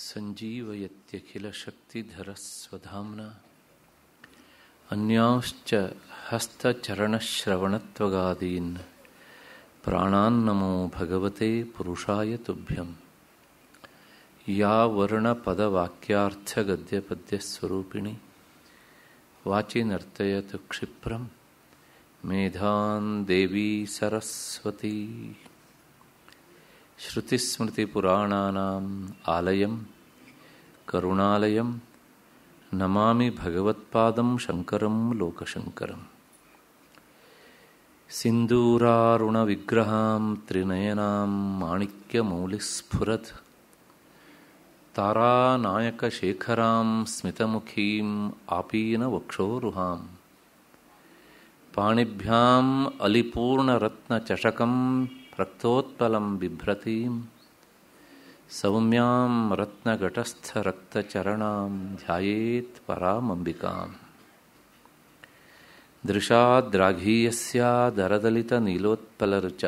सञ्जीवयत्यखिलशक्तिधरस्वधाम्ना अन्यांश्च हस्तचरणश्रवणत्वगादीन् प्राणान्नमो भगवते पुरुषाय तुभ्यं या वर्णपदवाक्यार्थगद्यपद्यस्वरूपिणी वाचि नर्तयतु क्षिप्रं मेधान् देवी सरस्वती శృతిస్మృతిపురాణానాం ఆలయం కరుణాలయం నమామి భగవత్పాదం శంకరం లోకశంకరం సింధూరారుణ విగ్రహాం త్రినయనాం మాణిక్యమౌలిస్ఫురత్ తారానాయకశేఖరాం స్మితముఖీం ఆపీన వక్షోరుహాం పాణిభ్యాం అలిపూర్ణరత్నచకం रक्तोत्पलं बिभ्रतीम् सौम्यां रत्नगटस्थरक्तचरणां ध्यायेत्परामम्बिकाम् दृशाद्राघीयस्यादरदलितनीलोत्पलर्च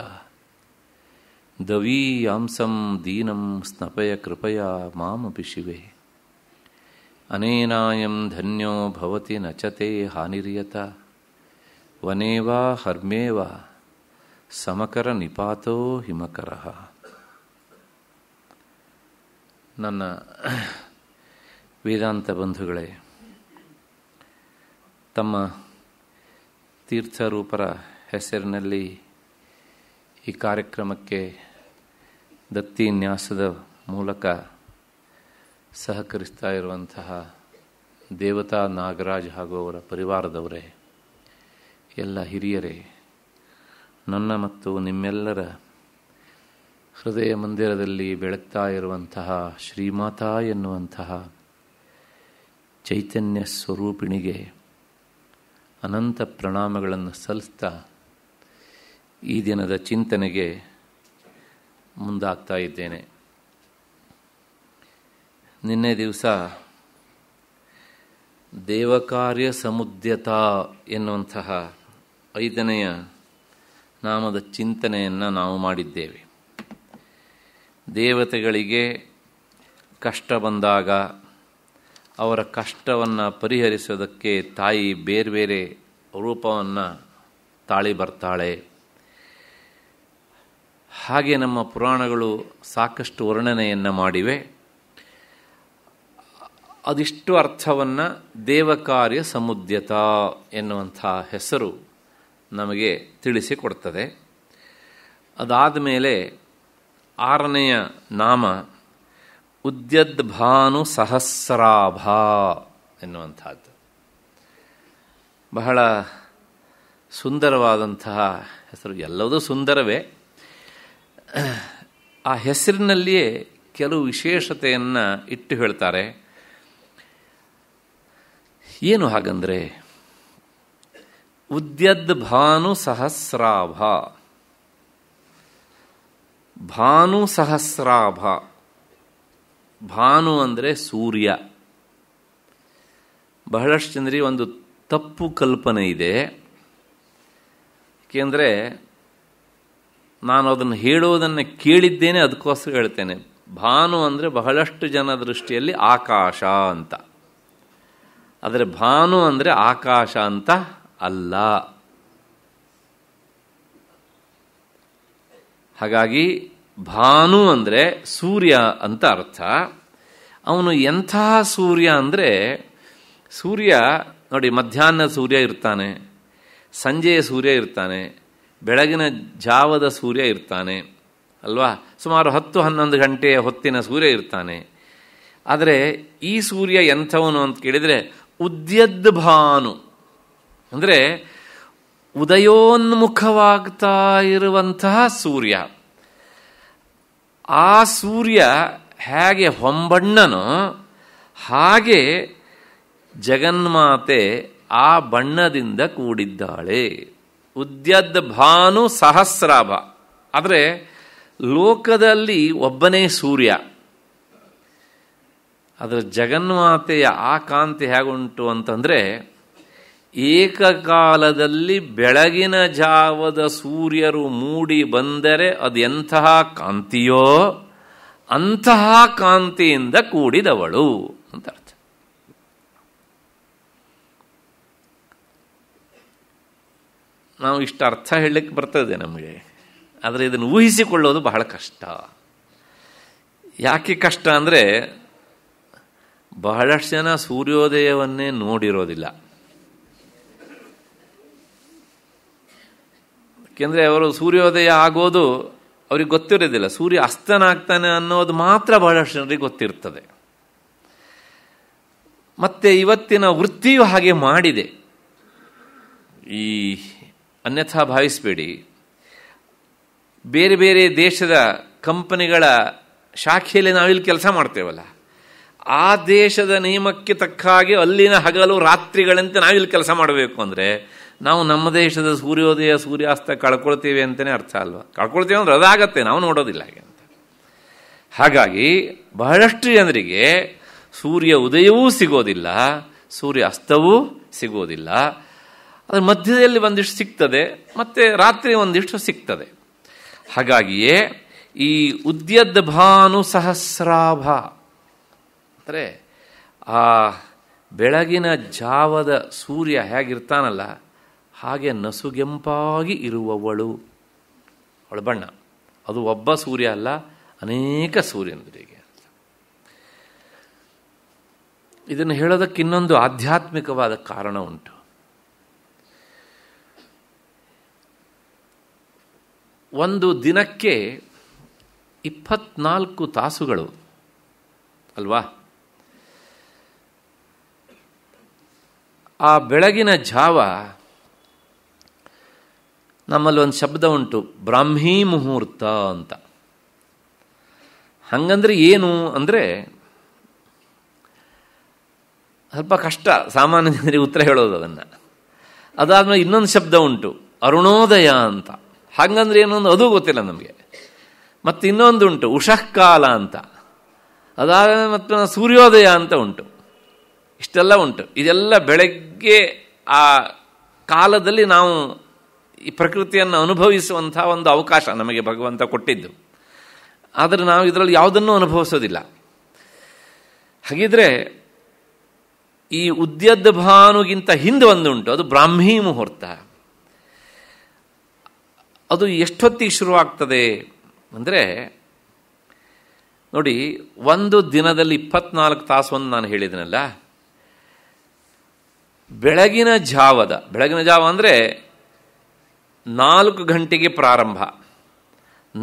दवीयांसम् दीनं स्नपय कृपया मामपि शिवे अनेनायं धन्यो भवति नचते च ते हानिर्यत वने वा हर्मे वा ಸಮಕರ ನಿಪಾತೋ ಹಿಮಕರ ನನ್ನ ವೇದಾಂತ ಬಂಧುಗಳೇ ತಮ್ಮ ತೀರ್ಥರೂಪರ ಹೆಸರಿನಲ್ಲಿ ಈ ಕಾರ್ಯಕ್ರಮಕ್ಕೆ ದತ್ತಿ ನ್ಯಾಸದ ಮೂಲಕ ಸಹಕರಿಸ್ತಾ ಇರುವಂತಹ ದೇವತಾ ನಾಗರಾಜ್ ಹಾಗೂ ಅವರ ಪರಿವಾರದವರೇ ಎಲ್ಲ ಹಿರಿಯರೇ ನನ್ನ ಮತ್ತು ನಿಮ್ಮೆಲ್ಲರ ಹೃದಯ ಮಂದಿರದಲ್ಲಿ ಬೆಳಗ್ತಾ ಇರುವಂತಹ ಶ್ರೀಮಾತಾ ಎನ್ನುವಂತಹ ಚೈತನ್ಯ ಸ್ವರೂಪಿಣಿಗೆ ಅನಂತ ಪ್ರಣಾಮಗಳನ್ನು ಸಲ್ಲಿಸ್ತಾ ಈ ದಿನದ ಚಿಂತನೆಗೆ ಮುಂದಾಗ್ತಾ ಇದ್ದೇನೆ ನಿನ್ನೆ ದಿವಸ ದೇವಕಾರ್ಯ ಸಮುದ್ರತಾ ಎನ್ನುವಂತಹ ಐದನೆಯ ನಾಮದ ಚಿಂತನೆಯನ್ನು ನಾವು ಮಾಡಿದ್ದೇವೆ ದೇವತೆಗಳಿಗೆ ಕಷ್ಟ ಬಂದಾಗ ಅವರ ಕಷ್ಟವನ್ನು ಪರಿಹರಿಸೋದಕ್ಕೆ ತಾಯಿ ಬೇರೆ ಬೇರೆ ರೂಪವನ್ನು ತಾಳಿ ಬರ್ತಾಳೆ ಹಾಗೆ ನಮ್ಮ ಪುರಾಣಗಳು ಸಾಕಷ್ಟು ವರ್ಣನೆಯನ್ನು ಮಾಡಿವೆ ಅದಿಷ್ಟು ಅರ್ಥವನ್ನು ದೇವಕಾರ್ಯ ಸಮುದ್ಯತ ಎನ್ನುವಂಥ ಹೆಸರು ನಮಗೆ ತಿಳಿಸಿಕೊಡ್ತದೆ ಅದಾದ ಮೇಲೆ ಆರನೆಯ ನಾಮ ಉದ್ಯದ್ಭಾನು ಸಹಸ್ರಾಭ ಎನ್ನುವಂಥದ್ದು ಬಹಳ ಸುಂದರವಾದಂತಹ ಹೆಸರು ಎಲ್ಲವೂ ಸುಂದರವೇ ಆ ಹೆಸರಿನಲ್ಲಿಯೇ ಕೆಲವು ವಿಶೇಷತೆಯನ್ನು ಇಟ್ಟು ಹೇಳ್ತಾರೆ ಏನು ಹಾಗಂದರೆ ಉದ್ಯದ್ ಭಾನು ಸಹಸ್ರಾಭ ಭಾನು ಸಹಸ್ರಾಭ ಭಾನು ಅಂದರೆ ಸೂರ್ಯ ಬಹಳಷ್ಟು ಜನರಿಗೆ ಒಂದು ತಪ್ಪು ಕಲ್ಪನೆ ಇದೆ ಏಕೆಂದರೆ ನಾನು ಅದನ್ನು ಹೇಳೋದನ್ನು ಕೇಳಿದ್ದೇನೆ ಅದಕ್ಕೋಸ್ಕರ ಹೇಳ್ತೇನೆ ಭಾನು ಅಂದರೆ ಬಹಳಷ್ಟು ಜನ ದೃಷ್ಟಿಯಲ್ಲಿ ಆಕಾಶ ಅಂತ ಆದರೆ ಭಾನು ಅಂದರೆ ಆಕಾಶ ಅಂತ ಅಲ್ಲ ಹಾಗಾಗಿ ಭಾನು ಅಂದರೆ ಸೂರ್ಯ ಅಂತ ಅರ್ಥ ಅವನು ಎಂತಹ ಸೂರ್ಯ ಅಂದರೆ ಸೂರ್ಯ ನೋಡಿ ಮಧ್ಯಾಹ್ನ ಸೂರ್ಯ ಇರ್ತಾನೆ ಸಂಜೆಯ ಸೂರ್ಯ ಇರ್ತಾನೆ ಬೆಳಗಿನ ಜಾವದ ಸೂರ್ಯ ಇರ್ತಾನೆ ಅಲ್ವಾ ಸುಮಾರು ಹತ್ತು ಹನ್ನೊಂದು ಗಂಟೆಯ ಹೊತ್ತಿನ ಸೂರ್ಯ ಇರ್ತಾನೆ ಆದರೆ ಈ ಸೂರ್ಯ ಎಂಥವನು ಅಂತ ಕೇಳಿದರೆ ಉದ್ಯದ್ ಭಾನು ಅಂದರೆ ಉದಯೋನ್ಮುಖವಾಗ್ತಾ ಇರುವಂತಹ ಸೂರ್ಯ ಆ ಸೂರ್ಯ ಹೇಗೆ ಹೊಂಬಣ್ಣನೋ ಹಾಗೆ ಜಗನ್ಮಾತೆ ಆ ಬಣ್ಣದಿಂದ ಕೂಡಿದ್ದಾಳೆ ಉದ್ಯದ್ ಭಾನು ಸಹಸ್ರಾಭ ಆದರೆ ಲೋಕದಲ್ಲಿ ಒಬ್ಬನೇ ಸೂರ್ಯ ಅದರ ಜಗನ್ಮಾತೆಯ ಆ ಕಾಂತಿ ಹೇಗುಂಟು ಅಂತಂದರೆ ಏಕಕಾಲದಲ್ಲಿ ಬೆಳಗಿನ ಜಾವದ ಸೂರ್ಯರು ಮೂಡಿ ಬಂದರೆ ಅದು ಎಂತಹ ಕಾಂತಿಯೋ ಅಂತಹ ಕಾಂತಿಯಿಂದ ಕೂಡಿದವಳು ಅಂತ ಅರ್ಥ ನಾವು ಇಷ್ಟು ಅರ್ಥ ಹೇಳಲಿಕ್ಕೆ ಬರ್ತದೆ ನಮಗೆ ಆದರೆ ಇದನ್ನು ಊಹಿಸಿಕೊಳ್ಳೋದು ಬಹಳ ಕಷ್ಟ ಯಾಕೆ ಕಷ್ಟ ಅಂದರೆ ಬಹಳಷ್ಟು ಜನ ಸೂರ್ಯೋದಯವನ್ನೇ ನೋಡಿರೋದಿಲ್ಲ ಯಾಕೆಂದ್ರೆ ಅವರು ಸೂರ್ಯೋದಯ ಆಗೋದು ಅವ್ರಿಗೆ ಗೊತ್ತಿರೋದಿಲ್ಲ ಸೂರ್ಯ ಅಸ್ತನಾಗ್ತಾನೆ ಅನ್ನೋದು ಮಾತ್ರ ಬಹಳಷ್ಟು ಜನರಿಗೆ ಗೊತ್ತಿರ್ತದೆ ಮತ್ತೆ ಇವತ್ತಿನ ವೃತ್ತಿಯು ಹಾಗೆ ಮಾಡಿದೆ ಈ ಅನ್ಯಥಾ ಭಾವಿಸಬೇಡಿ ಬೇರೆ ಬೇರೆ ದೇಶದ ಕಂಪನಿಗಳ ಶಾಖೆಯಲ್ಲಿ ನಾವಿಲ್ಲಿ ಕೆಲಸ ಮಾಡ್ತೇವಲ್ಲ ಆ ದೇಶದ ನಿಯಮಕ್ಕೆ ತಕ್ಕ ಹಾಗೆ ಅಲ್ಲಿನ ಹಗಲು ರಾತ್ರಿಗಳಂತೆ ನಾವಿಲ್ಲಿ ಕೆಲಸ ಮಾಡಬೇಕು ಅಂದರೆ ನಾವು ನಮ್ಮ ದೇಶದ ಸೂರ್ಯೋದಯ ಸೂರ್ಯಾಸ್ತ ಕಳ್ಕೊಳ್ತೀವಿ ಅಂತಲೇ ಅರ್ಥ ಅಲ್ವಾ ಕಳ್ಕೊಳ್ತೀವಿ ಅಂದ್ರೆ ಅದಾಗತ್ತೆ ನಾವು ನೋಡೋದಿಲ್ಲ ಹಾಗೆ ಅಂತ ಹಾಗಾಗಿ ಬಹಳಷ್ಟು ಜನರಿಗೆ ಸೂರ್ಯ ಉದಯವೂ ಸಿಗೋದಿಲ್ಲ ಸೂರ್ಯ ಅಸ್ತವೂ ಸಿಗೋದಿಲ್ಲ ಅದರ ಮಧ್ಯದಲ್ಲಿ ಒಂದಿಷ್ಟು ಸಿಗ್ತದೆ ಮತ್ತು ರಾತ್ರಿ ಒಂದಿಷ್ಟು ಸಿಗ್ತದೆ ಹಾಗಾಗಿಯೇ ಈ ಉದ್ಯದ ಭಾನು ಸಹಸ್ರಾಭ ಅಂದರೆ ಆ ಬೆಳಗಿನ ಜಾವದ ಸೂರ್ಯ ಹೇಗಿರ್ತಾನಲ್ಲ ಹಾಗೆ ನಸುಗೆಂಪಾಗಿ ಇರುವವಳು ಅವಳ ಬಣ್ಣ ಅದು ಒಬ್ಬ ಸೂರ್ಯ ಅಲ್ಲ ಅನೇಕ ಸೂರ್ಯನಂದರಿಗೆ ಇದನ್ನು ಹೇಳೋದಕ್ಕೆ ಇನ್ನೊಂದು ಆಧ್ಯಾತ್ಮಿಕವಾದ ಕಾರಣ ಉಂಟು ಒಂದು ದಿನಕ್ಕೆ ಇಪ್ಪತ್ನಾಲ್ಕು ತಾಸುಗಳು ಅಲ್ವಾ ಆ ಬೆಳಗಿನ ಜಾವ ನಮ್ಮಲ್ಲಿ ಒಂದು ಶಬ್ದ ಉಂಟು ಬ್ರಾಹ್ಮೀ ಮುಹೂರ್ತ ಅಂತ ಹಾಗಂದ್ರೆ ಏನು ಅಂದರೆ ಸ್ವಲ್ಪ ಕಷ್ಟ ಸಾಮಾನ್ಯ ಜನರಿಗೆ ಉತ್ತರ ಹೇಳೋದು ಅದನ್ನು ಅದಾದಮೇಲೆ ಇನ್ನೊಂದು ಶಬ್ದ ಉಂಟು ಅರುಣೋದಯ ಅಂತ ಹಾಗಂದ್ರೆ ಏನು ಒಂದು ಅದು ಗೊತ್ತಿಲ್ಲ ನಮಗೆ ಮತ್ತು ಇನ್ನೊಂದು ಉಂಟು ಉಷಃಕಾಲ ಅಂತ ಅದಾದ ಮತ್ತು ಸೂರ್ಯೋದಯ ಅಂತ ಉಂಟು ಇಷ್ಟೆಲ್ಲ ಉಂಟು ಇದೆಲ್ಲ ಬೆಳಗ್ಗೆ ಆ ಕಾಲದಲ್ಲಿ ನಾವು ಈ ಪ್ರಕೃತಿಯನ್ನು ಅನುಭವಿಸುವಂಥ ಒಂದು ಅವಕಾಶ ನಮಗೆ ಭಗವಂತ ಕೊಟ್ಟಿದ್ದು ಆದರೆ ನಾವು ಇದರಲ್ಲಿ ಯಾವುದನ್ನು ಅನುಭವಿಸೋದಿಲ್ಲ ಹಾಗಿದ್ರೆ ಈ ಉದ್ಯದ ಭಾನುಗಿಂತ ಹಿಂದೆ ಒಂದುಂಟು ಅದು ಬ್ರಾಹ್ಮೀ ಮುಹೂರ್ತ ಅದು ಎಷ್ಟೊತ್ತಿಗೆ ಶುರುವಾಗ್ತದೆ ಅಂದರೆ ನೋಡಿ ಒಂದು ದಿನದಲ್ಲಿ ಇಪ್ಪತ್ನಾಲ್ಕು ತಾಸು ಒಂದು ನಾನು ಹೇಳಿದನಲ್ಲ ಬೆಳಗಿನ ಜಾವದ ಬೆಳಗಿನ ಜಾವ ಅಂದರೆ ನಾಲ್ಕು ಗಂಟೆಗೆ ಪ್ರಾರಂಭ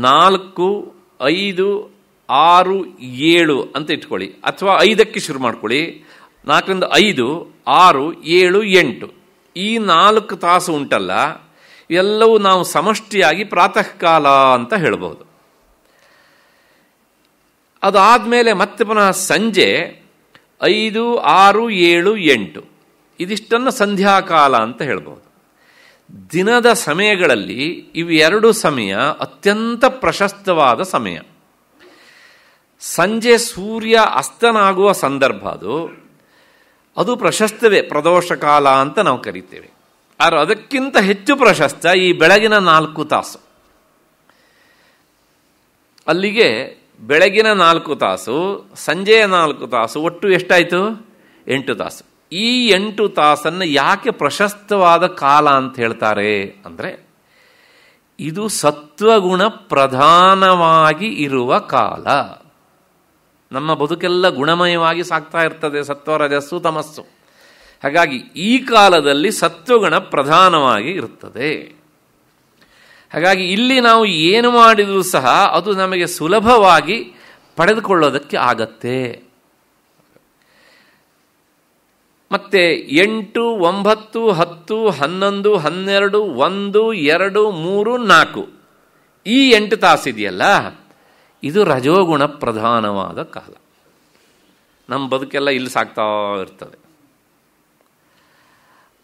ನಾಲ್ಕು ಐದು ಆರು ಏಳು ಅಂತ ಇಟ್ಕೊಳ್ಳಿ ಅಥವಾ ಐದಕ್ಕೆ ಶುರು ಮಾಡ್ಕೊಳ್ಳಿ ನಾಲ್ಕರಿಂದ ಐದು ಆರು ಏಳು ಎಂಟು ಈ ನಾಲ್ಕು ತಾಸು ಉಂಟಲ್ಲ ಎಲ್ಲವೂ ನಾವು ಸಮಷ್ಟಿಯಾಗಿ ಪ್ರಾತಃಕಾಲ ಕಾಲ ಅಂತ ಹೇಳಬಹುದು ಅದಾದಮೇಲೆ ಮತ್ತೆ ಪುನಃ ಸಂಜೆ ಐದು ಆರು ಏಳು ಎಂಟು ಇದಿಷ್ಟನ್ನು ಸಂಧ್ಯಾಕಾಲ ಅಂತ ಹೇಳ್ಬೋದು ದಿನದ ಸಮಯಗಳಲ್ಲಿ ಇವೆರಡು ಸಮಯ ಅತ್ಯಂತ ಪ್ರಶಸ್ತವಾದ ಸಮಯ ಸಂಜೆ ಸೂರ್ಯ ಅಸ್ತನಾಗುವ ಸಂದರ್ಭ ಅದು ಅದು ಪ್ರಶಸ್ತವೇ ಪ್ರದೋಷ ಕಾಲ ಅಂತ ನಾವು ಕರಿತೇವೆ ಆದರೆ ಅದಕ್ಕಿಂತ ಹೆಚ್ಚು ಪ್ರಶಸ್ತ ಈ ಬೆಳಗಿನ ನಾಲ್ಕು ತಾಸು ಅಲ್ಲಿಗೆ ಬೆಳಗಿನ ನಾಲ್ಕು ತಾಸು ಸಂಜೆಯ ನಾಲ್ಕು ತಾಸು ಒಟ್ಟು ಎಷ್ಟಾಯಿತು ಎಂಟು ತಾಸು ಈ ಎಂಟು ತಾಸನ್ನು ಯಾಕೆ ಪ್ರಶಸ್ತವಾದ ಕಾಲ ಅಂತ ಹೇಳ್ತಾರೆ ಅಂದರೆ ಇದು ಸತ್ವಗುಣ ಪ್ರಧಾನವಾಗಿ ಇರುವ ಕಾಲ ನಮ್ಮ ಬದುಕೆಲ್ಲ ಗುಣಮಯವಾಗಿ ಸಾಕ್ತಾ ಇರ್ತದೆ ಸತ್ವ ತಮಸ್ಸು ಹಾಗಾಗಿ ಈ ಕಾಲದಲ್ಲಿ ಸತ್ವಗುಣ ಪ್ರಧಾನವಾಗಿ ಇರ್ತದೆ ಹಾಗಾಗಿ ಇಲ್ಲಿ ನಾವು ಏನು ಮಾಡಿದರೂ ಸಹ ಅದು ನಮಗೆ ಸುಲಭವಾಗಿ ಪಡೆದುಕೊಳ್ಳೋದಕ್ಕೆ ಆಗತ್ತೆ ಮತ್ತು ಎಂಟು ಒಂಬತ್ತು ಹತ್ತು ಹನ್ನೊಂದು ಹನ್ನೆರಡು ಒಂದು ಎರಡು ಮೂರು ನಾಲ್ಕು ಈ ಎಂಟು ತಾಸು ಇದೆಯಲ್ಲ ಇದು ರಜೋಗುಣ ಪ್ರಧಾನವಾದ ಕಾಲ ನಮ್ಮ ಬದುಕೆಲ್ಲ ಇಲ್ಲಿ ಸಾಕ್ತಾ ಇರ್ತದೆ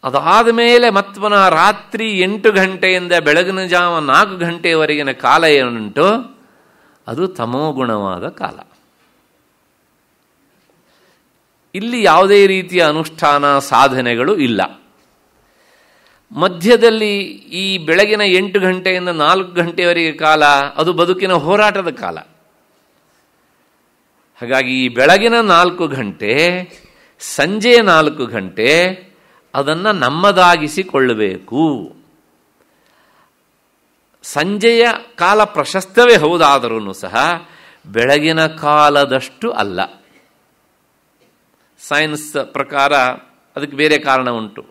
ಅದಾದ ಮೇಲೆ ಮತ್ವನ ರಾತ್ರಿ ಎಂಟು ಗಂಟೆಯಿಂದ ಬೆಳಗಿನ ಜಾವ ನಾಲ್ಕು ಗಂಟೆಯವರೆಗಿನ ಕಾಲ ಏನುಂಟು ಅದು ತಮೋಗುಣವಾದ ಕಾಲ ಇಲ್ಲಿ ಯಾವುದೇ ರೀತಿಯ ಅನುಷ್ಠಾನ ಸಾಧನೆಗಳು ಇಲ್ಲ ಮಧ್ಯದಲ್ಲಿ ಈ ಬೆಳಗಿನ ಎಂಟು ಗಂಟೆಯಿಂದ ನಾಲ್ಕು ಗಂಟೆಯವರೆಗೆ ಕಾಲ ಅದು ಬದುಕಿನ ಹೋರಾಟದ ಕಾಲ ಹಾಗಾಗಿ ಈ ಬೆಳಗಿನ ನಾಲ್ಕು ಗಂಟೆ ಸಂಜೆ ನಾಲ್ಕು ಗಂಟೆ ಅದನ್ನು ನಮ್ಮದಾಗಿಸಿಕೊಳ್ಳಬೇಕು ಸಂಜೆಯ ಕಾಲ ಪ್ರಶಸ್ತವೇ ಹೌದಾದರೂ ಸಹ ಬೆಳಗಿನ ಕಾಲದಷ್ಟು ಅಲ್ಲ ಸೈನ್ಸ್ ಪ್ರಕಾರ ಅದಕ್ಕೆ ಬೇರೆ ಕಾರಣ ಉಂಟು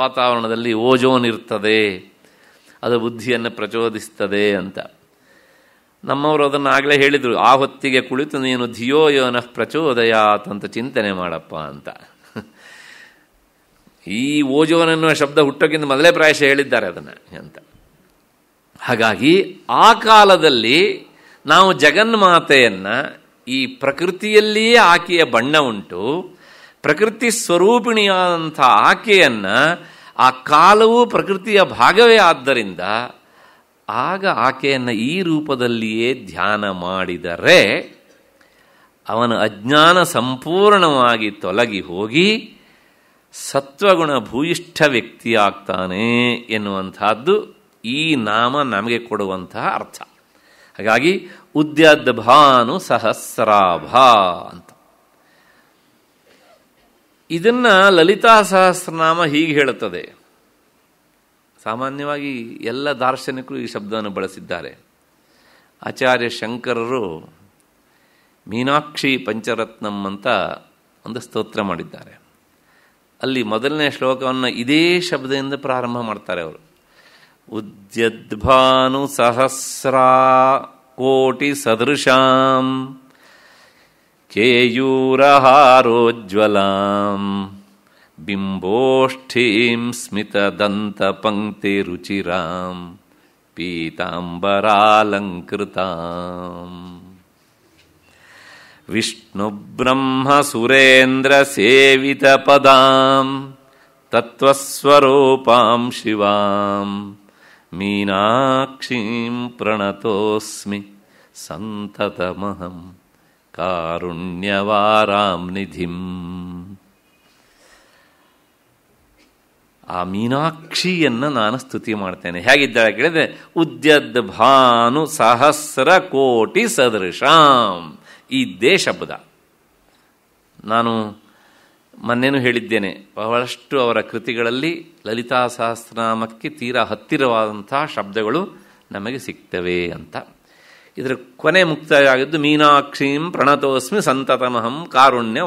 ವಾತಾವರಣದಲ್ಲಿ ಓಜೋನ್ ಇರ್ತದೆ ಅದು ಬುದ್ಧಿಯನ್ನು ಪ್ರಚೋದಿಸ್ತದೆ ಅಂತ ನಮ್ಮವರು ಅದನ್ನು ಆಗಲೇ ಹೇಳಿದರು ಆ ಹೊತ್ತಿಗೆ ಕುಳಿತು ನೀನು ಧಿಯೋ ಯೋನಃ ಪ್ರಚೋದಯಾತ್ ಅಂತ ಚಿಂತನೆ ಮಾಡಪ್ಪ ಅಂತ ಈ ಓಜೋನ್ ಅನ್ನುವ ಶಬ್ದ ಹುಟ್ಟೋಕ್ಕಿಂತ ಮೊದಲೇ ಪ್ರಾಯಶ ಹೇಳಿದ್ದಾರೆ ಅದನ್ನು ಅಂತ ಹಾಗಾಗಿ ಆ ಕಾಲದಲ್ಲಿ ನಾವು ಜಗನ್ಮಾತೆಯನ್ನು ಈ ಪ್ರಕೃತಿಯಲ್ಲಿಯೇ ಆಕೆಯ ಬಣ್ಣ ಉಂಟು ಪ್ರಕೃತಿ ಸ್ವರೂಪಿಣಿಯಾದಂಥ ಆಕೆಯನ್ನು ಆ ಕಾಲವು ಪ್ರಕೃತಿಯ ಭಾಗವೇ ಆದ್ದರಿಂದ ಆಗ ಆಕೆಯನ್ನು ಈ ರೂಪದಲ್ಲಿಯೇ ಧ್ಯಾನ ಮಾಡಿದರೆ ಅವನ ಅಜ್ಞಾನ ಸಂಪೂರ್ಣವಾಗಿ ತೊಲಗಿ ಹೋಗಿ ಸತ್ವಗುಣ ಭೂಯಿಷ್ಠ ವ್ಯಕ್ತಿಯಾಗ್ತಾನೆ ಎನ್ನುವಂಥದ್ದು ಈ ನಾಮ ನಮಗೆ ಕೊಡುವಂತಹ ಅರ್ಥ ಹಾಗಾಗಿ ಉದ್ಯದ್ ಭಾನು ಸಹಸ್ರಾಭ ಅಂತ ಇದನ್ನು ಲಲಿತಾ ಸಹಸ್ರನಾಮ ಹೀಗೆ ಹೇಳುತ್ತದೆ ಸಾಮಾನ್ಯವಾಗಿ ಎಲ್ಲ ದಾರ್ಶನಿಕರು ಈ ಶಬ್ದವನ್ನು ಬಳಸಿದ್ದಾರೆ ಆಚಾರ್ಯ ಶಂಕರರು ಮೀನಾಕ್ಷಿ ಪಂಚರತ್ನಂ ಅಂತ ಒಂದು ಸ್ತೋತ್ರ ಮಾಡಿದ್ದಾರೆ ಅಲ್ಲಿ ಮೊದಲನೇ ಶ್ಲೋಕವನ್ನು ಇದೇ ಶಬ್ದದಿಂದ ಪ್ರಾರಂಭ ಮಾಡ್ತಾರೆ ಅವರು कोटिसदृशाम् केयूरहारोज्ज्वलाम् बिम्बोष्ठीं स्मितदन्तपङ्क्तिरुचिराम् पीताम्बरालङ्कृताम् विष्णुब्रह्मसुरेन्द्रसेवितपदाम् तत्त्वस्वरूपां शिवाम् ಮೀನಾಕ್ಷಿಂ ಪ್ರಣತೋಸ್ಮಿ ಸಂತತಮಹಂ ಕಾರುಣ್ಯವಾರಾಂ ನಿಧಿಂ ಆ ಮೀನಾಕ್ಷಿಯನ್ನು ನಾನು ಸ್ತುತಿ ಮಾಡ್ತೇನೆ ಹೇಗಿದ್ದಾಳೆ ಕೇಳಿದ್ರೆ ಉದ್ಯದ್ ಭಾನು ಸಹಸ್ರ ಕೋಟಿ ಸದೃಶಾಂ ಇದ್ದೇ ಶಬ್ದ ನಾನು ಮೊನ್ನೆನೂ ಹೇಳಿದ್ದೇನೆ ಬಹಳಷ್ಟು ಅವರ ಕೃತಿಗಳಲ್ಲಿ ಲಲಿತಾ ಸಹಸ್ರನಾಮಕ್ಕೆ ತೀರಾ ಹತ್ತಿರವಾದಂಥ ಶಬ್ದಗಳು ನಮಗೆ ಸಿಗ್ತವೆ ಅಂತ ಇದರ ಕೊನೆ ಮುಕ್ತಾಯ ಆಗಿದ್ದು ಮೀನಾಕ್ಷೀಂ ಪ್ರಣತೋಸ್ಮಿ ಸಂತತಮಹಂ ಕಾರುಣ್ಯ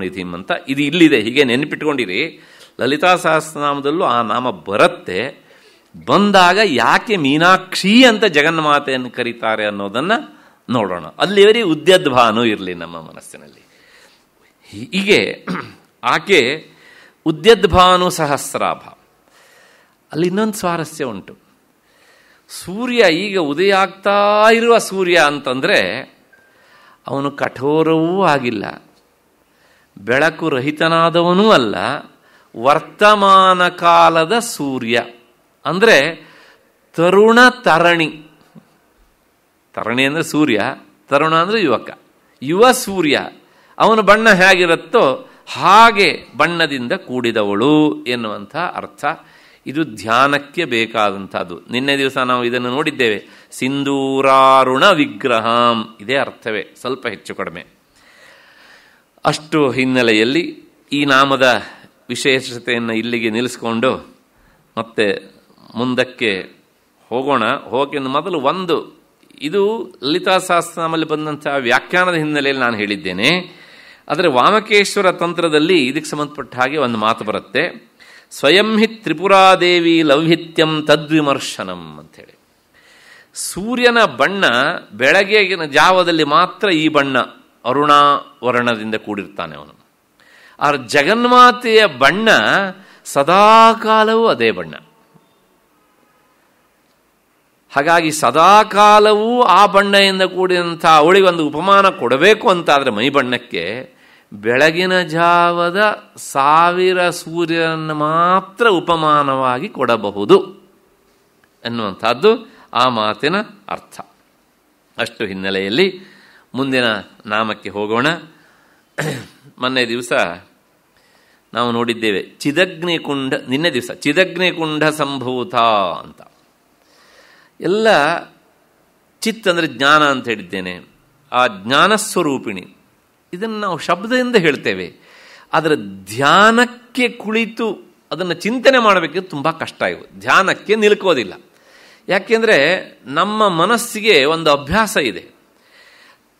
ನಿಧಿಂ ಅಂತ ಇದು ಇಲ್ಲಿದೆ ಹೀಗೆ ನೆನಪಿಟ್ಕೊಂಡಿರಿ ಲಲಿತಾ ಸಹಸ್ರನಾಮದಲ್ಲೂ ಆ ನಾಮ ಬರುತ್ತೆ ಬಂದಾಗ ಯಾಕೆ ಮೀನಾಕ್ಷಿ ಅಂತ ಜಗನ್ಮಾತೆಯನ್ನು ಕರೀತಾರೆ ಅನ್ನೋದನ್ನು ನೋಡೋಣ ಅಲ್ಲಿವರಿ ಉದ್ಯದ್ಭಾನು ಇರಲಿ ನಮ್ಮ ಮನಸ್ಸಿನಲ್ಲಿ ಹೀಗೆ ಆಕೆ ಉದ್ಯದ್ಭಾನು ಸಹಸ್ರಾಭ ಅಲ್ಲಿ ಇನ್ನೊಂದು ಸ್ವಾರಸ್ಯ ಉಂಟು ಸೂರ್ಯ ಈಗ ಉದಯ ಆಗ್ತಾ ಇರುವ ಸೂರ್ಯ ಅಂತಂದರೆ ಅವನು ಕಠೋರವೂ ಆಗಿಲ್ಲ ಬೆಳಕು ರಹಿತನಾದವನೂ ಅಲ್ಲ ವರ್ತಮಾನ ಕಾಲದ ಸೂರ್ಯ ಅಂದರೆ ತರುಣ ತರಣಿ ತರಣಿ ಅಂದರೆ ಸೂರ್ಯ ತರುಣ ಅಂದರೆ ಯುವಕ ಯುವ ಸೂರ್ಯ ಅವನ ಬಣ್ಣ ಹೇಗಿರುತ್ತೋ ಹಾಗೆ ಬಣ್ಣದಿಂದ ಕೂಡಿದವಳು ಎನ್ನುವಂಥ ಅರ್ಥ ಇದು ಧ್ಯಾನಕ್ಕೆ ಬೇಕಾದಂಥದ್ದು ನಿನ್ನೆ ದಿವಸ ನಾವು ಇದನ್ನು ನೋಡಿದ್ದೇವೆ ಸಿಂಧೂರಾರುಣ ವಿಗ್ರಹಂ ಇದೇ ಅರ್ಥವೇ ಸ್ವಲ್ಪ ಹೆಚ್ಚು ಕಡಿಮೆ ಅಷ್ಟು ಹಿನ್ನೆಲೆಯಲ್ಲಿ ಈ ನಾಮದ ವಿಶೇಷತೆಯನ್ನು ಇಲ್ಲಿಗೆ ನಿಲ್ಲಿಸ್ಕೊಂಡು ಮತ್ತೆ ಮುಂದಕ್ಕೆ ಹೋಗೋಣ ಹೋಗಿ ಮೊದಲು ಒಂದು ಇದು ಲಲಿತಾ ಬಂದಂತಹ ಬಂದಂಥ ವ್ಯಾಖ್ಯಾನದ ಹಿನ್ನೆಲೆಯಲ್ಲಿ ನಾನು ಹೇಳಿದ್ದೇನೆ ಆದರೆ ವಾಮಕೇಶ್ವರ ತಂತ್ರದಲ್ಲಿ ಇದಕ್ಕೆ ಸಂಬಂಧಪಟ್ಟ ಹಾಗೆ ಒಂದು ಮಾತು ಬರುತ್ತೆ ಸ್ವಯಂ ಹಿ ತ್ರಿಪುರಾದೇವಿ ಲೌಹಿತ್ಯಂ ತದ್ವಿಮರ್ಶನಂ ಅಂಥೇಳಿ ಸೂರ್ಯನ ಬಣ್ಣ ಬೆಳಗ್ಗೆಗಿನ ಜಾವದಲ್ಲಿ ಮಾತ್ರ ಈ ಬಣ್ಣ ಅರುಣಾವರ್ಣದಿಂದ ವರ್ಣದಿಂದ ಕೂಡಿರ್ತಾನೆ ಅವನು ಆ ಜಗನ್ಮಾತೆಯ ಬಣ್ಣ ಸದಾಕಾಲವೂ ಅದೇ ಬಣ್ಣ ಹಾಗಾಗಿ ಸದಾಕಾಲವೂ ಆ ಬಣ್ಣದಿಂದ ಕೂಡಿದಂಥ ಅವಳಿಗೊಂದು ಉಪಮಾನ ಕೊಡಬೇಕು ಅಂತಾದರೆ ಮೈ ಬಣ್ಣಕ್ಕೆ ಬೆಳಗಿನ ಜಾವದ ಸಾವಿರ ಸೂರ್ಯರನ್ನು ಮಾತ್ರ ಉಪಮಾನವಾಗಿ ಕೊಡಬಹುದು ಎನ್ನುವಂಥದ್ದು ಆ ಮಾತಿನ ಅರ್ಥ ಅಷ್ಟು ಹಿನ್ನೆಲೆಯಲ್ಲಿ ಮುಂದಿನ ನಾಮಕ್ಕೆ ಹೋಗೋಣ ಮೊನ್ನೆ ದಿವಸ ನಾವು ನೋಡಿದ್ದೇವೆ ಚಿದಗ್ನಿಕುಂಡ ನಿನ್ನೆ ದಿವಸ ಚಿದಗ್ನಿಕುಂಡ ಸಂಭೂತ ಅಂತ ಎಲ್ಲ ಚಿತ್ ಅಂದರೆ ಜ್ಞಾನ ಅಂತ ಹೇಳಿದ್ದೇನೆ ಆ ಜ್ಞಾನಸ್ವರೂಪಿಣಿ ಇದನ್ನು ನಾವು ಶಬ್ದದಿಂದ ಹೇಳ್ತೇವೆ ಆದರೆ ಧ್ಯಾನಕ್ಕೆ ಕುಳಿತು ಅದನ್ನು ಚಿಂತನೆ ಮಾಡಬೇಕು ತುಂಬ ಕಷ್ಟ ಇವು ಧ್ಯಾನಕ್ಕೆ ನಿಲ್ಕೋದಿಲ್ಲ ಯಾಕೆಂದರೆ ನಮ್ಮ ಮನಸ್ಸಿಗೆ ಒಂದು ಅಭ್ಯಾಸ ಇದೆ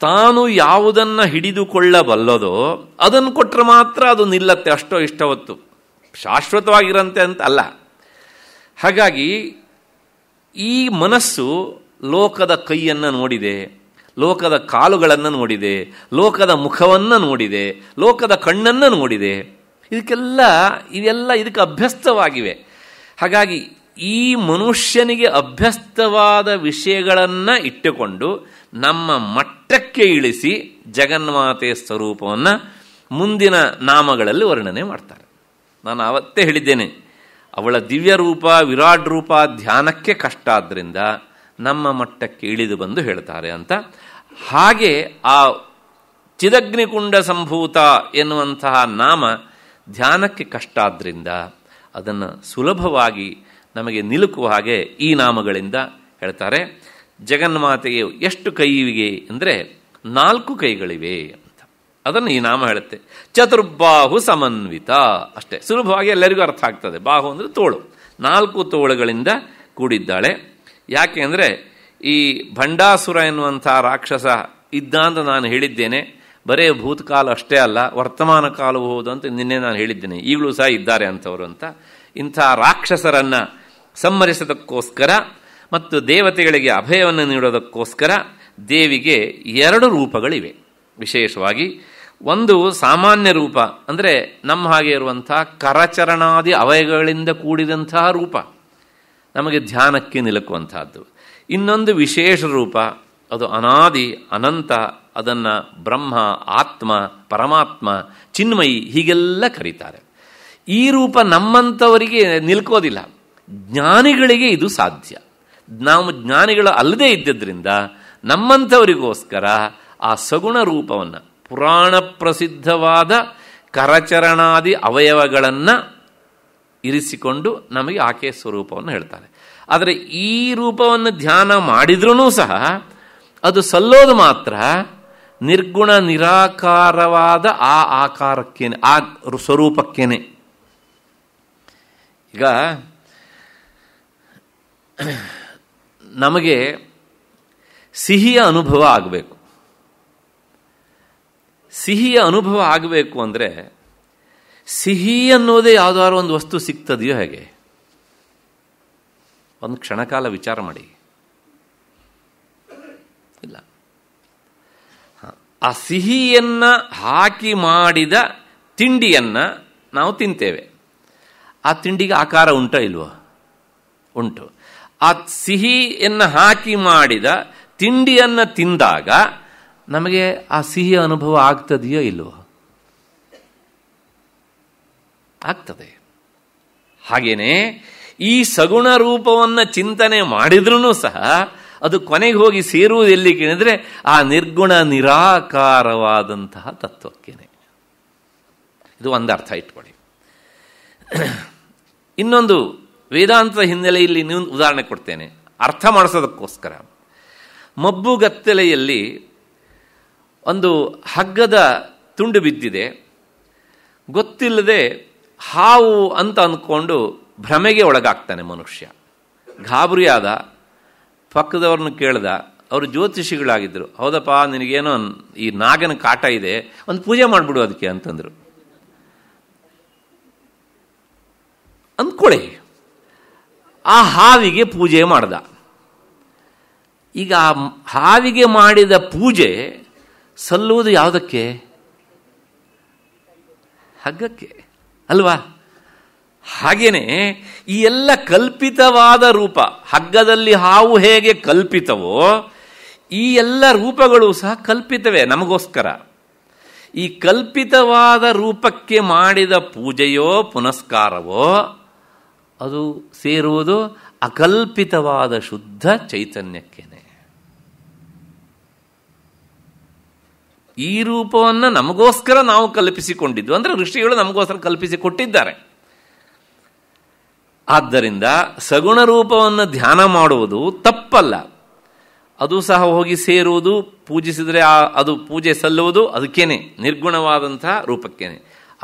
ತಾನು ಯಾವುದನ್ನು ಹಿಡಿದುಕೊಳ್ಳಬಲ್ಲದೋ ಅದನ್ನು ಕೊಟ್ಟರೆ ಮಾತ್ರ ಅದು ನಿಲ್ಲತ್ತೆ ಅಷ್ಟೋ ಇಷ್ಟವತ್ತು ಶಾಶ್ವತವಾಗಿರಂತೆ ಅಂತ ಅಲ್ಲ ಹಾಗಾಗಿ ಈ ಮನಸ್ಸು ಲೋಕದ ಕೈಯನ್ನು ನೋಡಿದೆ ಲೋಕದ ಕಾಲುಗಳನ್ನು ನೋಡಿದೆ ಲೋಕದ ಮುಖವನ್ನು ನೋಡಿದೆ ಲೋಕದ ಕಣ್ಣನ್ನು ನೋಡಿದೆ ಇದಕ್ಕೆಲ್ಲ ಇದೆಲ್ಲ ಇದಕ್ಕೆ ಅಭ್ಯಸ್ತವಾಗಿವೆ ಹಾಗಾಗಿ ಈ ಮನುಷ್ಯನಿಗೆ ಅಭ್ಯಸ್ತವಾದ ವಿಷಯಗಳನ್ನು ಇಟ್ಟುಕೊಂಡು ನಮ್ಮ ಮಟ್ಟಕ್ಕೆ ಇಳಿಸಿ ಜಗನ್ಮಾತೆ ಸ್ವರೂಪವನ್ನು ಮುಂದಿನ ನಾಮಗಳಲ್ಲಿ ವರ್ಣನೆ ಮಾಡ್ತಾರೆ ನಾನು ಅವತ್ತೇ ಹೇಳಿದ್ದೇನೆ ಅವಳ ದಿವ್ಯ ರೂಪ ವಿರಾಟ್ ರೂಪ ಧ್ಯಾನಕ್ಕೆ ಕಷ್ಟ ಆದ್ದರಿಂದ ನಮ್ಮ ಮಟ್ಟಕ್ಕೆ ಇಳಿದು ಬಂದು ಹೇಳ್ತಾರೆ ಅಂತ ಹಾಗೆ ಆ ಚಿದಗ್ನಿಕುಂಡ ಸಂಭೂತ ಎನ್ನುವಂತಹ ನಾಮ ಧ್ಯಾನಕ್ಕೆ ಕಷ್ಟ ಆದ್ದರಿಂದ ಅದನ್ನು ಸುಲಭವಾಗಿ ನಮಗೆ ನಿಲುಕುವ ಹಾಗೆ ಈ ನಾಮಗಳಿಂದ ಹೇಳ್ತಾರೆ ಜಗನ್ಮಾತೆಗೆ ಎಷ್ಟು ಕೈಯಿವೆ ಅಂದರೆ ನಾಲ್ಕು ಕೈಗಳಿವೆ ಅಂತ ಅದನ್ನು ಈ ನಾಮ ಹೇಳುತ್ತೆ ಚತುರ್ಬಾಹು ಸಮನ್ವಿತ ಅಷ್ಟೇ ಸುಲಭವಾಗಿ ಎಲ್ಲರಿಗೂ ಅರ್ಥ ಆಗ್ತದೆ ಬಾಹು ಅಂದರೆ ತೋಳು ನಾಲ್ಕು ತೋಳುಗಳಿಂದ ಕೂಡಿದ್ದಾಳೆ ಯಾಕೆ ಅಂದರೆ ಈ ಭಂಡಾಸುರ ಎನ್ನುವಂಥ ರಾಕ್ಷಸ ಇದ್ದ ಅಂತ ನಾನು ಹೇಳಿದ್ದೇನೆ ಬರೇ ಭೂತಕಾಲ ಅಷ್ಟೇ ಅಲ್ಲ ವರ್ತಮಾನ ಕಾಲವು ಹೌದು ಅಂತ ನಿನ್ನೆ ನಾನು ಹೇಳಿದ್ದೇನೆ ಈಗಲೂ ಸಹ ಇದ್ದಾರೆ ಅಂತವರು ಅಂತ ಇಂಥ ರಾಕ್ಷಸರನ್ನು ಸಂಹರಿಸೋದಕ್ಕೋಸ್ಕರ ಮತ್ತು ದೇವತೆಗಳಿಗೆ ಅಭಯವನ್ನು ನೀಡೋದಕ್ಕೋಸ್ಕರ ದೇವಿಗೆ ಎರಡು ರೂಪಗಳಿವೆ ವಿಶೇಷವಾಗಿ ಒಂದು ಸಾಮಾನ್ಯ ರೂಪ ಅಂದರೆ ನಮ್ಮ ಹಾಗೆ ಇರುವಂಥ ಕರಚರಣಾದಿ ಅವಯಗಳಿಂದ ಕೂಡಿದಂತಹ ರೂಪ ನಮಗೆ ಧ್ಯಾನಕ್ಕೆ ನಿಲುಕುವಂತಹದ್ದು ಇನ್ನೊಂದು ವಿಶೇಷ ರೂಪ ಅದು ಅನಾದಿ ಅನಂತ ಅದನ್ನು ಬ್ರಹ್ಮ ಆತ್ಮ ಪರಮಾತ್ಮ ಚಿನ್ಮಯಿ ಹೀಗೆಲ್ಲ ಕರೀತಾರೆ ಈ ರೂಪ ನಮ್ಮಂಥವರಿಗೆ ನಿಲ್ಕೋದಿಲ್ಲ ಜ್ಞಾನಿಗಳಿಗೆ ಇದು ಸಾಧ್ಯ ನಾವು ಜ್ಞಾನಿಗಳು ಅಲ್ಲದೇ ಇದ್ದದ್ರಿಂದ ನಮ್ಮಂಥವರಿಗೋಸ್ಕರ ಆ ಸಗುಣ ರೂಪವನ್ನು ಪುರಾಣ ಪ್ರಸಿದ್ಧವಾದ ಕರಚರಣಾದಿ ಅವಯವಗಳನ್ನು ಇರಿಸಿಕೊಂಡು ನಮಗೆ ಆಕೆ ಸ್ವರೂಪವನ್ನು ಹೇಳ್ತಾರೆ ಆದರೆ ಈ ರೂಪವನ್ನು ಧ್ಯಾನ ಮಾಡಿದ್ರೂ ಸಹ ಅದು ಸಲ್ಲೋದು ಮಾತ್ರ ನಿರ್ಗುಣ ನಿರಾಕಾರವಾದ ಆ ಆಕಾರಕ್ಕೇನೆ ಆ ಸ್ವರೂಪಕ್ಕೇನೆ ಈಗ ನಮಗೆ ಸಿಹಿಯ ಅನುಭವ ಆಗಬೇಕು ಸಿಹಿಯ ಅನುಭವ ಆಗಬೇಕು ಅಂದರೆ ಸಿಹಿ ಅನ್ನೋದೇ ಯಾವುದಾದ್ರು ಒಂದು ವಸ್ತು ಸಿಗ್ತದೆಯೋ ಹೇಗೆ ಒಂದು ಕ್ಷಣಕಾಲ ವಿಚಾರ ಮಾಡಿ ಇಲ್ಲ ಆ ಸಿಹಿಯನ್ನು ಹಾಕಿ ಮಾಡಿದ ತಿಂಡಿಯನ್ನು ನಾವು ತಿಂತೇವೆ ಆ ತಿಂಡಿಗೆ ಆಕಾರ ಉಂಟ ಇಲ್ವೋ ಉಂಟು ಆ ಸಿಹಿಯನ್ನು ಹಾಕಿ ಮಾಡಿದ ತಿಂಡಿಯನ್ನು ತಿಂದಾಗ ನಮಗೆ ಆ ಸಿಹಿಯ ಅನುಭವ ಆಗ್ತದೆಯೋ ಇಲ್ವೋ ಆಗ್ತದೆ ಹಾಗೇನೇ ಈ ಸಗುಣ ರೂಪವನ್ನು ಚಿಂತನೆ ಮಾಡಿದ್ರೂ ಸಹ ಅದು ಕೊನೆಗೆ ಹೋಗಿ ಸೇರುವುದು ಎಲ್ಲಿ ಕೇಳಿದ್ರೆ ಆ ನಿರ್ಗುಣ ನಿರಾಕಾರವಾದಂತಹ ತತ್ವಕ್ಕೇನೆ ಇದು ಒಂದು ಅರ್ಥ ಇಟ್ಕೊಳ್ಳಿ ಇನ್ನೊಂದು ವೇದಾಂತದ ಹಿನ್ನೆಲೆಯಲ್ಲಿ ಇನ್ನೊಂದು ಉದಾಹರಣೆ ಕೊಡ್ತೇನೆ ಅರ್ಥ ಮಾಡಿಸೋದಕ್ಕೋಸ್ಕರ ಮಬ್ಬುಗತ್ತಲೆಯಲ್ಲಿ ಒಂದು ಹಗ್ಗದ ತುಂಡು ಬಿದ್ದಿದೆ ಗೊತ್ತಿಲ್ಲದೆ ಹಾವು ಅಂತ ಅಂದ್ಕೊಂಡು ಭ್ರಮೆಗೆ ಒಳಗಾಗ್ತಾನೆ ಮನುಷ್ಯ ಗಾಬರಿಯಾದ ಪಕ್ಕದವ್ರನ್ನ ಕೇಳ್ದ ಅವರು ಜ್ಯೋತಿಷಿಗಳಾಗಿದ್ದರು ಹೌದಪ್ಪ ನಿನಗೇನೋ ಈ ನಾಗನ ಕಾಟ ಇದೆ ಒಂದು ಪೂಜೆ ಮಾಡಿಬಿಡು ಅದಕ್ಕೆ ಅಂತಂದರು ಅಂದ್ಕೊಳ್ಳಿ ಆ ಹಾವಿಗೆ ಪೂಜೆ ಮಾಡ್ದ ಈಗ ಆ ಹಾವಿಗೆ ಮಾಡಿದ ಪೂಜೆ ಸಲ್ಲುವುದು ಯಾವುದಕ್ಕೆ ಹಗ್ಗಕ್ಕೆ ಅಲ್ವಾ ಹಾಗೆಯೇ ಈ ಎಲ್ಲ ಕಲ್ಪಿತವಾದ ರೂಪ ಹಗ್ಗದಲ್ಲಿ ಹಾವು ಹೇಗೆ ಕಲ್ಪಿತವೋ ಈ ಎಲ್ಲ ರೂಪಗಳು ಸಹ ಕಲ್ಪಿತವೇ ನಮಗೋಸ್ಕರ ಈ ಕಲ್ಪಿತವಾದ ರೂಪಕ್ಕೆ ಮಾಡಿದ ಪೂಜೆಯೋ ಪುನಸ್ಕಾರವೋ ಅದು ಸೇರುವುದು ಅಕಲ್ಪಿತವಾದ ಶುದ್ಧ ಚೈತನ್ಯಕ್ಕೇನೆ ಈ ರೂಪವನ್ನು ನಮಗೋಸ್ಕರ ನಾವು ಕಲ್ಪಿಸಿಕೊಂಡಿದ್ದು ಅಂದರೆ ಋಷಿಗಳು ನಮಗೋಸ್ಕರ ಕಲ್ಪಿಸಿ ಕೊಟ್ಟಿದ್ದಾರೆ ಆದ್ದರಿಂದ ಸಗುಣ ರೂಪವನ್ನು ಧ್ಯಾನ ಮಾಡುವುದು ತಪ್ಪಲ್ಲ ಅದು ಸಹ ಹೋಗಿ ಸೇರುವುದು ಪೂಜಿಸಿದರೆ ಆ ಅದು ಪೂಜೆ ಸಲ್ಲುವುದು ಅದಕ್ಕೇನೆ ನಿರ್ಗುಣವಾದಂತಹ ರೂಪಕ್ಕೇನೆ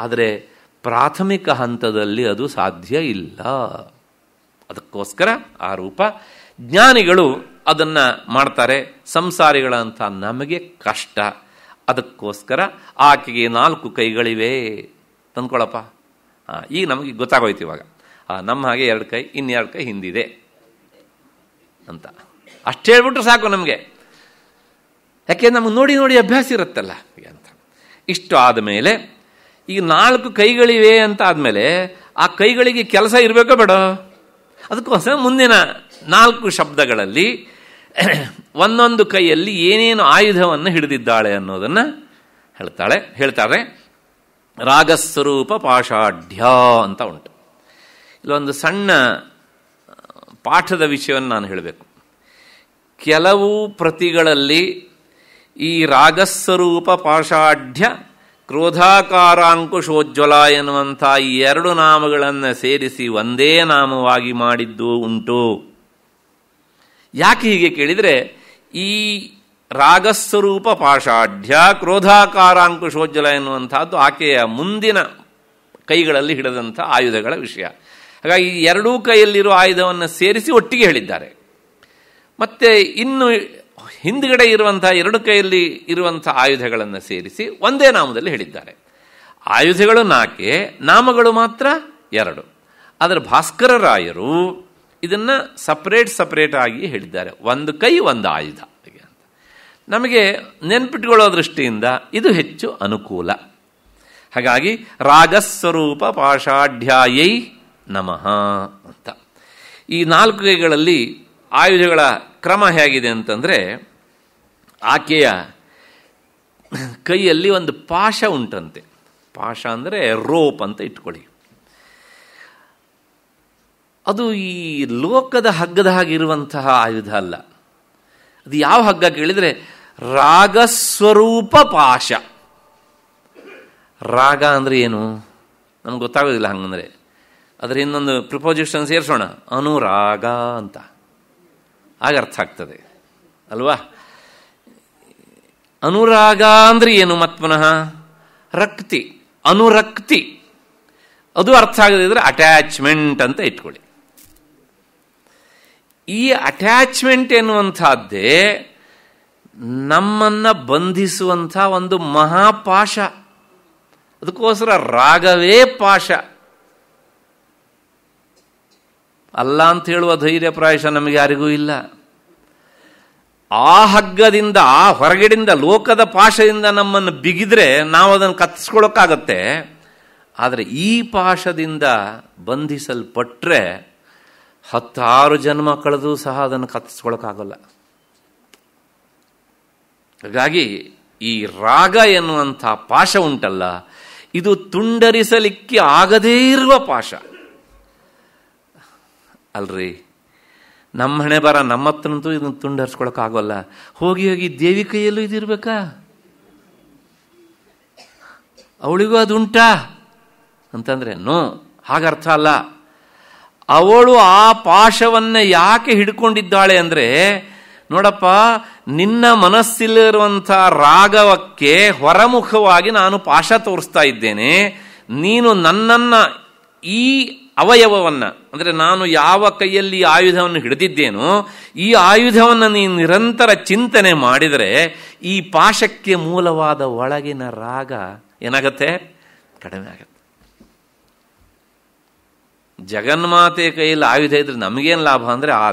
ಆದರೆ ಪ್ರಾಥಮಿಕ ಹಂತದಲ್ಲಿ ಅದು ಸಾಧ್ಯ ಇಲ್ಲ ಅದಕ್ಕೋಸ್ಕರ ಆ ರೂಪ ಜ್ಞಾನಿಗಳು ಅದನ್ನು ಮಾಡ್ತಾರೆ ಸಂಸಾರಿಗಳಂಥ ನಮಗೆ ಕಷ್ಟ ಅದಕ್ಕೋಸ್ಕರ ಆಕೆಗೆ ನಾಲ್ಕು ಕೈಗಳಿವೆ ತಂದ್ಕೊಳ್ಳಪ್ಪ ಈಗ ನಮಗೆ ಗೊತ್ತಾಗೋಯ್ತು ಇವಾಗ ನಮ್ಮ ಹಾಗೆ ಎರಡು ಕೈ ಇನ್ನೆರಡು ಕೈ ಹಿಂದಿದೆ ಅಂತ ಅಷ್ಟು ಹೇಳ್ಬಿಟ್ರೆ ಸಾಕು ನಮಗೆ ಯಾಕೆ ನಮಗೆ ನೋಡಿ ನೋಡಿ ಅಭ್ಯಾಸ ಇರುತ್ತಲ್ಲ ಅಂತ ಇಷ್ಟು ಆದಮೇಲೆ ಈಗ ನಾಲ್ಕು ಕೈಗಳಿವೆ ಅಂತ ಆದಮೇಲೆ ಆ ಕೈಗಳಿಗೆ ಕೆಲಸ ಇರಬೇಕೋ ಬೇಡ ಅದಕ್ಕೋಸ್ಕರ ಮುಂದಿನ ನಾಲ್ಕು ಶಬ್ದಗಳಲ್ಲಿ ಒಂದೊಂದು ಕೈಯಲ್ಲಿ ಏನೇನು ಆಯುಧವನ್ನು ಹಿಡಿದಿದ್ದಾಳೆ ಅನ್ನೋದನ್ನು ಹೇಳ್ತಾಳೆ ಹೇಳ್ತಾರೆ ರಾಗಸ್ವರೂಪ ಪಾಷಾಢ್ಯ ಅಂತ ಉಂಟು ಇಲ್ಲೊಂದು ಸಣ್ಣ ಪಾಠದ ವಿಷಯವನ್ನು ನಾನು ಹೇಳಬೇಕು ಕೆಲವು ಪ್ರತಿಗಳಲ್ಲಿ ಈ ರಾಗಸ್ವರೂಪ ಪಾಷಾಢ್ಯ ಕ್ರೋಧಾಕಾರಾಂಕುಶೋಜ್ವಲ ಎನ್ನುವಂಥ ಈ ಎರಡು ನಾಮಗಳನ್ನು ಸೇರಿಸಿ ಒಂದೇ ನಾಮವಾಗಿ ಮಾಡಿದ್ದು ಉಂಟು ಯಾಕೆ ಹೀಗೆ ಕೇಳಿದರೆ ಈ ರಾಗಸ್ವರೂಪ ಪಾಷಾಢ್ಯ ಕ್ರೋಧಾಕಾರಾಂಕುಶೋಜ್ವಲ ಎನ್ನುವಂಥದ್ದು ಆಕೆಯ ಮುಂದಿನ ಕೈಗಳಲ್ಲಿ ಹಿಡಿದಂಥ ಆಯುಧಗಳ ವಿಷಯ ಹಾಗಾಗಿ ಎರಡೂ ಕೈಯಲ್ಲಿರುವ ಆಯುಧವನ್ನು ಸೇರಿಸಿ ಒಟ್ಟಿಗೆ ಹೇಳಿದ್ದಾರೆ ಮತ್ತೆ ಇನ್ನು ಹಿಂದ್ಗಡೆ ಇರುವಂತಹ ಎರಡು ಕೈಯಲ್ಲಿ ಇರುವಂತಹ ಆಯುಧಗಳನ್ನು ಸೇರಿಸಿ ಒಂದೇ ನಾಮದಲ್ಲಿ ಹೇಳಿದ್ದಾರೆ ಆಯುಧಗಳು ನಾಲ್ಕೆ ನಾಮಗಳು ಮಾತ್ರ ಎರಡು ಆದರೆ ಭಾಸ್ಕರರಾಯರು ಇದನ್ನು ಸಪರೇಟ್ ಸಪರೇಟ್ ಆಗಿ ಹೇಳಿದ್ದಾರೆ ಒಂದು ಕೈ ಒಂದು ಆಯುಧ ನಮಗೆ ನೆನ್ಪಿಟ್ಕೊಳ್ಳೋ ದೃಷ್ಟಿಯಿಂದ ಇದು ಹೆಚ್ಚು ಅನುಕೂಲ ಹಾಗಾಗಿ ರಾಜಸ್ವರೂಪ ಪಾಷಾಢ್ಯಾಯೈ ನಮಃ ಅಂತ ಈ ನಾಲ್ಕು ಕೈಗಳಲ್ಲಿ ಆಯುಧಗಳ ಕ್ರಮ ಹೇಗಿದೆ ಅಂತಂದರೆ ಆಕೆಯ ಕೈಯಲ್ಲಿ ಒಂದು ಪಾಶ ಉಂಟಂತೆ ಪಾಶ ಅಂದರೆ ರೋಪ್ ಅಂತ ಇಟ್ಕೊಳ್ಳಿ ಅದು ಈ ಲೋಕದ ಹಗ್ಗದ ಹಾಗಿರುವಂತಹ ಆಯುಧ ಅಲ್ಲ ಅದು ಯಾವ ಹಗ್ಗ ಕೇಳಿದರೆ ರಾಗಸ್ವರೂಪ ಪಾಶ ರಾಗ ಅಂದರೆ ಏನು ನಮ್ಗೆ ಗೊತ್ತಾಗೋದಿಲ್ಲ ಹಂಗಂದರೆ ಅದರ ಇನ್ನೊಂದು ಪ್ರಿಪೋಸಿಷನ್ ಸೇರಿಸೋಣ ಅನುರಾಗ ಅಂತ ಆಗ ಅರ್ಥ ಆಗ್ತದೆ ಅಲ್ವಾ ಅನುರಾಗ ಅಂದ್ರೆ ಏನು ಮತ್ಮನಃ ರಕ್ತಿ ಅನುರಕ್ತಿ ಅದು ಅರ್ಥ ಆಗದಿದ್ರೆ ಅಟ್ಯಾಚ್ಮೆಂಟ್ ಅಂತ ಇಟ್ಕೊಳ್ಳಿ ಈ ಅಟ್ಯಾಚ್ಮೆಂಟ್ ಎನ್ನುವಂಥದ್ದೇ ನಮ್ಮನ್ನ ಬಂಧಿಸುವಂಥ ಒಂದು ಮಹಾಪಾಶ ಅದಕ್ಕೋಸ್ಕರ ರಾಗವೇ ಪಾಶ ಅಲ್ಲ ಅಂತ ಹೇಳುವ ಧೈರ್ಯ ಪ್ರಾಯಶ ನಮಗೆ ಯಾರಿಗೂ ಇಲ್ಲ ಆ ಹಗ್ಗದಿಂದ ಆ ಹೊರಗಡೆಯಿಂದ ಲೋಕದ ಪಾಶದಿಂದ ನಮ್ಮನ್ನು ಬಿಗಿದ್ರೆ ನಾವು ಅದನ್ನು ಕತ್ತಿಸ್ಕೊಳ್ಳೋಕ್ಕಾಗತ್ತೆ ಆದರೆ ಈ ಪಾಶದಿಂದ ಬಂಧಿಸಲ್ಪಟ್ಟರೆ ಹತ್ತಾರು ಜನ್ಮ ಕಳೆದು ಸಹ ಅದನ್ನು ಕತ್ತಿಸ್ಕೊಳ್ಳೋಕ್ಕಾಗಲ್ಲ ಹಾಗಾಗಿ ಈ ರಾಗ ಎನ್ನುವಂಥ ಪಾಶ ಉಂಟಲ್ಲ ಇದು ತುಂಡರಿಸಲಿಕ್ಕೆ ಆಗದೇ ಇರುವ ಪಾಶ ಅಲ್ರಿ ನಮ್ಮ ಹಣೆ ಬರ ಹತ್ರಂತೂ ಇದನ್ನು ತುಂಡು ಆಗೋಲ್ಲ ಹೋಗಿ ಹೋಗಿ ದೇವಿ ಕೈಯಲ್ಲೂ ಇದಿರ್ಬೇಕಾ ಅವಳಿಗೂ ಅದು ಉಂಟಾ ಅಂತಂದರೆ ನೋ ಹಾಗರ್ಥ ಅಲ್ಲ ಅವಳು ಆ ಪಾಶವನ್ನ ಯಾಕೆ ಹಿಡ್ಕೊಂಡಿದ್ದಾಳೆ ಅಂದ್ರೆ ನೋಡಪ್ಪ ನಿನ್ನ ಮನಸ್ಸಿಲಿರುವಂಥ ರಾಗವಕ್ಕೆ ಹೊರಮುಖವಾಗಿ ನಾನು ಪಾಶ ತೋರಿಸ್ತಾ ಇದ್ದೇನೆ ನೀನು ನನ್ನನ್ನು ಈ ಅವಯವವನ್ನು ಅಂದರೆ ನಾನು ಯಾವ ಕೈಯಲ್ಲಿ ಆಯುಧವನ್ನು ಹಿಡಿದಿದ್ದೇನೋ ಈ ಆಯುಧವನ್ನು ನೀನು ನಿರಂತರ ಚಿಂತನೆ ಮಾಡಿದರೆ ಈ ಪಾಶಕ್ಕೆ ಮೂಲವಾದ ಒಳಗಿನ ರಾಗ ಏನಾಗತ್ತೆ ಕಡಿಮೆ ಆಗತ್ತೆ ಜಗನ್ಮಾತೆ ಕೈಯಲ್ಲಿ ಆಯುಧ ಇದ್ರೆ ನಮಗೇನು ಲಾಭ ಅಂದರೆ ಆ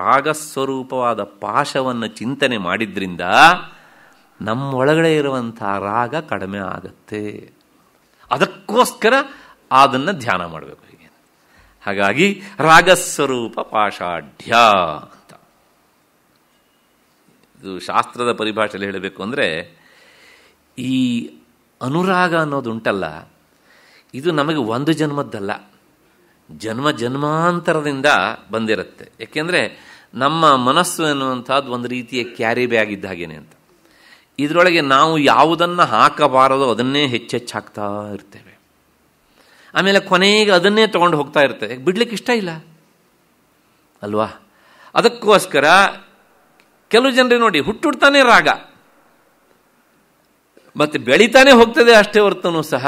ರಾಗ ಸ್ವರೂಪವಾದ ಪಾಶವನ್ನು ಚಿಂತನೆ ಮಾಡಿದ್ರಿಂದ ನಮ್ಮೊಳಗಡೆ ಇರುವಂತಹ ರಾಗ ಕಡಿಮೆ ಆಗತ್ತೆ ಅದಕ್ಕೋಸ್ಕರ ಅದನ್ನು ಧ್ಯಾನ ಮಾಡಬೇಕು ಹಾಗಾಗಿ ರಾಗಸ್ವರೂಪ ಪಾಷಾಢ್ಯ ಅಂತ ಇದು ಶಾಸ್ತ್ರದ ಪರಿಭಾಷೆಯಲ್ಲಿ ಹೇಳಬೇಕು ಅಂದರೆ ಈ ಅನುರಾಗ ಅನ್ನೋದುಂಟಲ್ಲ ಇದು ನಮಗೆ ಒಂದು ಜನ್ಮದ್ದಲ್ಲ ಜನ್ಮ ಜನ್ಮಾಂತರದಿಂದ ಬಂದಿರುತ್ತೆ ಏಕೆಂದರೆ ನಮ್ಮ ಮನಸ್ಸು ಎನ್ನುವಂಥದ್ದು ಒಂದು ರೀತಿಯ ಕ್ಯಾರಿ ಬ್ಯಾಗ್ ಇದ್ದ ಹಾಗೇನೆ ಅಂತ ಇದರೊಳಗೆ ನಾವು ಯಾವುದನ್ನು ಹಾಕಬಾರದು ಅದನ್ನೇ ಹೆಚ್ಚೆಚ್ಚು ಹಾಕ್ತಾ ಇರ್ತೇವೆ ಆಮೇಲೆ ಕೊನೆಗೆ ಅದನ್ನೇ ತೊಗೊಂಡು ಹೋಗ್ತಾ ಇರುತ್ತೆ ಬಿಡ್ಲಿಕ್ಕೆ ಇಷ್ಟ ಇಲ್ಲ ಅಲ್ವಾ ಅದಕ್ಕೋಸ್ಕರ ಕೆಲವು ಜನರು ನೋಡಿ ಹುಟ್ಟುಡ್ತಾನೆ ರಾಗ ಮತ್ತೆ ಬೆಳಿತಾನೆ ಹೋಗ್ತದೆ ಅಷ್ಟೇ ಹೊರತನು ಸಹ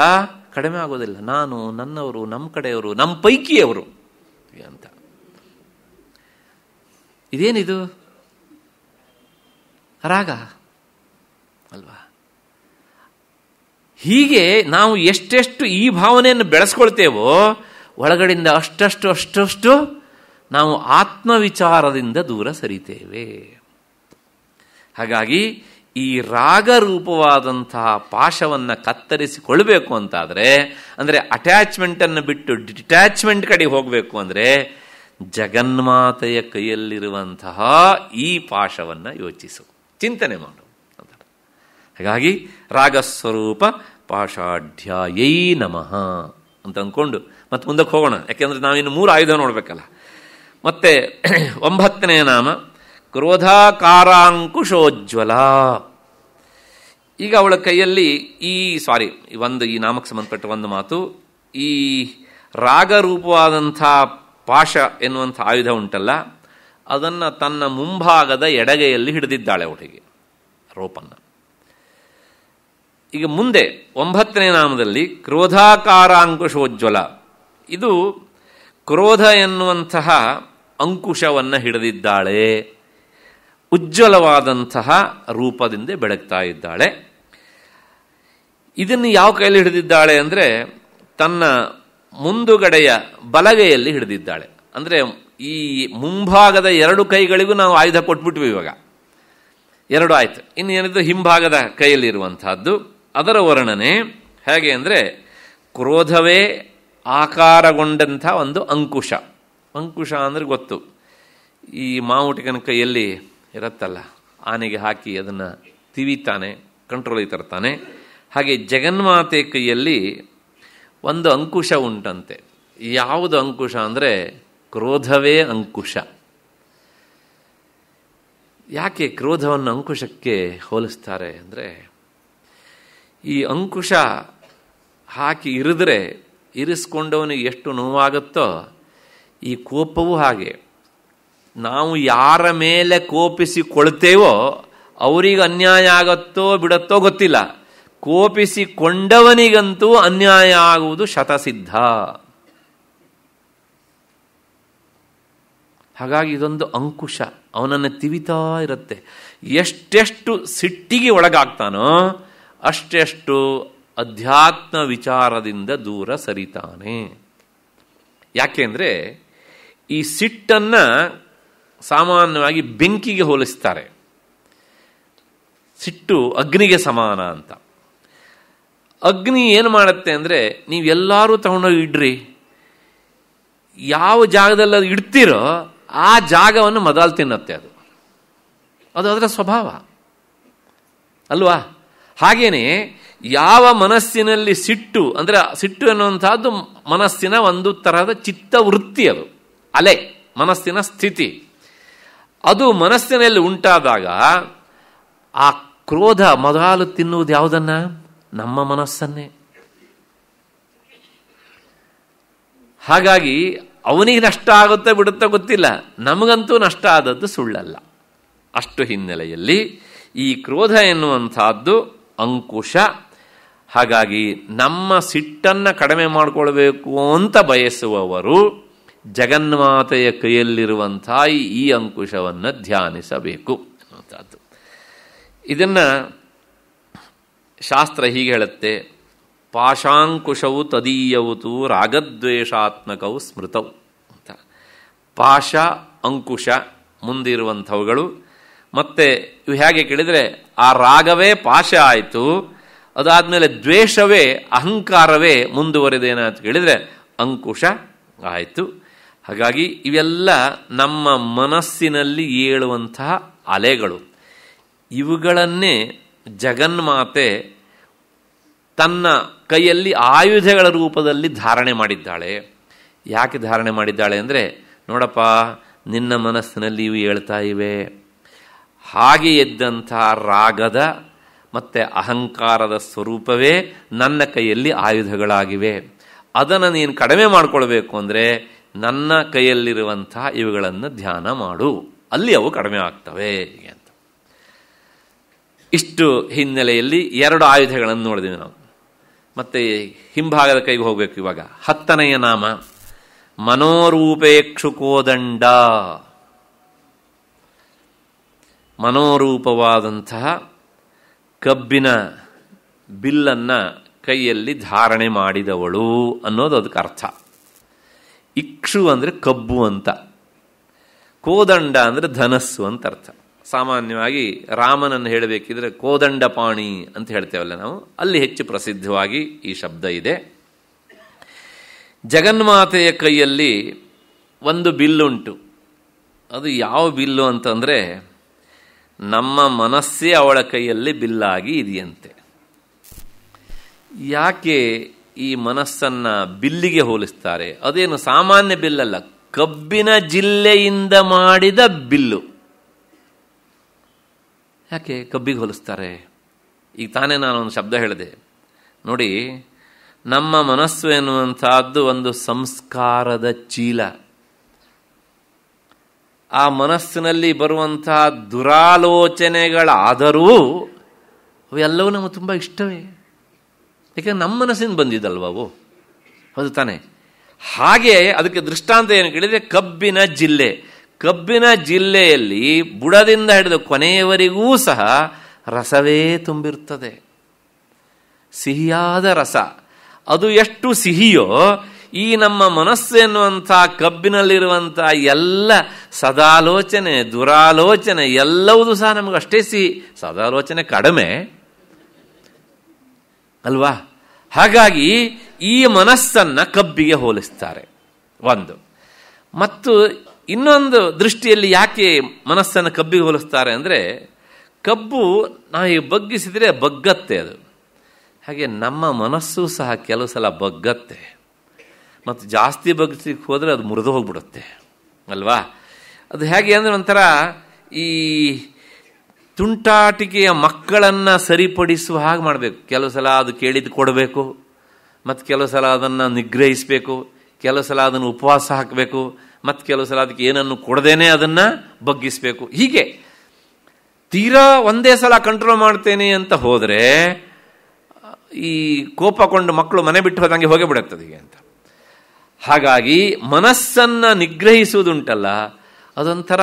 ಕಡಿಮೆ ಆಗೋದಿಲ್ಲ ನಾನು ನನ್ನವರು ನಮ್ಮ ಕಡೆಯವರು ನಮ್ಮ ಪೈಕಿಯವರು ಅಂತ ಇದೇನಿದು ರಾಗ ಅಲ್ವಾ ಹೀಗೆ ನಾವು ಎಷ್ಟೆಷ್ಟು ಈ ಭಾವನೆಯನ್ನು ಬೆಳೆಸ್ಕೊಳ್ತೇವೋ ಒಳಗಡೆಯಿಂದ ಅಷ್ಟಷ್ಟು ಅಷ್ಟಷ್ಟು ನಾವು ಆತ್ಮವಿಚಾರದಿಂದ ದೂರ ಸರಿತೇವೆ ಹಾಗಾಗಿ ಈ ರಾಗ ರೂಪವಾದಂತಹ ಪಾಶವನ್ನು ಕತ್ತರಿಸಿಕೊಳ್ಬೇಕು ಅಂತಾದರೆ ಅಂದರೆ ಅಟ್ಯಾಚ್ಮೆಂಟನ್ನು ಬಿಟ್ಟು ಡಿಟ್ಯಾಚ್ಮೆಂಟ್ ಕಡೆ ಹೋಗಬೇಕು ಅಂದರೆ ಜಗನ್ಮಾತೆಯ ಕೈಯಲ್ಲಿರುವಂತಹ ಈ ಪಾಶವನ್ನು ಯೋಚಿಸು ಚಿಂತನೆ ಮಾಡು ಹಾಗಾಗಿ ರಾಗಸ್ವರೂಪ ಪಾಷಾಢ್ಯಾಯೈ ನಮಃ ಅಂತ ಅಂದ್ಕೊಂಡು ಮತ್ತೆ ಮುಂದಕ್ಕೆ ಹೋಗೋಣ ಯಾಕೆಂದರೆ ನಾವಿನ್ನು ಮೂರು ಆಯುಧ ನೋಡಬೇಕಲ್ಲ ಮತ್ತೆ ಒಂಬತ್ತನೇ ನಾಮ ಕ್ರೋಧಾಕಾರಾಂಕುಶೋಜ್ವಲ ಈಗ ಅವಳ ಕೈಯಲ್ಲಿ ಈ ಸಾರಿ ಒಂದು ಈ ನಾಮಕ್ಕೆ ಸಂಬಂಧಪಟ್ಟ ಒಂದು ಮಾತು ಈ ರಾಗರೂಪವಾದಂಥ ಪಾಶ ಎನ್ನುವಂಥ ಆಯುಧ ಉಂಟಲ್ಲ ಅದನ್ನು ತನ್ನ ಮುಂಭಾಗದ ಎಡಗೆಯಲ್ಲಿ ಹಿಡಿದಿದ್ದಾಳೆ ಅವಳಿಗೆ ರೋಪನ್ನು ಈಗ ಮುಂದೆ ಒಂಬತ್ತನೇ ನಾಮದಲ್ಲಿ ಕ್ರೋಧಾಕಾರಾಂಕುಶೋಜ್ವಲ ಇದು ಕ್ರೋಧ ಎನ್ನುವಂತಹ ಅಂಕುಶವನ್ನು ಹಿಡಿದಿದ್ದಾಳೆ ಉಜ್ವಲವಾದಂತಹ ರೂಪದಿಂದ ಬೆಳಗ್ತಾ ಇದ್ದಾಳೆ ಇದನ್ನು ಯಾವ ಕೈಯಲ್ಲಿ ಹಿಡಿದಿದ್ದಾಳೆ ಅಂದರೆ ತನ್ನ ಮುಂದುಗಡೆಯ ಬಲಗೈಯಲ್ಲಿ ಹಿಡಿದಿದ್ದಾಳೆ ಅಂದರೆ ಈ ಮುಂಭಾಗದ ಎರಡು ಕೈಗಳಿಗೂ ನಾವು ಆಯುಧ ಕೊಟ್ಬಿಟ್ವಿ ಇವಾಗ ಎರಡು ಆಯಿತು ಇನ್ನೇನಿದ್ರು ಹಿಂಭಾಗದ ಕೈಯಲ್ಲಿರುವಂತಹದ್ದು ಅದರ ವರ್ಣನೆ ಹೇಗೆ ಅಂದರೆ ಕ್ರೋಧವೇ ಆಕಾರಗೊಂಡಂಥ ಒಂದು ಅಂಕುಶ ಅಂಕುಶ ಅಂದರೆ ಗೊತ್ತು ಈ ಮಾವುಟಿಕನ ಕೈಯಲ್ಲಿ ಇರುತ್ತಲ್ಲ ಆನೆಗೆ ಹಾಕಿ ಅದನ್ನು ತಿವಿತಾನೆ ಕಂಟ್ರೋಲಿಗೆ ತರ್ತಾನೆ ಹಾಗೆ ಜಗನ್ಮಾತೆ ಕೈಯಲ್ಲಿ ಒಂದು ಅಂಕುಶ ಉಂಟಂತೆ ಯಾವುದು ಅಂಕುಶ ಅಂದರೆ ಕ್ರೋಧವೇ ಅಂಕುಶ ಯಾಕೆ ಕ್ರೋಧವನ್ನು ಅಂಕುಶಕ್ಕೆ ಹೋಲಿಸ್ತಾರೆ ಅಂದರೆ ಈ ಅಂಕುಶ ಹಾಕಿ ಇರಿದ್ರೆ ಇರಿಸ್ಕೊಂಡವನಿಗೆ ಎಷ್ಟು ನೋವಾಗುತ್ತೋ ಈ ಕೋಪವೂ ಹಾಗೆ ನಾವು ಯಾರ ಮೇಲೆ ಕೋಪಿಸಿಕೊಳ್ತೇವೋ ಅವರಿಗೆ ಅನ್ಯಾಯ ಆಗತ್ತೋ ಬಿಡತ್ತೋ ಗೊತ್ತಿಲ್ಲ ಕೋಪಿಸಿಕೊಂಡವನಿಗಂತೂ ಅನ್ಯಾಯ ಆಗುವುದು ಶತಸಿದ್ಧ ಹಾಗಾಗಿ ಇದೊಂದು ಅಂಕುಶ ಅವನನ್ನು ತಿವಿತಾ ಇರುತ್ತೆ ಎಷ್ಟೆಷ್ಟು ಸಿಟ್ಟಿಗೆ ಒಳಗಾಗ್ತಾನೋ ಅಷ್ಟೆಷ್ಟು ಅಧ್ಯಾತ್ಮ ವಿಚಾರದಿಂದ ದೂರ ಸರಿತಾನೆ ಯಾಕೆಂದರೆ ಈ ಸಿಟ್ಟನ್ನು ಸಾಮಾನ್ಯವಾಗಿ ಬೆಂಕಿಗೆ ಹೋಲಿಸ್ತಾರೆ ಸಿಟ್ಟು ಅಗ್ನಿಗೆ ಸಮಾನ ಅಂತ ಅಗ್ನಿ ಏನು ಮಾಡುತ್ತೆ ಅಂದರೆ ನೀವೆಲ್ಲರೂ ತಗೊಂಡೋಗಿ ಇಡ್ರಿ ಯಾವ ಜಾಗದಲ್ಲಿ ಅದು ಇಡ್ತೀರೋ ಆ ಜಾಗವನ್ನು ಮೊದಲು ತಿನ್ನತ್ತೆ ಅದು ಅದು ಅದರ ಸ್ವಭಾವ ಅಲ್ವಾ ಹಾಗೆಯೇ ಯಾವ ಮನಸ್ಸಿನಲ್ಲಿ ಸಿಟ್ಟು ಅಂದರೆ ಸಿಟ್ಟು ಎನ್ನುವಂತಹದ್ದು ಮನಸ್ಸಿನ ಒಂದು ತರಹದ ಚಿತ್ತವೃತ್ತಿ ಅದು ಅಲೆ ಮನಸ್ಸಿನ ಸ್ಥಿತಿ ಅದು ಮನಸ್ಸಿನಲ್ಲಿ ಉಂಟಾದಾಗ ಆ ಕ್ರೋಧ ಮೊದಲು ತಿನ್ನುವುದು ಯಾವುದನ್ನ ನಮ್ಮ ಮನಸ್ಸನ್ನೇ ಹಾಗಾಗಿ ಅವನಿಗೆ ನಷ್ಟ ಆಗುತ್ತೆ ಬಿಡುತ್ತೋ ಗೊತ್ತಿಲ್ಲ ನಮಗಂತೂ ನಷ್ಟ ಆದದ್ದು ಸುಳ್ಳಲ್ಲ ಅಷ್ಟು ಹಿನ್ನೆಲೆಯಲ್ಲಿ ಈ ಕ್ರೋಧ ಎನ್ನುವಂತಹದ್ದು ಅಂಕುಶ ಹಾಗಾಗಿ ನಮ್ಮ ಸಿಟ್ಟನ್ನು ಕಡಿಮೆ ಮಾಡಿಕೊಳ್ಬೇಕು ಅಂತ ಬಯಸುವವರು ಜಗನ್ಮಾತೆಯ ಕೈಯಲ್ಲಿರುವಂಥ ಈ ಅಂಕುಶವನ್ನು ಧ್ಯಾನಿಸಬೇಕು ಅಂತದ್ದು ಇದನ್ನು ಶಾಸ್ತ್ರ ಹೀಗೆ ಹೇಳುತ್ತೆ ಪಾಶಾಂಕುಶವು ತದೀಯವುತು ರಾಗದ್ವೇಷಾತ್ಮಕವು ಸ್ಮೃತವು ಅಂತ ಪಾಶ ಅಂಕುಶ ಮುಂದಿರುವಂಥವುಗಳು ಮತ್ತೆ ಇವು ಹೇಗೆ ಕೇಳಿದರೆ ಆ ರಾಗವೇ ಪಾಶ ಆಯಿತು ಅದಾದಮೇಲೆ ದ್ವೇಷವೇ ಅಹಂಕಾರವೇ ಮುಂದುವರೆದೇನ ಅಂತ ಕೇಳಿದರೆ ಅಂಕುಶ ಆಯಿತು ಹಾಗಾಗಿ ಇವೆಲ್ಲ ನಮ್ಮ ಮನಸ್ಸಿನಲ್ಲಿ ಏಳುವಂತಹ ಅಲೆಗಳು ಇವುಗಳನ್ನೇ ಜಗನ್ಮಾತೆ ತನ್ನ ಕೈಯಲ್ಲಿ ಆಯುಧಗಳ ರೂಪದಲ್ಲಿ ಧಾರಣೆ ಮಾಡಿದ್ದಾಳೆ ಯಾಕೆ ಧಾರಣೆ ಮಾಡಿದ್ದಾಳೆ ಅಂದರೆ ನೋಡಪ್ಪ ನಿನ್ನ ಮನಸ್ಸಿನಲ್ಲಿ ಇವು ಹೇಳ್ತಾ ಇವೆ ಹಾಗೆ ಎದ್ದಂತಹ ರಾಗದ ಮತ್ತು ಅಹಂಕಾರದ ಸ್ವರೂಪವೇ ನನ್ನ ಕೈಯಲ್ಲಿ ಆಯುಧಗಳಾಗಿವೆ ಅದನ್ನು ನೀನು ಕಡಿಮೆ ಮಾಡಿಕೊಳ್ಬೇಕು ಅಂದರೆ ನನ್ನ ಕೈಯಲ್ಲಿರುವಂತಹ ಇವುಗಳನ್ನು ಧ್ಯಾನ ಮಾಡು ಅಲ್ಲಿ ಅವು ಕಡಿಮೆ ಆಗ್ತವೆ ಅಂತ ಇಷ್ಟು ಹಿನ್ನೆಲೆಯಲ್ಲಿ ಎರಡು ಆಯುಧಗಳನ್ನು ನೋಡಿದ್ವಿ ನಾವು ಮತ್ತೆ ಹಿಂಭಾಗದ ಕೈಗೆ ಹೋಗಬೇಕು ಇವಾಗ ಹತ್ತನೆಯ ನಾಮ ಮನೋರೂಪೇಕ್ಷುಕೋದಂಡ ಮನೋರೂಪವಾದಂತಹ ಕಬ್ಬಿನ ಬಿಲ್ಲನ್ನು ಕೈಯಲ್ಲಿ ಧಾರಣೆ ಮಾಡಿದವಳು ಅನ್ನೋದು ಅದಕ್ಕೆ ಅರ್ಥ ಇಕ್ಷು ಅಂದರೆ ಕಬ್ಬು ಅಂತ ಕೋದಂಡ ಅಂದರೆ ಧನಸ್ಸು ಅಂತ ಅರ್ಥ ಸಾಮಾನ್ಯವಾಗಿ ರಾಮನನ್ನು ಹೇಳಬೇಕಿದ್ರೆ ಕೋದಂಡ ಪಾಣಿ ಅಂತ ಹೇಳ್ತೇವಲ್ಲ ನಾವು ಅಲ್ಲಿ ಹೆಚ್ಚು ಪ್ರಸಿದ್ಧವಾಗಿ ಈ ಶಬ್ದ ಇದೆ ಜಗನ್ಮಾತೆಯ ಕೈಯಲ್ಲಿ ಒಂದು ಬಿಲ್ಲುಂಟು ಅದು ಯಾವ ಬಿಲ್ಲು ಅಂತಂದರೆ ನಮ್ಮ ಮನಸ್ಸೇ ಅವಳ ಕೈಯಲ್ಲಿ ಬಿಲ್ಲಾಗಿ ಇದೆಯಂತೆ ಯಾಕೆ ಈ ಮನಸ್ಸನ್ನು ಬಿಲ್ಲಿಗೆ ಹೋಲಿಸ್ತಾರೆ ಅದೇನು ಸಾಮಾನ್ಯ ಬಿಲ್ಲಲ್ಲ ಕಬ್ಬಿನ ಜಿಲ್ಲೆಯಿಂದ ಮಾಡಿದ ಬಿಲ್ಲು ಯಾಕೆ ಕಬ್ಬಿಗೆ ಹೋಲಿಸ್ತಾರೆ ಈಗ ತಾನೇ ನಾನು ಒಂದು ಶಬ್ದ ಹೇಳಿದೆ ನೋಡಿ ನಮ್ಮ ಮನಸ್ಸು ಎನ್ನುವಂತಹದ್ದು ಒಂದು ಸಂಸ್ಕಾರದ ಚೀಲ ಆ ಮನಸ್ಸಿನಲ್ಲಿ ಬರುವಂತಹ ದುರಾಲೋಚನೆಗಳಾದರೂ ಅವೆಲ್ಲವೂ ನಮಗೆ ತುಂಬ ಇಷ್ಟವೇ ಯಾಕೆಂದ್ರೆ ನಮ್ಮ ಮನಸ್ಸಿಂದ ಓ ಅದು ತಾನೆ ಹಾಗೆ ಅದಕ್ಕೆ ದೃಷ್ಟಾಂತ ಏನು ಕೇಳಿದರೆ ಕಬ್ಬಿನ ಜಿಲ್ಲೆ ಕಬ್ಬಿನ ಜಿಲ್ಲೆಯಲ್ಲಿ ಬುಡದಿಂದ ಹಿಡಿದು ಕೊನೆಯವರಿಗೂ ಸಹ ರಸವೇ ತುಂಬಿರುತ್ತದೆ ಸಿಹಿಯಾದ ರಸ ಅದು ಎಷ್ಟು ಸಿಹಿಯೋ ಈ ನಮ್ಮ ಮನಸ್ಸು ಎನ್ನುವಂಥ ಕಬ್ಬಿನಲ್ಲಿರುವಂಥ ಎಲ್ಲ ಸದಾಲೋಚನೆ ದುರಾಲೋಚನೆ ಎಲ್ಲವುದು ಸಹ ನಮಗೆ ಅಷ್ಟೇ ಸದಾಲೋಚನೆ ಕಡಿಮೆ ಅಲ್ವಾ ಹಾಗಾಗಿ ಈ ಮನಸ್ಸನ್ನು ಕಬ್ಬಿಗೆ ಹೋಲಿಸ್ತಾರೆ ಒಂದು ಮತ್ತು ಇನ್ನೊಂದು ದೃಷ್ಟಿಯಲ್ಲಿ ಯಾಕೆ ಮನಸ್ಸನ್ನು ಕಬ್ಬಿಗೆ ಹೋಲಿಸ್ತಾರೆ ಅಂದರೆ ಕಬ್ಬು ನಾವು ಬಗ್ಗಿಸಿದರೆ ಬಗ್ಗತ್ತೆ ಅದು ಹಾಗೆ ನಮ್ಮ ಮನಸ್ಸು ಸಹ ಕೆಲವು ಸಲ ಬಗ್ಗತ್ತೆ ಮತ್ತು ಜಾಸ್ತಿ ಬಗ್ಸಲಿಕ್ಕೆ ಹೋದರೆ ಅದು ಮುರಿದು ಹೋಗ್ಬಿಡುತ್ತೆ ಅಲ್ವಾ ಅದು ಹೇಗೆ ಅಂದರೆ ಒಂಥರ ಈ ತುಂಟಾಟಿಕೆಯ ಮಕ್ಕಳನ್ನು ಸರಿಪಡಿಸುವ ಹಾಗೆ ಮಾಡಬೇಕು ಕೆಲವು ಸಲ ಅದು ಕೇಳಿದ್ದು ಕೊಡಬೇಕು ಮತ್ತು ಕೆಲವು ಸಲ ಅದನ್ನು ನಿಗ್ರಹಿಸಬೇಕು ಕೆಲವು ಸಲ ಅದನ್ನು ಉಪವಾಸ ಹಾಕಬೇಕು ಮತ್ತು ಕೆಲವು ಸಲ ಅದಕ್ಕೆ ಏನನ್ನು ಕೊಡದೇನೆ ಅದನ್ನು ಬಗ್ಗಿಸಬೇಕು ಹೀಗೆ ತೀರಾ ಒಂದೇ ಸಲ ಕಂಟ್ರೋಲ್ ಮಾಡ್ತೇನೆ ಅಂತ ಹೋದರೆ ಈ ಕೋಪಕೊಂಡು ಮಕ್ಕಳು ಮನೆ ಬಿಟ್ಟು ಹೋದಂಗೆ ಹೋಗೇ ಬಿಡುತ್ತದೆ ಹೀಗೆ ಅಂತ ಹಾಗಾಗಿ ಮನಸ್ಸನ್ನು ನಿಗ್ರಹಿಸುವುದುಂಟಲ್ಲ ಅದೊಂಥರ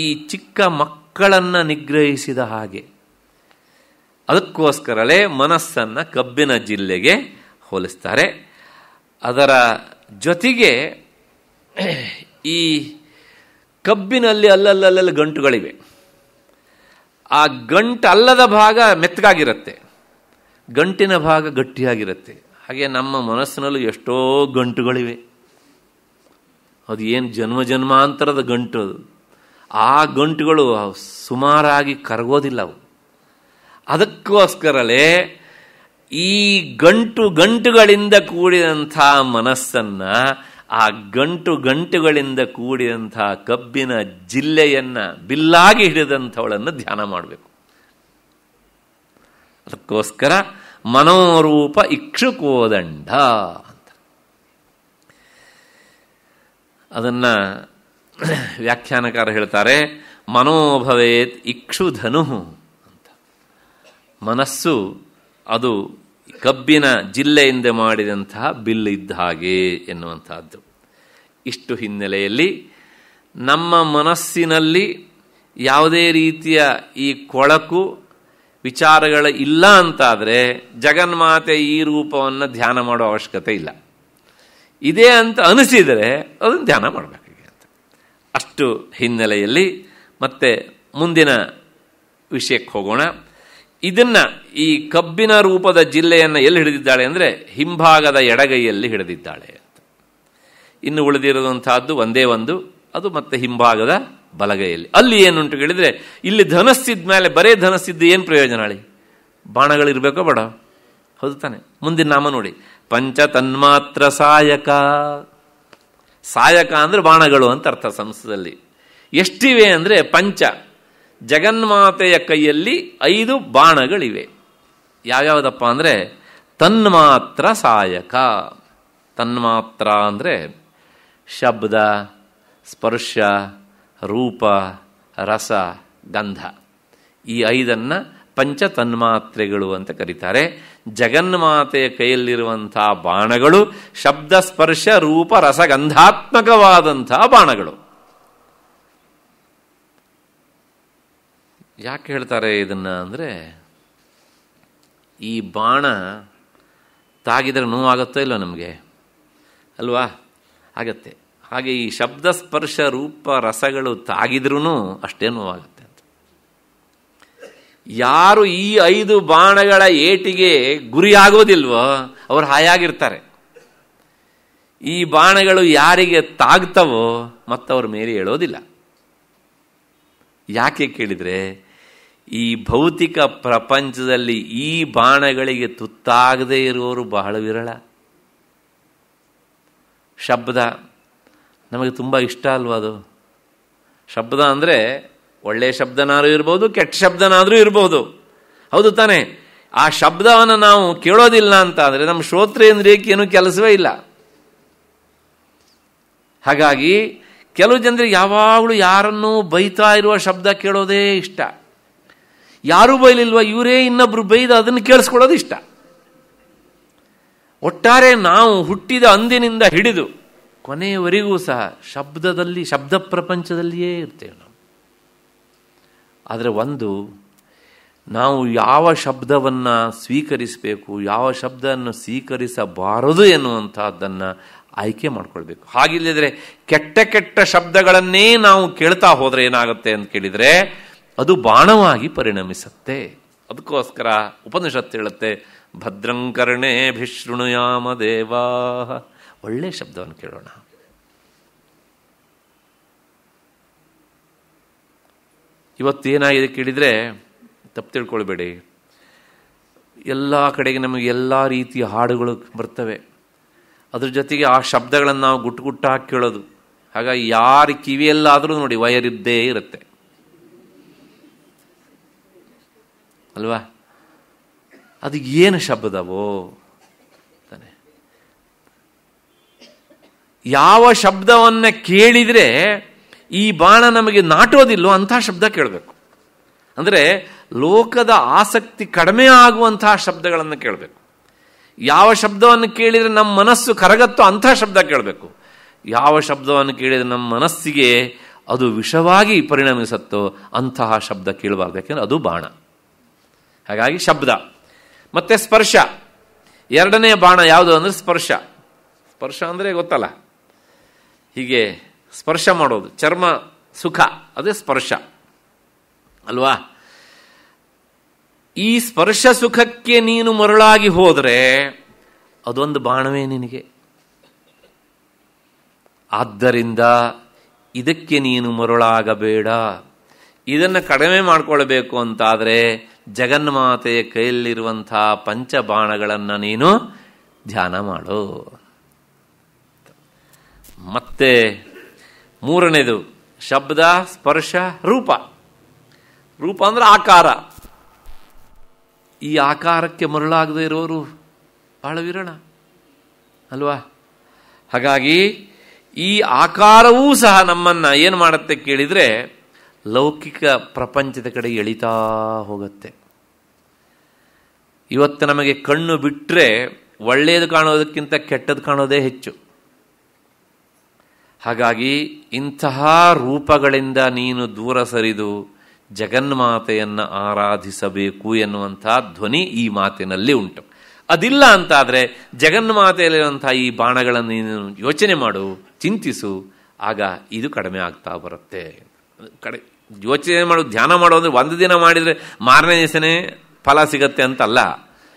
ಈ ಚಿಕ್ಕ ಮಕ್ಕಳನ್ನು ನಿಗ್ರಹಿಸಿದ ಹಾಗೆ ಅದಕ್ಕೋಸ್ಕರಲೇ ಮನಸ್ಸನ್ನು ಕಬ್ಬಿನ ಜಿಲ್ಲೆಗೆ ಹೋಲಿಸ್ತಾರೆ ಅದರ ಜೊತೆಗೆ ಈ ಕಬ್ಬಿನಲ್ಲಿ ಅಲ್ಲಲ್ಲಲ್ಲಲ್ಲಿ ಗಂಟುಗಳಿವೆ ಆ ಗಂಟು ಅಲ್ಲದ ಭಾಗ ಮೆತ್ತಗಾಗಿರುತ್ತೆ ಗಂಟಿನ ಭಾಗ ಗಟ್ಟಿಯಾಗಿರುತ್ತೆ ಹಾಗೆ ನಮ್ಮ ಮನಸ್ಸಿನಲ್ಲೂ ಎಷ್ಟೋ ಗಂಟುಗಳಿವೆ ಅದು ಏನು ಜನ್ಮ ಜನ್ಮಾಂತರದ ಗಂಟು ಅದು ಆ ಗಂಟುಗಳು ಸುಮಾರಾಗಿ ಕರಗೋದಿಲ್ಲ ಅವು ಅದಕ್ಕೋಸ್ಕರಲೇ ಈ ಗಂಟು ಗಂಟುಗಳಿಂದ ಕೂಡಿದಂಥ ಮನಸ್ಸನ್ನು ಆ ಗಂಟು ಗಂಟುಗಳಿಂದ ಕೂಡಿದಂಥ ಕಬ್ಬಿನ ಜಿಲ್ಲೆಯನ್ನು ಬಿಲ್ಲಾಗಿ ಹಿಡಿದಂಥವಳನ್ನು ಧ್ಯಾನ ಮಾಡಬೇಕು ಅದಕ್ಕೋಸ್ಕರ ಮನೋರೂಪ ಇಕ್ಷುಕೋದಂಡ ಅದನ್ನು ವ್ಯಾಖ್ಯಾನಕಾರ ಹೇಳ್ತಾರೆ ಮನೋಭವೇತ್ ಇಕ್ಷುಧನು ಅಂತ ಮನಸ್ಸು ಅದು ಕಬ್ಬಿನ ಜಿಲ್ಲೆಯಿಂದ ಮಾಡಿದಂತಹ ಬಿಲ್ ಇದ್ದ ಹಾಗೆ ಎನ್ನುವಂತಹದ್ದು ಇಷ್ಟು ಹಿನ್ನೆಲೆಯಲ್ಲಿ ನಮ್ಮ ಮನಸ್ಸಿನಲ್ಲಿ ಯಾವುದೇ ರೀತಿಯ ಈ ಕೊಳಕು ವಿಚಾರಗಳು ಇಲ್ಲ ಅಂತಾದರೆ ಜಗನ್ಮಾತೆ ಈ ರೂಪವನ್ನು ಧ್ಯಾನ ಮಾಡೋ ಅವಶ್ಯಕತೆ ಇಲ್ಲ ಇದೆ ಅಂತ ಅನಿಸಿದರೆ ಅದನ್ನು ಧ್ಯಾನ ಮಾಡಬೇಕಾಗಿದೆ ಅಂತ ಅಷ್ಟು ಹಿನ್ನೆಲೆಯಲ್ಲಿ ಮತ್ತೆ ಮುಂದಿನ ವಿಷಯಕ್ಕೆ ಹೋಗೋಣ ಇದನ್ನ ಈ ಕಬ್ಬಿನ ರೂಪದ ಜಿಲ್ಲೆಯನ್ನು ಎಲ್ಲಿ ಹಿಡಿದಿದ್ದಾಳೆ ಅಂದರೆ ಹಿಂಭಾಗದ ಎಡಗೈಯಲ್ಲಿ ಹಿಡಿದಿದ್ದಾಳೆ ಅಂತ ಇನ್ನು ಉಳಿದಿರುವಂತಹದ್ದು ಒಂದೇ ಒಂದು ಅದು ಮತ್ತೆ ಹಿಂಭಾಗದ ಬಲಗೈಯಲ್ಲಿ ಅಲ್ಲಿ ಏನುಂಟು ಕೇಳಿದರೆ ಇಲ್ಲಿ ಧನಸ್ಸಿದ ಮೇಲೆ ಬರೇ ಧನಸ್ಸಿದ್ದು ಏನು ಪ್ರಯೋಜನ ಅಲ್ಲಿ ಬಾಣಗಳಿರಬೇಕೋ ಬೇಡ ಹೌದು ತಾನೆ ಮುಂದಿನ ನಾಮ ನೋಡಿ ತನ್ಮಾತ್ರ ಸಾಯಕ ಸಾಯಕ ಅಂದರೆ ಬಾಣಗಳು ಅಂತ ಅರ್ಥ ಸಂಸ್ಥದಲ್ಲಿ ಎಷ್ಟಿವೆ ಅಂದರೆ ಪಂಚ ಜಗನ್ಮಾತೆಯ ಕೈಯಲ್ಲಿ ಐದು ಬಾಣಗಳಿವೆ ಯಾವ್ಯಾವುದಪ್ಪ ಅಂದರೆ ತನ್ಮಾತ್ರ ಸಾಯಕ ತನ್ಮಾತ್ರ ಅಂದರೆ ಶಬ್ದ ಸ್ಪರ್ಶ ರೂಪ ರಸ ಗಂಧ ಈ ಐದನ್ನು ಪಂಚ ತನ್ಮಾತ್ರೆಗಳು ಅಂತ ಕರೀತಾರೆ ಜಗನ್ಮಾತೆಯ ಕೈಯಲ್ಲಿರುವಂತಹ ಬಾಣಗಳು ಶಬ್ದ ಸ್ಪರ್ಶ ರೂಪ ರಸಗಂಧಾತ್ಮಕವಾದಂತಹ ಬಾಣಗಳು ಯಾಕೆ ಹೇಳ್ತಾರೆ ಇದನ್ನ ಅಂದರೆ ಈ ಬಾಣ ತಾಗಿದ್ರೆ ನೋವಾಗುತ್ತೋ ಇಲ್ಲ ನಮಗೆ ಅಲ್ವಾ ಆಗತ್ತೆ ಹಾಗೆ ಈ ಶಬ್ದ ಸ್ಪರ್ಶ ರೂಪ ರಸಗಳು ತಾಗಿದ್ರೂ ಅಷ್ಟೇ ನೋವಾಗುತ್ತೆ ಯಾರು ಈ ಐದು ಬಾಣಗಳ ಏಟಿಗೆ ಗುರಿಯಾಗೋದಿಲ್ವೋ ಅವರು ಹಾಯಾಗಿರ್ತಾರೆ ಈ ಬಾಣಗಳು ಯಾರಿಗೆ ತಾಗ್ತವೋ ಮತ್ತವ್ರ ಮೇಲೆ ಹೇಳೋದಿಲ್ಲ ಯಾಕೆ ಕೇಳಿದರೆ ಈ ಭೌತಿಕ ಪ್ರಪಂಚದಲ್ಲಿ ಈ ಬಾಣಗಳಿಗೆ ತುತ್ತಾಗದೇ ಇರುವವರು ಬಹಳ ವಿರಳ ಶಬ್ದ ನಮಗೆ ತುಂಬ ಇಷ್ಟ ಅಲ್ವಾ ಅದು ಶಬ್ದ ಅಂದರೆ ಒಳ್ಳೆ ಶಬ್ದನಾದ್ರೂ ಇರ್ಬೋದು ಕೆಟ್ಟ ಶಬ್ದನಾದರೂ ಇರ್ಬೋದು ಹೌದು ತಾನೆ ಆ ಶಬ್ದವನ್ನು ನಾವು ಕೇಳೋದಿಲ್ಲ ಅಂತ ನಮ್ಮ ಶ್ರೋತ್ರೇಂದ್ರಿಯಕ್ಕೆ ಏನು ಕೆಲಸವೇ ಇಲ್ಲ ಹಾಗಾಗಿ ಕೆಲವು ಜನರಿಗೆ ಯಾವಾಗಲೂ ಯಾರನ್ನೂ ಬೈತಾ ಇರುವ ಶಬ್ದ ಕೇಳೋದೇ ಇಷ್ಟ ಯಾರೂ ಬೈಲಿಲ್ವ ಇವರೇ ಇನ್ನೊಬ್ರು ಬೈದು ಅದನ್ನು ಕೇಳಿಸ್ಕೊಳ್ಳೋದು ಇಷ್ಟ ಒಟ್ಟಾರೆ ನಾವು ಹುಟ್ಟಿದ ಅಂದಿನಿಂದ ಹಿಡಿದು ಕೊನೆಯವರೆಗೂ ಸಹ ಶಬ್ದದಲ್ಲಿ ಶಬ್ದ ಪ್ರಪಂಚದಲ್ಲಿಯೇ ಇರ್ತೇವೆ ನಾವು ಆದರೆ ಒಂದು ನಾವು ಯಾವ ಶಬ್ದವನ್ನು ಸ್ವೀಕರಿಸಬೇಕು ಯಾವ ಶಬ್ದವನ್ನು ಸ್ವೀಕರಿಸಬಾರದು ಎನ್ನುವಂಥದ್ದನ್ನು ಆಯ್ಕೆ ಮಾಡಿಕೊಳ್ಬೇಕು ಹಾಗಿಲ್ಲದ್ರೆ ಕೆಟ್ಟ ಕೆಟ್ಟ ಶಬ್ದಗಳನ್ನೇ ನಾವು ಕೇಳ್ತಾ ಹೋದರೆ ಏನಾಗುತ್ತೆ ಅಂತ ಕೇಳಿದರೆ ಅದು ಬಾಣವಾಗಿ ಪರಿಣಮಿಸುತ್ತೆ ಅದಕ್ಕೋಸ್ಕರ ಉಪನಿಷತ್ತು ಹೇಳುತ್ತೆ ಭದ್ರಂಕರ್ಣೇ ಭಿಶೃಣುಯಾಮ ದೇವಾ ಒಳ್ಳೆಯ ಶಬ್ದವನ್ನು ಕೇಳೋಣ ಇವತ್ತು ಏನಾಗಿದೆ ಕೇಳಿದರೆ ತಪ್ಪು ತಿಳ್ಕೊಳ್ಬೇಡಿ ಎಲ್ಲ ಕಡೆಗೆ ನಮಗೆ ಎಲ್ಲ ರೀತಿಯ ಹಾಡುಗಳು ಬರ್ತವೆ ಅದ್ರ ಜೊತೆಗೆ ಆ ಶಬ್ದಗಳನ್ನು ನಾವು ಗುಟ್ಟು ಗುಟ್ಟಾಗಿ ಹಾಕಿ ಕೇಳೋದು ಹಾಗಾಗಿ ಯಾರ ಕಿವಿಯಲ್ಲಾದರೂ ನೋಡಿ ವಯರ್ ಇದ್ದೇ ಇರುತ್ತೆ ಅಲ್ವಾ ಅದು ಏನು ಶಬ್ದವೋ ತಾನೆ ಯಾವ ಶಬ್ದವನ್ನು ಕೇಳಿದರೆ ಈ ಬಾಣ ನಮಗೆ ನಾಟೋದಿಲ್ಲೋ ಅಂಥ ಶಬ್ದ ಕೇಳಬೇಕು ಅಂದರೆ ಲೋಕದ ಆಸಕ್ತಿ ಕಡಿಮೆ ಆಗುವಂತಹ ಶಬ್ದಗಳನ್ನು ಕೇಳಬೇಕು ಯಾವ ಶಬ್ದವನ್ನು ಕೇಳಿದರೆ ನಮ್ಮ ಮನಸ್ಸು ಕರಗತ್ತೋ ಅಂಥ ಶಬ್ದ ಕೇಳಬೇಕು ಯಾವ ಶಬ್ದವನ್ನು ಕೇಳಿದರೆ ನಮ್ಮ ಮನಸ್ಸಿಗೆ ಅದು ವಿಷವಾಗಿ ಪರಿಣಮಿಸತ್ತೋ ಅಂತಹ ಶಬ್ದ ಕೇಳಬಾರ್ದು ಯಾಕೆಂದರೆ ಅದು ಬಾಣ ಹಾಗಾಗಿ ಶಬ್ದ ಮತ್ತು ಸ್ಪರ್ಶ ಎರಡನೇ ಬಾಣ ಯಾವುದು ಅಂದರೆ ಸ್ಪರ್ಶ ಸ್ಪರ್ಶ ಅಂದರೆ ಗೊತ್ತಲ್ಲ ಹೀಗೆ ಸ್ಪರ್ಶ ಮಾಡೋದು ಚರ್ಮ ಸುಖ ಅದೇ ಸ್ಪರ್ಶ ಅಲ್ವಾ ಈ ಸ್ಪರ್ಶ ಸುಖಕ್ಕೆ ನೀನು ಮರುಳಾಗಿ ಹೋದರೆ ಅದೊಂದು ಬಾಣವೇ ನಿನಗೆ ಆದ್ದರಿಂದ ಇದಕ್ಕೆ ನೀನು ಮರುಳಾಗಬೇಡ ಇದನ್ನು ಕಡಿಮೆ ಮಾಡಿಕೊಳ್ಬೇಕು ಅಂತಾದರೆ ಜಗನ್ಮಾತೆಯ ಕೈಯಲ್ಲಿರುವಂಥ ಪಂಚಬಾಣಗಳನ್ನು ನೀನು ಧ್ಯಾನ ಮಾಡು ಮತ್ತೆ ಮೂರನೇದು ಶಬ್ದ ಸ್ಪರ್ಶ ರೂಪ ರೂಪ ಅಂದರೆ ಆಕಾರ ಈ ಆಕಾರಕ್ಕೆ ಮರುಳಾಗದೇ ಇರೋರು ಬಹಳ ವಿರಳ ಅಲ್ವಾ ಹಾಗಾಗಿ ಈ ಆಕಾರವೂ ಸಹ ನಮ್ಮನ್ನು ಏನು ಮಾಡುತ್ತೆ ಕೇಳಿದರೆ ಲೌಕಿಕ ಪ್ರಪಂಚದ ಕಡೆ ಎಳಿತಾ ಹೋಗುತ್ತೆ ಇವತ್ತು ನಮಗೆ ಕಣ್ಣು ಬಿಟ್ಟರೆ ಒಳ್ಳೆಯದು ಕಾಣೋದಕ್ಕಿಂತ ಕೆಟ್ಟದ್ದು ಕಾಣೋದೇ ಹೆಚ್ಚು ಹಾಗಾಗಿ ಇಂತಹ ರೂಪಗಳಿಂದ ನೀನು ದೂರ ಸರಿದು ಜಗನ್ಮಾತೆಯನ್ನು ಆರಾಧಿಸಬೇಕು ಎನ್ನುವಂಥ ಧ್ವನಿ ಈ ಮಾತಿನಲ್ಲಿ ಉಂಟು ಅದಿಲ್ಲ ಅಂತಾದರೆ ಜಗನ್ಮಾತೆಯಲ್ಲಿರುವಂಥ ಈ ಬಾಣಗಳನ್ನು ನೀನು ಯೋಚನೆ ಮಾಡು ಚಿಂತಿಸು ಆಗ ಇದು ಕಡಿಮೆ ಆಗ್ತಾ ಬರುತ್ತೆ ಕಡೆ ಯೋಚನೆ ಮಾಡು ಧ್ಯಾನ ಮಾಡು ಅಂದರೆ ಒಂದು ದಿನ ಮಾಡಿದರೆ ಮಾರನೇ ದಿವಸನೇ ಫಲ ಸಿಗತ್ತೆ ಅಂತಲ್ಲ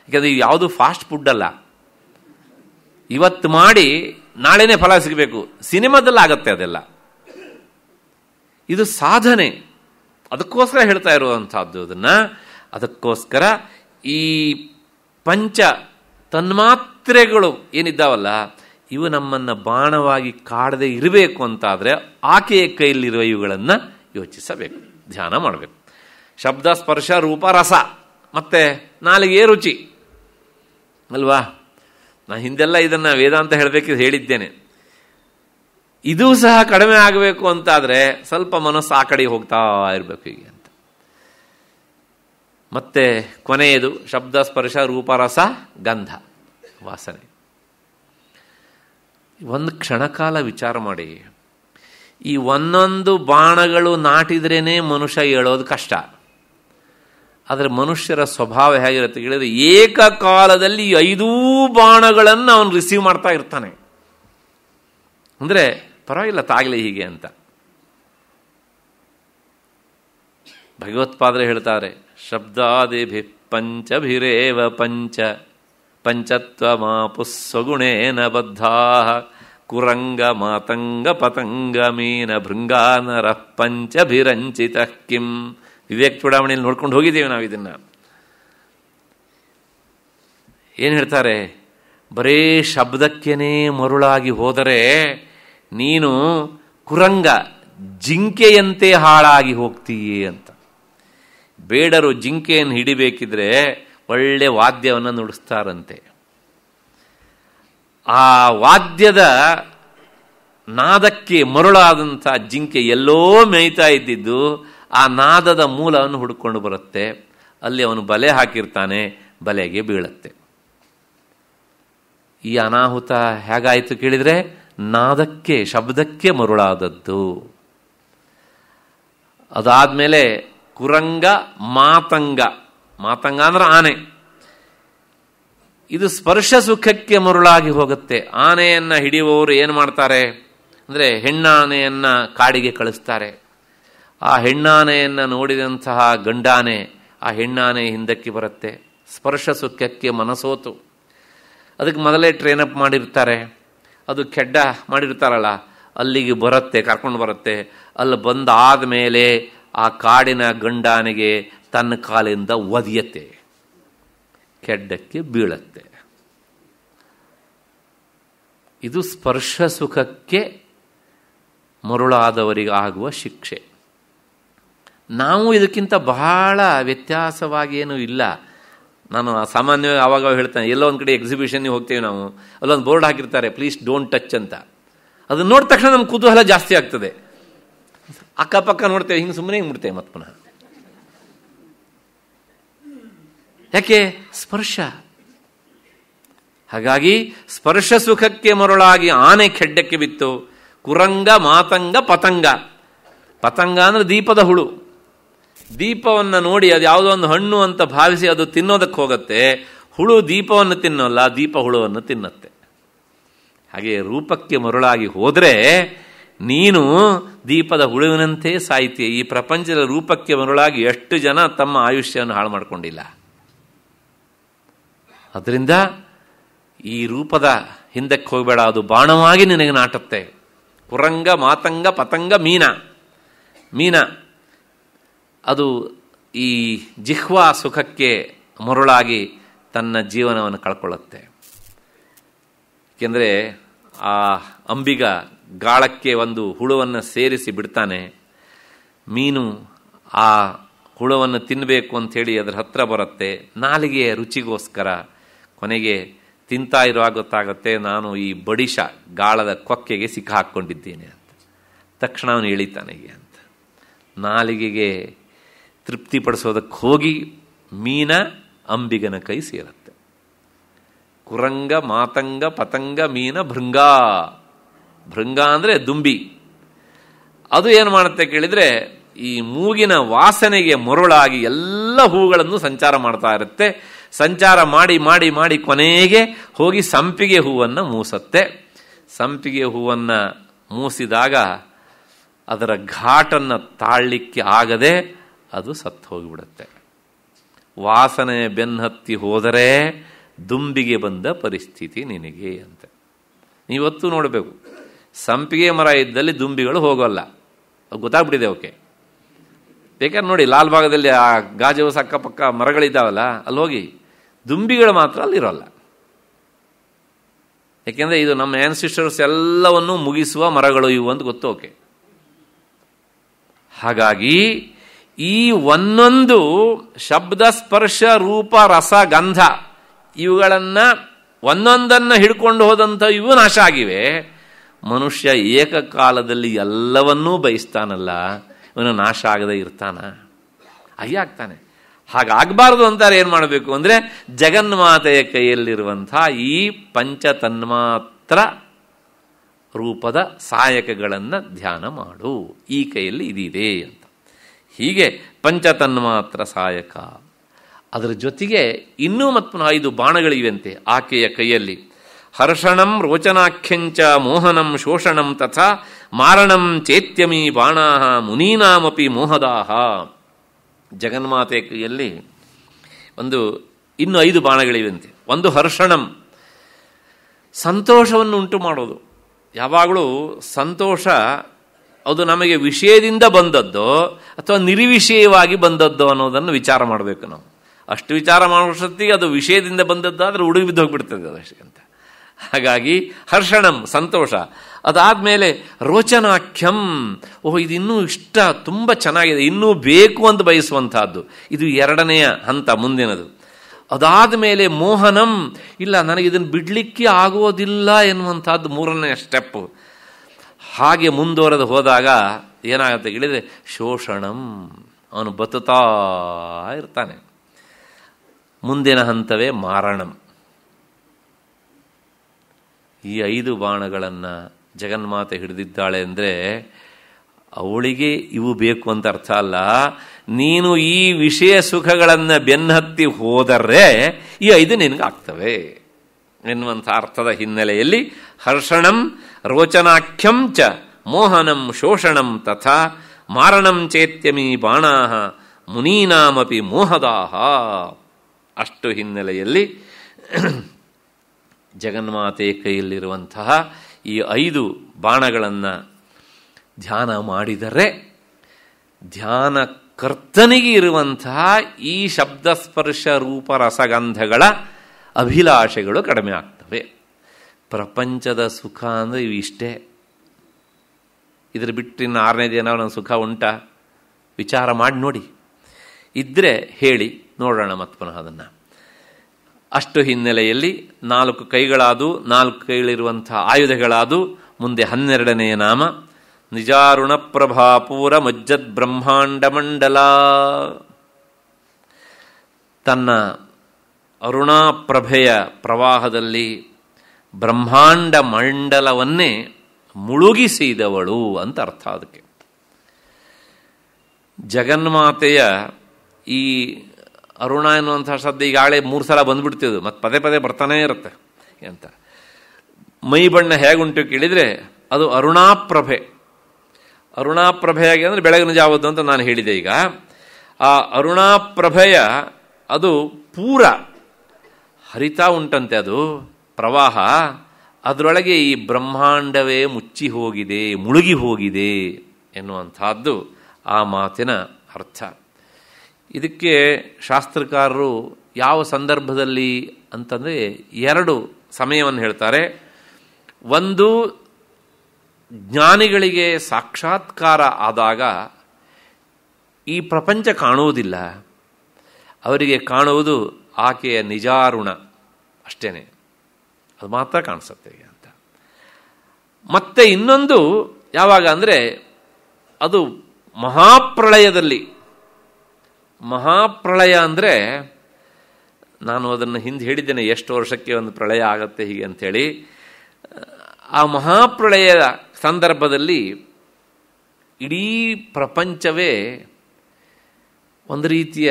ಯಾಕಂದರೆ ಯಾವುದು ಫಾಸ್ಟ್ ಫುಡ್ ಅಲ್ಲ ಇವತ್ತು ಮಾಡಿ ನಾಳೆನೇ ಫಲ ಸಿಗಬೇಕು ಸಿನಿಮಾದಲ್ಲಿ ಆಗತ್ತೆ ಅದೆಲ್ಲ ಇದು ಸಾಧನೆ ಅದಕ್ಕೋಸ್ಕರ ಹೇಳ್ತಾ ಇರುವಂತಹದ್ದು ಅದನ್ನ ಅದಕ್ಕೋಸ್ಕರ ಈ ಪಂಚ ತನ್ಮಾತ್ರೆಗಳು ಏನಿದ್ದಾವಲ್ಲ ಇವು ನಮ್ಮನ್ನು ಬಾಣವಾಗಿ ಕಾಡದೆ ಇರಬೇಕು ಅಂತಾದರೆ ಆಕೆಯ ಕೈಯಲ್ಲಿರುವ ಇವುಗಳನ್ನು ಯೋಚಿಸಬೇಕು ಧ್ಯಾನ ಮಾಡಬೇಕು ಶಬ್ದ ಸ್ಪರ್ಶ ರೂಪ ರಸ ಮತ್ತೆ ನಾಲಿಗೆ ರುಚಿ ಅಲ್ವಾ ನಾನು ಹಿಂದೆಲ್ಲ ಇದನ್ನು ವೇದಾಂತ ಹೇಳಬೇಕು ಹೇಳಿದ್ದೇನೆ ಇದು ಸಹ ಕಡಿಮೆ ಆಗಬೇಕು ಅಂತಾದರೆ ಸ್ವಲ್ಪ ಮನಸ್ಸು ಆ ಕಡೆ ಹೋಗ್ತಾ ಇರಬೇಕು ಹೀಗೆ ಅಂತ ಮತ್ತೆ ಕೊನೆಯದು ಶಬ್ದ ಸ್ಪರ್ಶ ರೂಪರಸ ಗಂಧ ವಾಸನೆ ಒಂದು ಕ್ಷಣಕಾಲ ವಿಚಾರ ಮಾಡಿ ಈ ಒಂದೊಂದು ಬಾಣಗಳು ನಾಟಿದ್ರೇ ಮನುಷ್ಯ ಹೇಳೋದು ಕಷ್ಟ ಆದರೆ ಮನುಷ್ಯರ ಸ್ವಭಾವ ಹೇಗಿರುತ್ತೆ ಕೇಳಿದರೆ ಏಕಕಾಲದಲ್ಲಿ ಐದೂ ಬಾಣಗಳನ್ನು ಅವನು ರಿಸೀವ್ ಮಾಡ್ತಾ ಇರ್ತಾನೆ ಅಂದರೆ ಪರವಾಗಿಲ್ಲ ತಾಗಲಿ ಹೀಗೆ ಅಂತ ಭಗವತ್ಪಾದರೆ ಹೇಳ್ತಾರೆ ಶಬ್ದಾದಿಭಿ ಪಂಚಭಿರೇವ ಪಂಚ ಪಂಚತ್ವ ಮಾಪು ಸ್ವಗುಣೇನ ಬದ್ಧಾ ಕುರಂಗ ಮಾತಂಗ ಪತಂಗ ಮೀನ ಭೃಂಗಾನರ ಪಂಚಭಿರಂಚಿತ ಕಿಂ ವಿವೇಕ್ ಚೂಡಾವಣೆಯಲ್ಲಿ ನೋಡ್ಕೊಂಡು ಹೋಗಿದ್ದೇವೆ ನಾವು ಇದನ್ನು ಏನು ಹೇಳ್ತಾರೆ ಬರೇ ಶಬ್ದಕ್ಕೇನೆ ಮರುಳಾಗಿ ಹೋದರೆ ನೀನು ಕುರಂಗ ಜಿಂಕೆಯಂತೆ ಹಾಳಾಗಿ ಹೋಗ್ತೀಯೇ ಅಂತ ಬೇಡರು ಜಿಂಕೆಯನ್ನು ಹಿಡಿಬೇಕಿದ್ರೆ ಒಳ್ಳೆ ವಾದ್ಯವನ್ನು ನುಡಿಸ್ತಾರಂತೆ ಆ ವಾದ್ಯದ ನಾದಕ್ಕೆ ಮರುಳಾದಂಥ ಜಿಂಕೆ ಎಲ್ಲೋ ಮೇಯ್ತಾ ಇದ್ದಿದ್ದು ಆ ನಾದದ ಮೂಲವನ್ನು ಹುಡುಕೊಂಡು ಬರುತ್ತೆ ಅಲ್ಲಿ ಅವನು ಬಲೆ ಹಾಕಿರ್ತಾನೆ ಬಲೆಗೆ ಬೀಳುತ್ತೆ ಈ ಅನಾಹುತ ಹೇಗಾಯಿತು ಕೇಳಿದರೆ ನಾದಕ್ಕೆ ಶಬ್ದಕ್ಕೆ ಮರುಳಾದದ್ದು ಅದಾದಮೇಲೆ ಕುರಂಗ ಮಾತಂಗ ಮಾತಂಗ ಅಂದ್ರೆ ಆನೆ ಇದು ಸ್ಪರ್ಶ ಸುಖಕ್ಕೆ ಮರುಳಾಗಿ ಹೋಗುತ್ತೆ ಆನೆಯನ್ನು ಹಿಡಿಯುವವರು ಏನು ಮಾಡ್ತಾರೆ ಅಂದರೆ ಆನೆಯನ್ನ ಕಾಡಿಗೆ ಕಳಿಸ್ತಾರೆ ಆ ಹೆಣ್ಣಾನೆಯನ್ನು ನೋಡಿದಂತಹ ಗಂಡಾನೆ ಆ ಹೆಣ್ಣಾನೆ ಹಿಂದಕ್ಕೆ ಬರುತ್ತೆ ಸ್ಪರ್ಶ ಸುಖಕ್ಕೆ ಮನಸೋತು ಅದಕ್ಕೆ ಮೊದಲೇ ಅಪ್ ಮಾಡಿರ್ತಾರೆ ಅದು ಕೆಡ್ಡ ಮಾಡಿರ್ತಾರಲ್ಲ ಅಲ್ಲಿಗೆ ಬರುತ್ತೆ ಕರ್ಕೊಂಡು ಬರುತ್ತೆ ಅಲ್ಲಿ ಬಂದಾದ ಮೇಲೆ ಆ ಕಾಡಿನ ಗಂಡಾನೆಗೆ ತನ್ನ ಕಾಲಿಂದ ಒದಿಯತ್ತೆ ಕೆಡ್ಡಕ್ಕೆ ಬೀಳತ್ತೆ ಇದು ಸ್ಪರ್ಶ ಸುಖಕ್ಕೆ ಮರುಳಾದವರಿಗೆ ಆಗುವ ಶಿಕ್ಷೆ ನಾವು ಇದಕ್ಕಿಂತ ಬಹಳ ವ್ಯತ್ಯಾಸವಾಗೇನೂ ಇಲ್ಲ ನಾನು ಸಾಮಾನ್ಯವಾಗಿ ಆವಾಗ ಹೇಳ್ತೇನೆ ಎಲ್ಲೋ ಒಂದು ಕಡೆ ಎಕ್ಸಿಬಿಷನ್ಗೆ ಹೋಗ್ತೀವಿ ನಾವು ಅಲ್ಲೊಂದು ಬೋರ್ಡ್ ಹಾಕಿರ್ತಾರೆ ಪ್ಲೀಸ್ ಡೋಂಟ್ ಟಚ್ ಅಂತ ಅದನ್ನು ನೋಡಿದ ತಕ್ಷಣ ನಮ್ಮ ಕುತೂಹಲ ಜಾಸ್ತಿ ಆಗ್ತದೆ ಅಕ್ಕಪಕ್ಕ ನೋಡ್ತೇವೆ ಹಿಂಗೆ ಸುಮ್ಮನೆ ಹಿಂಗೆ ಮುಡ್ತೇವೆ ಮತ್ತೆ ಪುನಃ ಯಾಕೆ ಸ್ಪರ್ಶ ಹಾಗಾಗಿ ಸ್ಪರ್ಶ ಸುಖಕ್ಕೆ ಮರುಳಾಗಿ ಆನೆ ಖೆಡ್ಡಕ್ಕೆ ಬಿತ್ತು ಕುರಂಗ ಮಾತಂಗ ಪತಂಗ ಪತಂಗ ಅಂದ್ರೆ ದೀಪದ ಹುಳು ದೀಪವನ್ನು ನೋಡಿ ಅದು ಯಾವುದೋ ಒಂದು ಹಣ್ಣು ಅಂತ ಭಾವಿಸಿ ಅದು ತಿನ್ನೋದಕ್ಕೆ ಹೋಗುತ್ತೆ ಹುಳು ದೀಪವನ್ನು ತಿನ್ನೋಲ್ಲ ದೀಪ ಹುಳುವನ್ನು ತಿನ್ನತ್ತೆ ಹಾಗೆ ರೂಪಕ್ಕೆ ಮರುಳಾಗಿ ಹೋದರೆ ನೀನು ದೀಪದ ಹುಳುವಿನಂತೆ ಸಾಹಿತ್ಯ ಈ ಪ್ರಪಂಚದ ರೂಪಕ್ಕೆ ಮರುಳಾಗಿ ಎಷ್ಟು ಜನ ತಮ್ಮ ಆಯುಷ್ಯವನ್ನು ಹಾಳು ಮಾಡಿಕೊಂಡಿಲ್ಲ ಅದರಿಂದ ಈ ರೂಪದ ಹಿಂದಕ್ಕೆ ಹೋಗಬೇಡ ಅದು ಬಾಣವಾಗಿ ನಿನಗೆ ನಾಟುತ್ತೆ ಕುರಂಗ ಮಾತಂಗ ಪತಂಗ ಮೀನ ಮೀನ ಅದು ಈ ಜಿಹ್ವಾ ಸುಖಕ್ಕೆ ಮರುಳಾಗಿ ತನ್ನ ಜೀವನವನ್ನು ಕಳ್ಕೊಳ್ಳುತ್ತೆ ಏಕೆಂದರೆ ಆ ಅಂಬಿಗ ಗಾಳಕ್ಕೆ ಒಂದು ಹುಳುವನ್ನು ಸೇರಿಸಿ ಬಿಡ್ತಾನೆ ಮೀನು ಆ ಹುಳವನ್ನು ತಿನ್ನಬೇಕು ಅಂಥೇಳಿ ಅದರ ಹತ್ರ ಬರುತ್ತೆ ನಾಲಿಗೆಯ ರುಚಿಗೋಸ್ಕರ ಕೊನೆಗೆ ತಿಂತಾ ಇರುವಾಗ ಗೊತ್ತಾಗುತ್ತೆ ನಾನು ಈ ಬಡಿಶ ಗಾಳದ ಕೊಕ್ಕೆಗೆ ಸಿಕ್ಕ ಹಾಕ್ಕೊಂಡಿದ್ದೇನೆ ಅಂತ ತಕ್ಷಣ ಅವನು ಎಳಿತಾನೆಗೆ ಅಂತ ನಾಲಿಗೆಗೆ ತೃಪ್ತಿಪಡಿಸೋದಕ್ಕೆ ಹೋಗಿ ಮೀನ ಅಂಬಿಗನ ಕೈ ಸೇರುತ್ತೆ ಕುರಂಗ ಮಾತಂಗ ಪತಂಗ ಮೀನ ಭೃಂಗ ಭೃಂಗ ಅಂದರೆ ದುಂಬಿ ಅದು ಏನು ಮಾಡುತ್ತೆ ಕೇಳಿದರೆ ಈ ಮೂಗಿನ ವಾಸನೆಗೆ ಮರುಳಾಗಿ ಎಲ್ಲ ಹೂಗಳನ್ನು ಸಂಚಾರ ಮಾಡ್ತಾ ಇರುತ್ತೆ ಸಂಚಾರ ಮಾಡಿ ಮಾಡಿ ಮಾಡಿ ಕೊನೆಗೆ ಹೋಗಿ ಸಂಪಿಗೆ ಹೂವನ್ನು ಮೂಸತ್ತೆ ಸಂಪಿಗೆ ಹೂವನ್ನು ಮೂಸಿದಾಗ ಅದರ ಘಾಟನ್ನು ತಾಳಲಿಕ್ಕೆ ಆಗದೆ ಅದು ಸತ್ತು ಹೋಗಿಬಿಡುತ್ತೆ ವಾಸನೆ ಬೆನ್ನತ್ತಿ ಹೋದರೆ ದುಂಬಿಗೆ ಬಂದ ಪರಿಸ್ಥಿತಿ ನಿನಗೆ ಅಂತೆ ನೀವತ್ತು ನೋಡಬೇಕು ಸಂಪಿಗೆ ಮರ ಇದ್ದಲ್ಲಿ ದುಂಬಿಗಳು ಹೋಗೋಲ್ಲ ಅದು ಗೊತ್ತಾಗ್ಬಿಟ್ಟಿದೆ ಓಕೆ ಬೇಕಾದ್ರೆ ನೋಡಿ ಲಾಲ್ ಭಾಗದಲ್ಲಿ ಆ ಗಾಜು ಅಕ್ಕಪಕ್ಕ ಮರಗಳಿದ್ದಾವಲ್ಲ ಅಲ್ಲಿ ಹೋಗಿ ದುಂಬಿಗಳು ಮಾತ್ರ ಅಲ್ಲಿರೋಲ್ಲ ಏಕೆಂದರೆ ಇದು ನಮ್ಮ ಆ್ಯನ್ಸಿಸ್ಟರ್ಸ್ ಎಲ್ಲವನ್ನು ಮುಗಿಸುವ ಮರಗಳು ಇವು ಅಂತ ಗೊತ್ತು ಓಕೆ ಹಾಗಾಗಿ ಈ ಒಂದೊಂದು ಶಬ್ದ ಸ್ಪರ್ಶ ರೂಪ ರಸ ಗಂಧ ಇವುಗಳನ್ನು ಒಂದೊಂದನ್ನು ಹಿಡ್ಕೊಂಡು ಹೋದಂಥ ಇವು ನಾಶ ಆಗಿವೆ ಮನುಷ್ಯ ಏಕಕಾಲದಲ್ಲಿ ಎಲ್ಲವನ್ನೂ ಬಯಸ್ತಾನಲ್ಲ ಇವನು ನಾಶ ಆಗದೆ ಇರ್ತಾನ ಹಾಗೆ ಆಗ್ತಾನೆ ಹಾಗಾಗಬಾರ್ದು ಅಂತಾರೆ ಏನು ಮಾಡಬೇಕು ಅಂದರೆ ಜಗನ್ಮಾತೆಯ ಕೈಯಲ್ಲಿರುವಂಥ ಈ ಪಂಚ ತನ್ಮಾತ್ರ ರೂಪದ ಸಹಾಯಕಗಳನ್ನು ಧ್ಯಾನ ಮಾಡು ಈ ಕೈಯಲ್ಲಿ ಇದಿದೆ ಅಂತ ಹೀಗೆ ಪಂಚತನ್ಮಾತ್ರ ಸಹಾಯಕ ಅದರ ಜೊತೆಗೆ ಇನ್ನೂ ಮತ್ತು ಐದು ಬಾಣಗಳಿವೆಂತೆ ಆಕೆಯ ಕೈಯಲ್ಲಿ ಹರ್ಷಣಂ ರೋಚನಾಖ್ಯಂಚ ಮೋಹನಂ ಶೋಷಣಂ ತಥಾ ಮಾರಣಂ ಚೇತ್ಯಮಿ ಬಾಣಾ ಮುನೀನಾಮಪಿ ಮೋಹದಾಹ ಜಗನ್ಮಾತೆ ಕೈಯಲ್ಲಿ ಒಂದು ಇನ್ನು ಐದು ಬಾಣಗಳಿವೆಯಂತೆ ಒಂದು ಹರ್ಷಣಂ ಸಂತೋಷವನ್ನು ಉಂಟು ಮಾಡೋದು ಯಾವಾಗಲೂ ಸಂತೋಷ ಅದು ನಮಗೆ ವಿಷಯದಿಂದ ಬಂದದ್ದೋ ಅಥವಾ ನಿರ್ವಿಷಯವಾಗಿ ಬಂದದ್ದೋ ಅನ್ನೋದನ್ನು ವಿಚಾರ ಮಾಡಬೇಕು ನಾವು ಅಷ್ಟು ವಿಚಾರ ಸತ್ತಿಗೆ ಅದು ವಿಷಯದಿಂದ ಬಂದದ್ದಾದರೆ ಉಡುಗಿ ಬಿದ್ದು ಹೋಗ್ಬಿಡ್ತದೆ ಅಂತ ಹಾಗಾಗಿ ಹರ್ಷಣಂ ಸಂತೋಷ ಅದಾದಮೇಲೆ ರೋಚನಾಖ್ಯಂ ಓಹ್ ಇದು ಇಷ್ಟ ತುಂಬ ಚೆನ್ನಾಗಿದೆ ಇನ್ನೂ ಬೇಕು ಅಂತ ಬಯಸುವಂತಹದ್ದು ಇದು ಎರಡನೆಯ ಹಂತ ಮುಂದಿನದು ಅದಾದ ಮೇಲೆ ಮೋಹನಂ ಇಲ್ಲ ನನಗೆ ಇದನ್ನು ಬಿಡಲಿಕ್ಕೆ ಆಗೋದಿಲ್ಲ ಎನ್ನುವಂಥದ್ದು ಮೂರನೆಯ ಸ್ಟೆಪ್ಪು ಹಾಗೆ ಮುಂದುವರೆದು ಹೋದಾಗ ಏನಾಗುತ್ತೆ ಕೇಳಿದರೆ ಶೋಷಣಂ ಅವನು ಬತ್ತುತ್ತಾ ಇರ್ತಾನೆ ಮುಂದಿನ ಹಂತವೇ ಮಾರಣಂ ಈ ಐದು ಬಾಣಗಳನ್ನು ಜಗನ್ಮಾತೆ ಹಿಡಿದಿದ್ದಾಳೆ ಅಂದರೆ ಅವಳಿಗೆ ಇವು ಬೇಕು ಅಂತ ಅರ್ಥ ಅಲ್ಲ ನೀನು ಈ ವಿಷಯ ಸುಖಗಳನ್ನು ಬೆನ್ನತ್ತಿ ಹೋದರೆ ಈ ಐದು ನಿನಗಾಗ್ತವೆ ಎನ್ನುವಂಥ ಅರ್ಥದ ಹಿನ್ನೆಲೆಯಲ್ಲಿ ಹರ್ಷಣಂ ರೋಚನಾಖ್ಯಂ ಚ ಮೋಹನಂ ಶೋಷಣಂ ತಥಾ ಮಾರಣಂ ಚೇತ್ಯಮಿ ಬಾಣಾಹ ಮುನೀನಾಮಪಿ ಮೋಹದಾಹ ಅಷ್ಟು ಹಿನ್ನೆಲೆಯಲ್ಲಿ ಜಗನ್ಮಾತೆ ಕೈಯಲ್ಲಿರುವಂತಹ ಈ ಐದು ಬಾಣಗಳನ್ನು ಧ್ಯಾನ ಮಾಡಿದರೆ ಕರ್ತನಿಗೆ ಇರುವಂತಹ ಈ ಶಬ್ದಸ್ಪರ್ಶ ರೂಪರಸಗಂಧಗಳ ಅಭಿಲಾಷೆಗಳು ಕಡಿಮೆ ಆಗ್ತವೆ ಪ್ರಪಂಚದ ಸುಖ ಅಂದರೆ ಇವು ಇಷ್ಟೇ ಇದ್ರ ಇನ್ನು ಆರನೇ ದಿನ ನನ್ನ ಸುಖ ಉಂಟಾ ವಿಚಾರ ಮಾಡಿ ನೋಡಿ ಇದ್ರೆ ಹೇಳಿ ನೋಡೋಣ ಮತ್ತೆ ಪುನಃ ಅದನ್ನು ಅಷ್ಟು ಹಿನ್ನೆಲೆಯಲ್ಲಿ ನಾಲ್ಕು ಕೈಗಳಾದು ನಾಲ್ಕು ಕೈಗಳಿರುವಂಥ ಆಯುಧಗಳಾದು ಮುಂದೆ ಹನ್ನೆರಡನೆಯ ನಾಮ ನಿಜಾರುಣ ಪ್ರಭಾಪೂರ ಮಜ್ಜದ್ ಬ್ರಹ್ಮಾಂಡ ಮಂಡಲ ತನ್ನ ಅರುಣಾಪ್ರಭೆಯ ಪ್ರವಾಹದಲ್ಲಿ ಬ್ರಹ್ಮಾಂಡ ಮಂಡಲವನ್ನೇ ಮುಳುಗಿಸಿದವಳು ಅಂತ ಅರ್ಥ ಅದಕ್ಕೆ ಜಗನ್ಮಾತೆಯ ಈ ಅರುಣ ಎನ್ನುವಂಥ ಶಬ್ದ ಆಳೆ ಮೂರು ಸಲ ಬಂದುಬಿಡ್ತಿದ್ದು ಮತ್ತು ಪದೇ ಪದೇ ಬರ್ತಾನೇ ಇರುತ್ತೆ ಅಂತ ಮೈ ಬಣ್ಣ ಹೇಗೆ ಉಂಟು ಕೇಳಿದರೆ ಅದು ಅರುಣಾಪ್ರಭೆ ಅರುಣಾಪ್ರಭೆಯಾಗಿ ಅಂದರೆ ಬೆಳಗಿನ ಜಾವದ್ದು ಅಂತ ನಾನು ಹೇಳಿದೆ ಈಗ ಆ ಅರುಣಾಪ್ರಭೆಯ ಅದು ಪೂರ ಹರಿತಾ ಉಂಟಂತೆ ಅದು ಪ್ರವಾಹ ಅದರೊಳಗೆ ಈ ಬ್ರಹ್ಮಾಂಡವೇ ಮುಚ್ಚಿ ಹೋಗಿದೆ ಮುಳುಗಿ ಹೋಗಿದೆ ಎನ್ನುವಂಥದ್ದು ಆ ಮಾತಿನ ಅರ್ಥ ಇದಕ್ಕೆ ಶಾಸ್ತ್ರಕಾರರು ಯಾವ ಸಂದರ್ಭದಲ್ಲಿ ಅಂತಂದರೆ ಎರಡು ಸಮಯವನ್ನು ಹೇಳ್ತಾರೆ ಒಂದು ಜ್ಞಾನಿಗಳಿಗೆ ಸಾಕ್ಷಾತ್ಕಾರ ಆದಾಗ ಈ ಪ್ರಪಂಚ ಕಾಣುವುದಿಲ್ಲ ಅವರಿಗೆ ಕಾಣುವುದು ಆಕೆಯ ನಿಜಾರುಣ ಅಷ್ಟೇ ಅದು ಮಾತ್ರ ಕಾಣಿಸುತ್ತೆ ಅಂತ ಮತ್ತೆ ಇನ್ನೊಂದು ಯಾವಾಗ ಅಂದರೆ ಅದು ಮಹಾಪ್ರಳಯದಲ್ಲಿ ಮಹಾಪ್ರಳಯ ಅಂದರೆ ನಾನು ಅದನ್ನು ಹಿಂದೆ ಹೇಳಿದ್ದೇನೆ ಎಷ್ಟು ವರ್ಷಕ್ಕೆ ಒಂದು ಪ್ರಳಯ ಆಗತ್ತೆ ಹೀಗೆ ಅಂಥೇಳಿ ಆ ಮಹಾಪ್ರಳಯದ ಸಂದರ್ಭದಲ್ಲಿ ಇಡೀ ಪ್ರಪಂಚವೇ ಒಂದು ರೀತಿಯ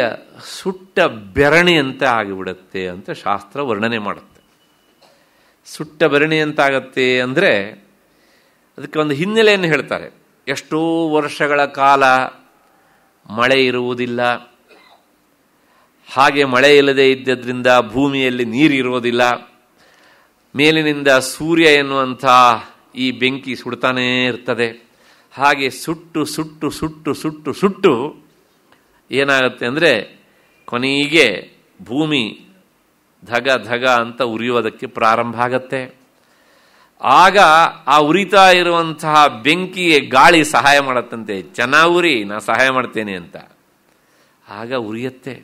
ಸುಟ್ಟ ಬೆರಣಿಯಂತೆ ಆಗಿಬಿಡುತ್ತೆ ಅಂತ ಶಾಸ್ತ್ರ ವರ್ಣನೆ ಮಾಡುತ್ತೆ ಸುಟ್ಟ ಆಗುತ್ತೆ ಅಂದರೆ ಅದಕ್ಕೆ ಒಂದು ಹಿನ್ನೆಲೆಯನ್ನು ಹೇಳ್ತಾರೆ ಎಷ್ಟೋ ವರ್ಷಗಳ ಕಾಲ ಮಳೆ ಇರುವುದಿಲ್ಲ ಹಾಗೆ ಮಳೆ ಇಲ್ಲದೆ ಇದ್ದದ್ರಿಂದ ಭೂಮಿಯಲ್ಲಿ ಇರುವುದಿಲ್ಲ ಮೇಲಿನಿಂದ ಸೂರ್ಯ ಎನ್ನುವಂಥ ಈ ಬೆಂಕಿ ಸುಡ್ತಾನೇ ಇರ್ತದೆ ಹಾಗೆ ಸುಟ್ಟು ಸುಟ್ಟು ಸುಟ್ಟು ಸುಟ್ಟು ಸುಟ್ಟು ಏನಾಗುತ್ತೆ ಅಂದರೆ ಕೊನೆಗೆ ಭೂಮಿ ಧಗ ಧಗ ಅಂತ ಉರಿಯೋದಕ್ಕೆ ಪ್ರಾರಂಭ ಆಗತ್ತೆ ಆಗ ಆ ಉರಿತಾ ಇರುವಂತಹ ಬೆಂಕಿಗೆ ಗಾಳಿ ಸಹಾಯ ಮಾಡತ್ತಂತೆ ಚೆನ್ನಾಗಿ ಉರಿ ನಾ ಸಹಾಯ ಮಾಡ್ತೇನೆ ಅಂತ ಆಗ ಉರಿಯತ್ತೆ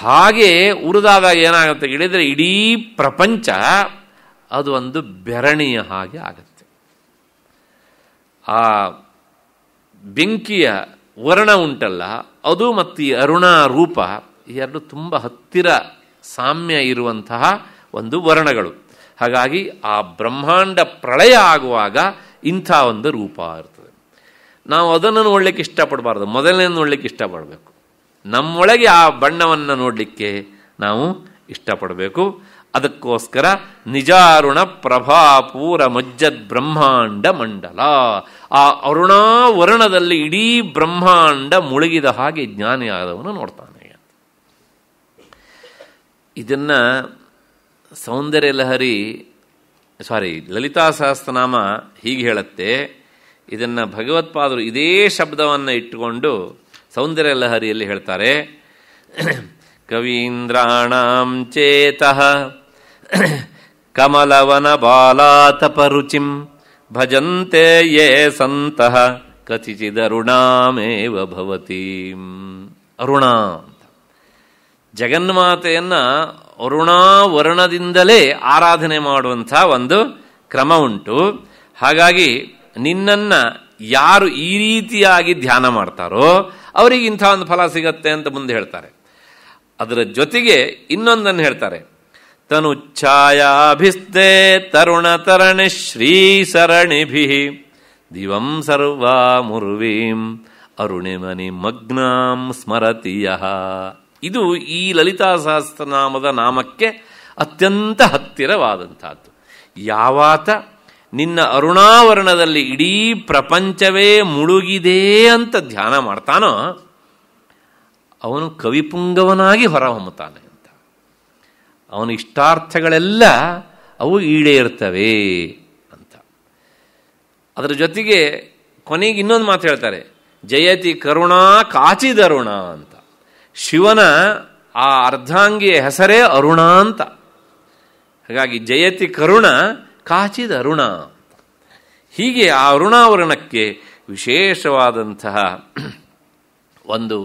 ಹಾಗೆ ಉರಿದಾದಾಗ ಏನಾಗುತ್ತೆ ಹೇಳಿದರೆ ಇಡೀ ಪ್ರಪಂಚ ಅದು ಒಂದು ಬೆರಣಿಯ ಹಾಗೆ ಆಗತ್ತೆ ಆ ಬೆಂಕಿಯ ವರ್ಣ ಉಂಟಲ್ಲ ಅದು ಮತ್ತು ಈ ಅರುಣ ರೂಪ ಎರಡು ತುಂಬ ಹತ್ತಿರ ಸಾಮ್ಯ ಇರುವಂತಹ ಒಂದು ವರ್ಣಗಳು ಹಾಗಾಗಿ ಆ ಬ್ರಹ್ಮಾಂಡ ಪ್ರಳಯ ಆಗುವಾಗ ಇಂಥ ಒಂದು ರೂಪ ಇರ್ತದೆ ನಾವು ಅದನ್ನು ನೋಡಲಿಕ್ಕೆ ಇಷ್ಟಪಡಬಾರ್ದು ಮೊದಲನೇ ನೋಡಲಿಕ್ಕೆ ಇಷ್ಟಪಡಬೇಕು ನಮ್ಮೊಳಗೆ ಆ ಬಣ್ಣವನ್ನು ನೋಡಲಿಕ್ಕೆ ನಾವು ಇಷ್ಟಪಡಬೇಕು ಅದಕ್ಕೋಸ್ಕರ ನಿಜಾರುಣ ಪ್ರಭಾಪೂರ ಮಜ್ಜದ್ ಬ್ರಹ್ಮಾಂಡ ಮಂಡಲ ಆ ಅರುಣಾವರಣದಲ್ಲಿ ಇಡೀ ಬ್ರಹ್ಮಾಂಡ ಮುಳುಗಿದ ಹಾಗೆ ಜ್ಞಾನಿಯಾದವನು ನೋಡ್ತಾನೆ ಇದನ್ನು ಸೌಂದರ್ಯ ಲಹರಿ ಸಾರಿ ಲಲಿತಾ ಸಹಸ್ರನಾಮ ಹೀಗೆ ಹೇಳುತ್ತೆ ಇದನ್ನು ಭಗವತ್ಪಾದರು ಇದೇ ಶಬ್ದವನ್ನು ಇಟ್ಟುಕೊಂಡು ಸೌಂದರ್ಯ ಲಹರಿಯಲ್ಲಿ ಹೇಳ್ತಾರೆ ಕವೀಂದ್ರಾಣಾಂ ಚೇತಃ ಕಮಲವನ ಬಾಲಾತಪರುಚಿಂ ಭಜಂತೆ ಯೇ ಸಂತಃ ಕಚಿಚಿದರುಣಾಮೇವ ಭವತಿ ಅರುಣಾಂ ಜಗನ್ಮಾತೆಯನ್ನು ಅರುಣಾವರಣದಿಂದಲೇ ಆರಾಧನೆ ಮಾಡುವಂಥ ಒಂದು ಕ್ರಮ ಉಂಟು ಹಾಗಾಗಿ ನಿನ್ನನ್ನು ಯಾರು ಈ ರೀತಿಯಾಗಿ ಧ್ಯಾನ ಮಾಡ್ತಾರೋ ಅವರಿಗೆ ಇಂಥ ಒಂದು ಫಲ ಸಿಗತ್ತೆ ಅಂತ ಮುಂದೆ ಹೇಳ್ತಾರೆ ಅದರ ಜೊತೆಗೆ ಇನ್ನೊಂದನ್ನು ಹೇಳ್ತಾರೆ ತನುಚ್ಛಾಯಾಭಿಸ್ತೆ ತರುಣ ತರಣಿ ಶ್ರೀ ಸರಣಿಭಿ ದಿವಂ ಸರ್ವಾ ಮುರುವೀಂ ಅರುಣಿಮನಿ ಮಗ್ನಾಂ ಸ್ಮರತಿಯ ಇದು ಈ ಲಲಿತಾ ಸಹಸ್ರನಾಮದ ನಾಮಕ್ಕೆ ಅತ್ಯಂತ ಹತ್ತಿರವಾದಂಥದ್ದು ಯಾವಾತ ನಿನ್ನ ಅರುಣಾವರಣದಲ್ಲಿ ಇಡೀ ಪ್ರಪಂಚವೇ ಮುಳುಗಿದೆ ಅಂತ ಧ್ಯಾನ ಮಾಡ್ತಾನೋ ಅವನು ಕವಿಪುಂಗವನಾಗಿ ಹೊರಹೊಮ್ಮುತ್ತಾನೆ ಅಂತ ಅವನ ಇಷ್ಟಾರ್ಥಗಳೆಲ್ಲ ಅವು ಈಡೇರ್ತವೆ ಅಂತ ಅದರ ಜೊತೆಗೆ ಕೊನೆಗೆ ಇನ್ನೊಂದು ಮಾತು ಹೇಳ್ತಾರೆ ಜಯತಿ ಕರುಣಾ ಕಾಚಿದರುಣ ಅಂತ ಶಿವನ ಆ ಅರ್ಧಾಂಗಿಯ ಹೆಸರೇ ಅರುಣ ಅಂತ ಹಾಗಾಗಿ ಜಯತಿ ಕರುಣ ಕಾಚಿದ ಅರುಣ ಹೀಗೆ ಆ ಅರುಣಾವರಣಕ್ಕೆ ವಿಶೇಷವಾದಂತಹ ಒಂದು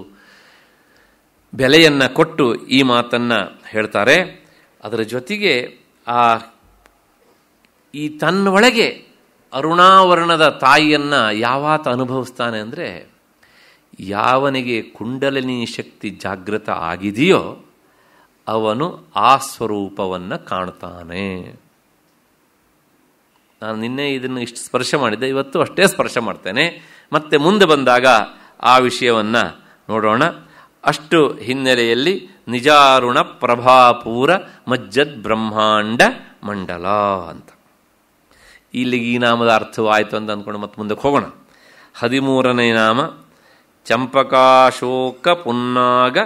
ಬೆಲೆಯನ್ನು ಕೊಟ್ಟು ಈ ಮಾತನ್ನು ಹೇಳ್ತಾರೆ ಅದರ ಜೊತೆಗೆ ಆ ಈ ತನ್ನೊಳಗೆ ಅರುಣಾವರಣದ ತಾಯಿಯನ್ನು ಯಾವಾತ ಅನುಭವಿಸ್ತಾನೆ ಅಂದರೆ ಯಾವನಿಗೆ ಕುಂಡಲಿನಿ ಶಕ್ತಿ ಜಾಗೃತ ಆಗಿದೆಯೋ ಅವನು ಆ ಸ್ವರೂಪವನ್ನು ಕಾಣ್ತಾನೆ ನಾನು ನಿನ್ನೆ ಇದನ್ನು ಇಷ್ಟು ಸ್ಪರ್ಶ ಮಾಡಿದ್ದೆ ಇವತ್ತು ಅಷ್ಟೇ ಸ್ಪರ್ಶ ಮಾಡ್ತೇನೆ ಮತ್ತೆ ಮುಂದೆ ಬಂದಾಗ ಆ ವಿಷಯವನ್ನು ನೋಡೋಣ ಅಷ್ಟು ಹಿನ್ನೆಲೆಯಲ್ಲಿ ನಿಜಾರುಣ ಪ್ರಭಾಪೂರ ಮಜ್ಜದ್ ಬ್ರಹ್ಮಾಂಡ ಮಂಡಲ ಅಂತ ಇಲ್ಲಿಗೆ ಈ ನಾಮದ ಅರ್ಥವಾಯಿತು ಅಂತ ಅಂದ್ಕೊಂಡು ಮತ್ತೆ ಮುಂದಕ್ಕೆ ಹೋಗೋಣ ಹದಿಮೂರನೇ ನಾಮ ಚಂಪಕಾಶೋಕ ಪುನ್ನಾಗ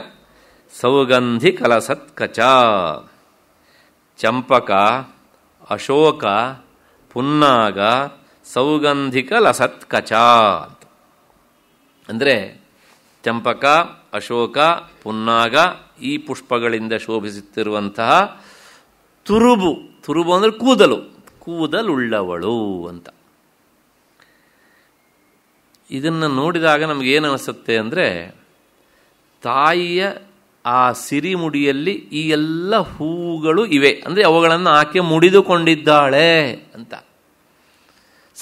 ಸೌಗಂಧಿ ಕಲಸತ್ಕಚ ಚಂಪಕ ಅಶೋಕ ಪುನ್ನಾಗ ಸೌಗಂಧಿಕ ಲಸತ್ಕಚ ಅಂದರೆ ಚಂಪಕ ಅಶೋಕ ಪುನ್ನಾಗ ಈ ಪುಷ್ಪಗಳಿಂದ ಶೋಭಿಸುತ್ತಿರುವಂತಹ ತುರುಬು ತುರುಬು ಅಂದರೆ ಕೂದಲು ಕೂದಲುಳ್ಳವಳು ಅಂತ ಇದನ್ನು ನೋಡಿದಾಗ ನಮಗೇನು ಅನಿಸುತ್ತೆ ಅಂದರೆ ತಾಯಿಯ ಆ ಸಿರಿಮುಡಿಯಲ್ಲಿ ಈ ಎಲ್ಲ ಹೂವುಗಳು ಇವೆ ಅಂದರೆ ಅವುಗಳನ್ನು ಆಕೆ ಮುಡಿದುಕೊಂಡಿದ್ದಾಳೆ ಅಂತ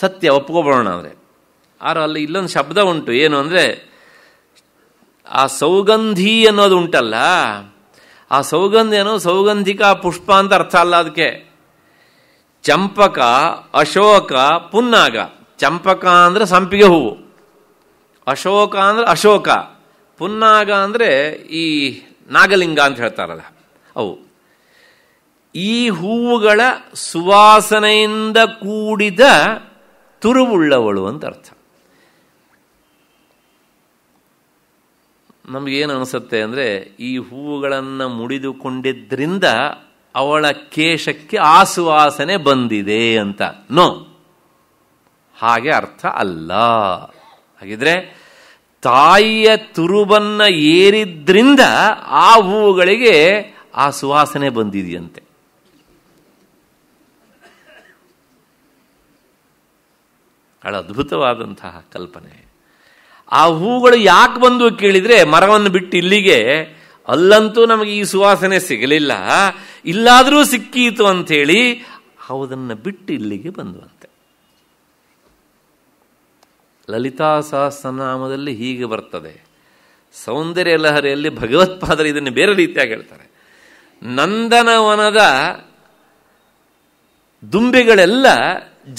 ಸತ್ಯ ಒಪ್ಕೋಬರೋಣ ಅಂದರೆ ಆರು ಅಲ್ಲಿ ಇಲ್ಲೊಂದು ಶಬ್ದ ಉಂಟು ಏನು ಅಂದರೆ ಆ ಸೌಗಂಧಿ ಅನ್ನೋದು ಉಂಟಲ್ಲ ಆ ಸೌಗಂಧಿ ಅನ್ನೋ ಸೌಗಂಧಿಕ ಪುಷ್ಪ ಅಂತ ಅರ್ಥ ಅಲ್ಲ ಅದಕ್ಕೆ ಚಂಪಕ ಅಶೋಕ ಪುನ್ನಾಗ ಚಂಪಕ ಅಂದರೆ ಸಂಪಿಗೆ ಹೂವು ಅಶೋಕ ಅಂದರೆ ಅಶೋಕ ಪುನ್ನಾಗ ಅಂದರೆ ಈ ನಾಗಲಿಂಗ ಅಂತ ಹೇಳ್ತಾರಲ್ಲ ಅವು ಈ ಹೂವುಗಳ ಸುವಾಸನೆಯಿಂದ ಕೂಡಿದ ತುರುವುಳ್ಳವಳು ಅಂತ ಅರ್ಥ ನಮಗೇನು ಅನಿಸುತ್ತೆ ಅಂದರೆ ಈ ಹೂವುಗಳನ್ನು ಮುಡಿದುಕೊಂಡಿದ್ದರಿಂದ ಅವಳ ಕೇಶಕ್ಕೆ ಆಸುವಾಸನೆ ಬಂದಿದೆ ಅಂತ ನೋ ಹಾಗೆ ಅರ್ಥ ಅಲ್ಲ ಹಾಗಿದ್ರೆ ತಾಯಿಯ ತುರುಬನ್ನ ಏರಿದ್ರಿಂದ ಆ ಹೂವುಗಳಿಗೆ ಆ ಸುವಾಸನೆ ಬಂದಿದೆಯಂತೆ ಬಹಳ ಅದ್ಭುತವಾದಂತಹ ಕಲ್ಪನೆ ಆ ಹೂಗಳು ಯಾಕೆ ಬಂದು ಕೇಳಿದ್ರೆ ಮರವನ್ನು ಬಿಟ್ಟು ಇಲ್ಲಿಗೆ ಅಲ್ಲಂತೂ ನಮಗೆ ಈ ಸುವಾಸನೆ ಸಿಗಲಿಲ್ಲ ಇಲ್ಲಾದರೂ ಸಿಕ್ಕೀತು ಅಂಥೇಳಿ ಅವುದನ್ನು ಬಿಟ್ಟು ಇಲ್ಲಿಗೆ ಬಂದುವಂತೆ ಲಲಿತಾ ಸಹಸ್ರನಾಮದಲ್ಲಿ ಹೀಗೆ ಬರ್ತದೆ ಸೌಂದರ್ಯ ಲಹರಿಯಲ್ಲಿ ಭಗವತ್ಪಾದರು ಇದನ್ನು ಬೇರೆ ರೀತಿಯಾಗಿ ಹೇಳ್ತಾರೆ ನಂದನವನದ ದುಂಬಿಗಳೆಲ್ಲ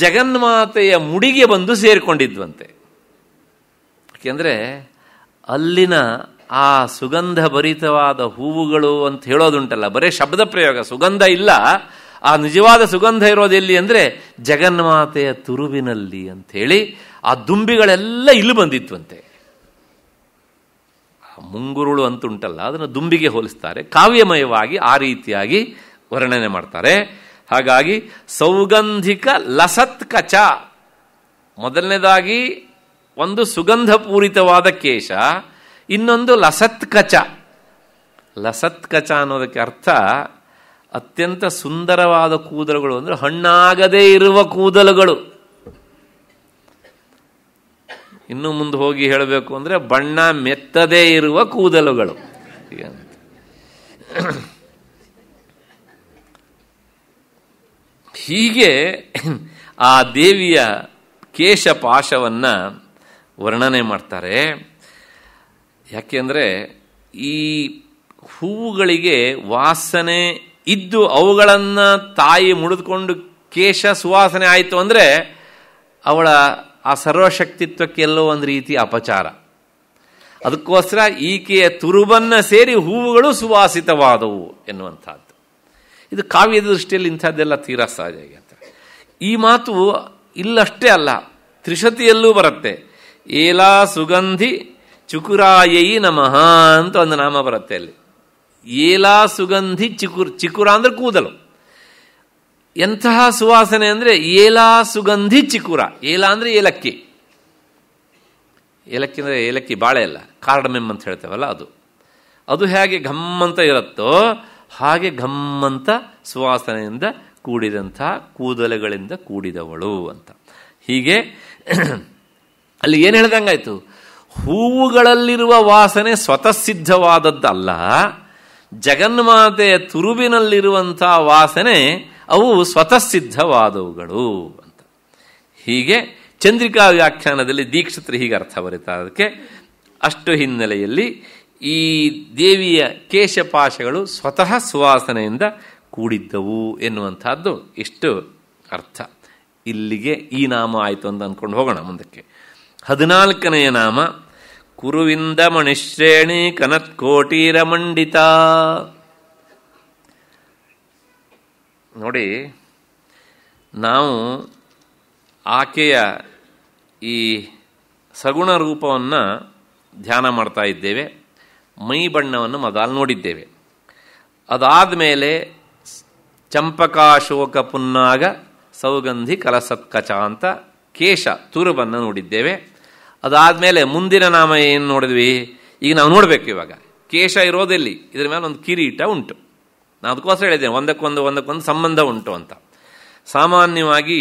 ಜಗನ್ಮಾತೆಯ ಮುಡಿಗೆ ಬಂದು ಸೇರಿಕೊಂಡಿದ್ವಂತೆ ಯಾಕೆಂದರೆ ಅಲ್ಲಿನ ಆ ಸುಗಂಧ ಭರಿತವಾದ ಹೂವುಗಳು ಅಂತ ಹೇಳೋದುಂಟಲ್ಲ ಬರೀ ಶಬ್ದ ಪ್ರಯೋಗ ಸುಗಂಧ ಇಲ್ಲ ಆ ನಿಜವಾದ ಸುಗಂಧ ಇರೋದೆಲ್ಲಿ ಅಂದರೆ ಜಗನ್ಮಾತೆಯ ತುರುವಿನಲ್ಲಿ ಅಂಥೇಳಿ ಆ ದುಂಬಿಗಳೆಲ್ಲ ಇಲ್ಲಿ ಆ ಮುಂಗುರುಳು ಅಂತುಂಟಲ್ಲ ಅದನ್ನು ದುಂಬಿಗೆ ಹೋಲಿಸ್ತಾರೆ ಕಾವ್ಯಮಯವಾಗಿ ಆ ರೀತಿಯಾಗಿ ವರ್ಣನೆ ಮಾಡ್ತಾರೆ ಹಾಗಾಗಿ ಸೌಗಂಧಿಕ ಲಸತ್ ಕಚ ಮೊದಲನೇದಾಗಿ ಒಂದು ಸುಗಂಧಪೂರಿತವಾದ ಕೇಶ ಇನ್ನೊಂದು ಲಸತ್ ಕಚ ಲಸತ್ ಕಚ ಅನ್ನೋದಕ್ಕೆ ಅರ್ಥ ಅತ್ಯಂತ ಸುಂದರವಾದ ಕೂದಲುಗಳು ಅಂದರೆ ಹಣ್ಣಾಗದೇ ಇರುವ ಕೂದಲುಗಳು ಇನ್ನು ಮುಂದೆ ಹೋಗಿ ಹೇಳಬೇಕು ಅಂದರೆ ಬಣ್ಣ ಮೆತ್ತದೇ ಇರುವ ಕೂದಲುಗಳು ಹೀಗೆ ಆ ದೇವಿಯ ಕೇಶ ಪಾಶವನ್ನು ವರ್ಣನೆ ಮಾಡ್ತಾರೆ ಯಾಕೆಂದರೆ ಈ ಹೂವುಗಳಿಗೆ ವಾಸನೆ ಇದ್ದು ಅವುಗಳನ್ನು ತಾಯಿ ಮುಡಿದುಕೊಂಡು ಕೇಶ ಸುವಾಸನೆ ಆಯಿತು ಅಂದರೆ ಅವಳ ಆ ಸರ್ವಶಕ್ತಿತ್ವಕ್ಕೆಲ್ಲೋ ಒಂದು ರೀತಿ ಅಪಚಾರ ಅದಕ್ಕೋಸ್ಕರ ಈಕೆಯ ತುರುಬನ್ನು ಸೇರಿ ಹೂವುಗಳು ಸುವಾಸಿತವಾದವು ಎನ್ನುವಂಥದ್ದು ಇದು ಕಾವ್ಯದ ದೃಷ್ಟಿಯಲ್ಲಿ ಇಂಥದ್ದೆಲ್ಲ ತೀರಾ ಸಹಜ ಅಂತ ಈ ಮಾತು ಇಲ್ಲಷ್ಟೇ ಅಲ್ಲ ತ್ರಿಶತಿಯಲ್ಲೂ ಬರುತ್ತೆ ಏಲಾ ಸುಗಂಧಿ ಚುಕುರಾಯೈ ನಮಃ ಅಂತ ಒಂದು ನಾಮ ಬರುತ್ತೆ ಅಲ್ಲಿ ಏಲಾ ಸುಗಂಧಿ ಚಿಕುರ್ ಚಿಕುರ ಅಂದರೆ ಕೂದಲು ಎಂತಹ ಸುವಾಸನೆ ಅಂದರೆ ಏಲಾ ಸುಗಂಧಿ ಚಿಕುರ ಏಲಾ ಅಂದರೆ ಏಲಕ್ಕಿ ಏಲಕ್ಕಿ ಅಂದರೆ ಏಲಕ್ಕಿ ಬಾಳೆ ಅಲ್ಲ ಕಾರ್ಡಮೆಮ್ ಅಂತ ಹೇಳ್ತೇವಲ್ಲ ಅದು ಅದು ಹೇಗೆ ಘಮ್ಮಂತ ಇರುತ್ತೋ ಹಾಗೆ ಘಮ್ಮಂತ ಸುವಾಸನೆಯಿಂದ ಕೂಡಿದಂತಹ ಕೂದಲೆಗಳಿಂದ ಕೂಡಿದವಳು ಅಂತ ಹೀಗೆ ಅಲ್ಲಿ ಏನು ಹೇಳ್ದಂಗಾಯ್ತು ಹೂವುಗಳಲ್ಲಿರುವ ವಾಸನೆ ಸ್ವತಃ ಸಿದ್ಧವಾದದ್ದಲ್ಲ ಜಗನ್ಮಾತೆಯ ತುರುವಿನಲ್ಲಿರುವಂಥ ವಾಸನೆ ಅವು ಸ್ವತಃ ಸಿದ್ಧವಾದವುಗಳು ಅಂತ ಹೀಗೆ ಚಂದ್ರಿಕಾ ವ್ಯಾಖ್ಯಾನದಲ್ಲಿ ದೀಕ್ಷಿತರು ಹೀಗೆ ಅರ್ಥ ಬರೀತಾ ಅದಕ್ಕೆ ಅಷ್ಟು ಹಿನ್ನೆಲೆಯಲ್ಲಿ ಈ ದೇವಿಯ ಕೇಶಪಾಶಗಳು ಸ್ವತಃ ಸುವಾಸನೆಯಿಂದ ಕೂಡಿದ್ದವು ಎನ್ನುವಂಥದ್ದು ಇಷ್ಟು ಅರ್ಥ ಇಲ್ಲಿಗೆ ಈ ನಾಮ ಆಯಿತು ಅಂತ ಅಂದ್ಕೊಂಡು ಹೋಗೋಣ ಮುಂದಕ್ಕೆ ಹದಿನಾಲ್ಕನೆಯ ನಾಮ ಕುರುವಿಂದ ಮಣಿಶ್ರೇಣಿ ಕನತ್ಕೋಟೀರ ಮಂಡಿತ ನೋಡಿ ನಾವು ಆಕೆಯ ಈ ಸಗುಣ ರೂಪವನ್ನು ಧ್ಯಾನ ಮಾಡ್ತಾ ಇದ್ದೇವೆ ಮೈ ಬಣ್ಣವನ್ನು ಮೊದಲು ನೋಡಿದ್ದೇವೆ ಅದಾದ ಮೇಲೆ ಚಂಪಕಾಶೋಕ ಪುನ್ನಾಗ ಸೌಗಂಧಿ ಕಲಸತ್ಕಚ ಅಂತ ಕೇಶ ತುರುಬನ್ನು ನೋಡಿದ್ದೇವೆ ಅದಾದಮೇಲೆ ಮುಂದಿನ ನಾಮ ಏನು ನೋಡಿದ್ವಿ ಈಗ ನಾವು ನೋಡಬೇಕು ಇವಾಗ ಕೇಶ ಇರೋದೆಲ್ಲಿ ಇದರ ಮೇಲೆ ಒಂದು ಕಿರೀಟ ಉಂಟು ನಾನು ಅದಕ್ಕೋಸ್ಕರ ಹೇಳಿದ್ದೇನೆ ಒಂದಕ್ಕೊಂದು ಒಂದಕ್ಕೊಂದು ಸಂಬಂಧ ಉಂಟು ಅಂತ ಸಾಮಾನ್ಯವಾಗಿ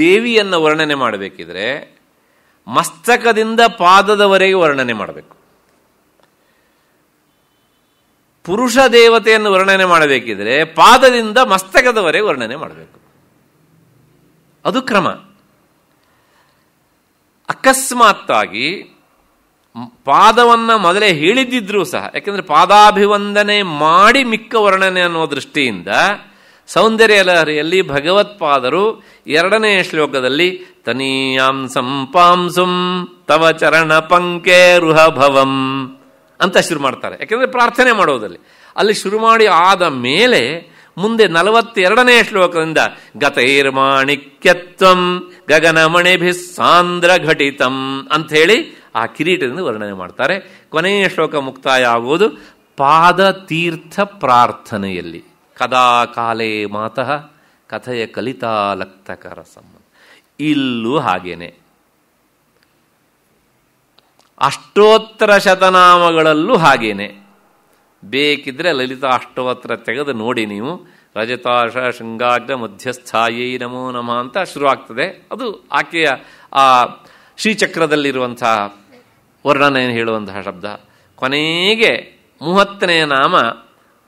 ದೇವಿಯನ್ನು ವರ್ಣನೆ ಮಾಡಬೇಕಿದ್ರೆ ಮಸ್ತಕದಿಂದ ಪಾದದವರೆಗೆ ವರ್ಣನೆ ಮಾಡಬೇಕು ಪುರುಷ ದೇವತೆಯನ್ನು ವರ್ಣನೆ ಮಾಡಬೇಕಿದ್ರೆ ಪಾದದಿಂದ ಮಸ್ತಕದವರೆಗೆ ವರ್ಣನೆ ಮಾಡಬೇಕು ಅದು ಕ್ರಮ ಅಕಸ್ಮಾತ್ತಾಗಿ ಪಾದವನ್ನು ಮೊದಲೇ ಹೇಳಿದ್ದಿದ್ರೂ ಸಹ ಯಾಕೆಂದರೆ ಪಾದಾಭಿವಂದನೆ ಮಾಡಿ ಮಿಕ್ಕ ವರ್ಣನೆ ಅನ್ನೋ ದೃಷ್ಟಿಯಿಂದ ಸೌಂದರ್ಯ ಲಹರಿಯಲ್ಲಿ ಭಗವತ್ಪಾದರು ಎರಡನೇ ಶ್ಲೋಕದಲ್ಲಿ ತನೀಯಾಂ ಸಂಪಾಂಸುಂ ತವ ಚರಣ ಪಂಕೆ ರುಹಭವಂ ಅಂತ ಶುರು ಮಾಡ್ತಾರೆ ಯಾಕೆಂದರೆ ಪ್ರಾರ್ಥನೆ ಮಾಡೋದಲ್ಲಿ ಅಲ್ಲಿ ಶುರು ಮಾಡಿ ಆದ ಮೇಲೆ ಮುಂದೆ ನಲವತ್ತೆರಡನೇ ಶ್ಲೋಕದಿಂದ ಗತೈರ್ಮಾಣಿಕ್ಯತ್ವಂ ಗಗನಮಣಿಭಿ ಸಾಂದ್ರ ಘಟಿತಂ ಅಂಥೇಳಿ ಆ ಕಿರೀಟದಿಂದ ವರ್ಣನೆ ಮಾಡ್ತಾರೆ ಕೊನೆಯ ಶ್ಲೋಕ ಮುಕ್ತಾಯ ಪಾದ ತೀರ್ಥ ಪ್ರಾರ್ಥನೆಯಲ್ಲಿ ಕದಾ ಕಾಲೇ ಮಾತಃ ಕಥೆಯ ಕಲಿತಾ ಲಕ್ತಕರ ಸಂಬಂಧ ಇಲ್ಲೂ ಹಾಗೇನೆ ಅಷ್ಟೋತ್ತರ ಶತನಾಮಗಳಲ್ಲೂ ಹಾಗೇನೆ ಬೇಕಿದ್ರೆ ಲಲಿತಾ ಅಷ್ಟೋತ್ತರ ತೆಗೆದು ನೋಡಿ ನೀವು ರಜತಾಶ ಶೃಂಗಾಗ್ರ ಮಧ್ಯಸ್ಥಾಯಿ ನಮೋ ನಮಃ ಅಂತ ಶುರುವಾಗ್ತದೆ ಅದು ಆಕೆಯ ಆ ಶ್ರೀಚಕ್ರದಲ್ಲಿರುವಂತಹ ವರ್ಣನೆಯನ್ನು ಹೇಳುವಂತಹ ಶಬ್ದ ಕೊನೆಗೆ ಮೂವತ್ತನೆಯ ನಾಮ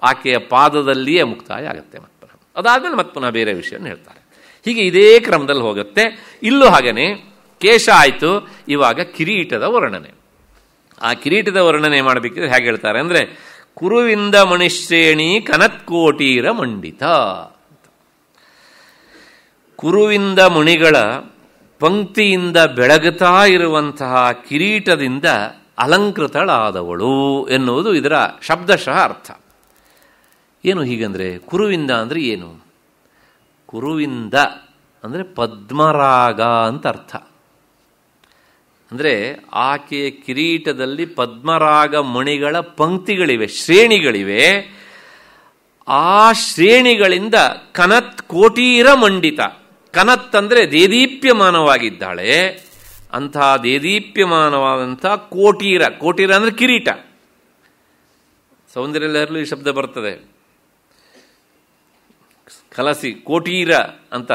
ಆಕೆಯ ಪಾದದಲ್ಲಿಯೇ ಮುಕ್ತಾಯ ಆಗುತ್ತೆ ಮತ್ಪುನಃ ಅದಾದಮೇಲೆ ಪುನಃ ಬೇರೆ ವಿಷಯವನ್ನು ಹೇಳ್ತಾರೆ ಹೀಗೆ ಇದೇ ಕ್ರಮದಲ್ಲಿ ಹೋಗುತ್ತೆ ಇಲ್ಲೂ ಹಾಗೆಯೇ ಕೇಶ ಆಯಿತು ಇವಾಗ ಕಿರೀಟದ ವರ್ಣನೆ ಆ ಕಿರೀಟದ ವರ್ಣನೆ ಮಾಡಬೇಕಿದ್ರೆ ಹೇಗೆ ಹೇಳ್ತಾರೆ ಅಂದರೆ ಕುರುವಿಂದ ಮಣಿಶ್ರೇಣಿ ಕನತ್ಕೋಟೀರ ಮಂಡಿತ ಕುರುವಿಂದ ಮುಣಿಗಳ ಪಂಕ್ತಿಯಿಂದ ಬೆಳಗುತ್ತಾ ಇರುವಂತಹ ಕಿರೀಟದಿಂದ ಅಲಂಕೃತಳಾದವಳು ಎನ್ನುವುದು ಇದರ ಶಬ್ದಶಃ ಅರ್ಥ ಏನು ಹೀಗಂದರೆ ಕುರುವಿಂದ ಅಂದರೆ ಏನು ಕುರುವಿಂದ ಅಂದರೆ ಪದ್ಮರಾಗ ಅಂತ ಅರ್ಥ ಅಂದರೆ ಆಕೆಯ ಕಿರೀಟದಲ್ಲಿ ಪದ್ಮರಾಗ ಮಣಿಗಳ ಪಂಕ್ತಿಗಳಿವೆ ಶ್ರೇಣಿಗಳಿವೆ ಆ ಶ್ರೇಣಿಗಳಿಂದ ಕನತ್ ಕೋಟೀರ ಮಂಡಿತ ಕನತ್ತಂದರೆ ದೇದೀಪ್ಯಮಾನವಾಗಿದ್ದಾಳೆ ಅಂಥ ದೇದೀಪ್ಯಮಾನವಾದಂಥ ಕೋಟೀರ ಕೋಟೀರ ಅಂದರೆ ಕಿರೀಟ ಸೌಂದರ್ಯಲ್ಲೂ ಈ ಶಬ್ದ ಬರ್ತದೆ ಕಲಸಿ ಕೋಟೀರ ಅಂತ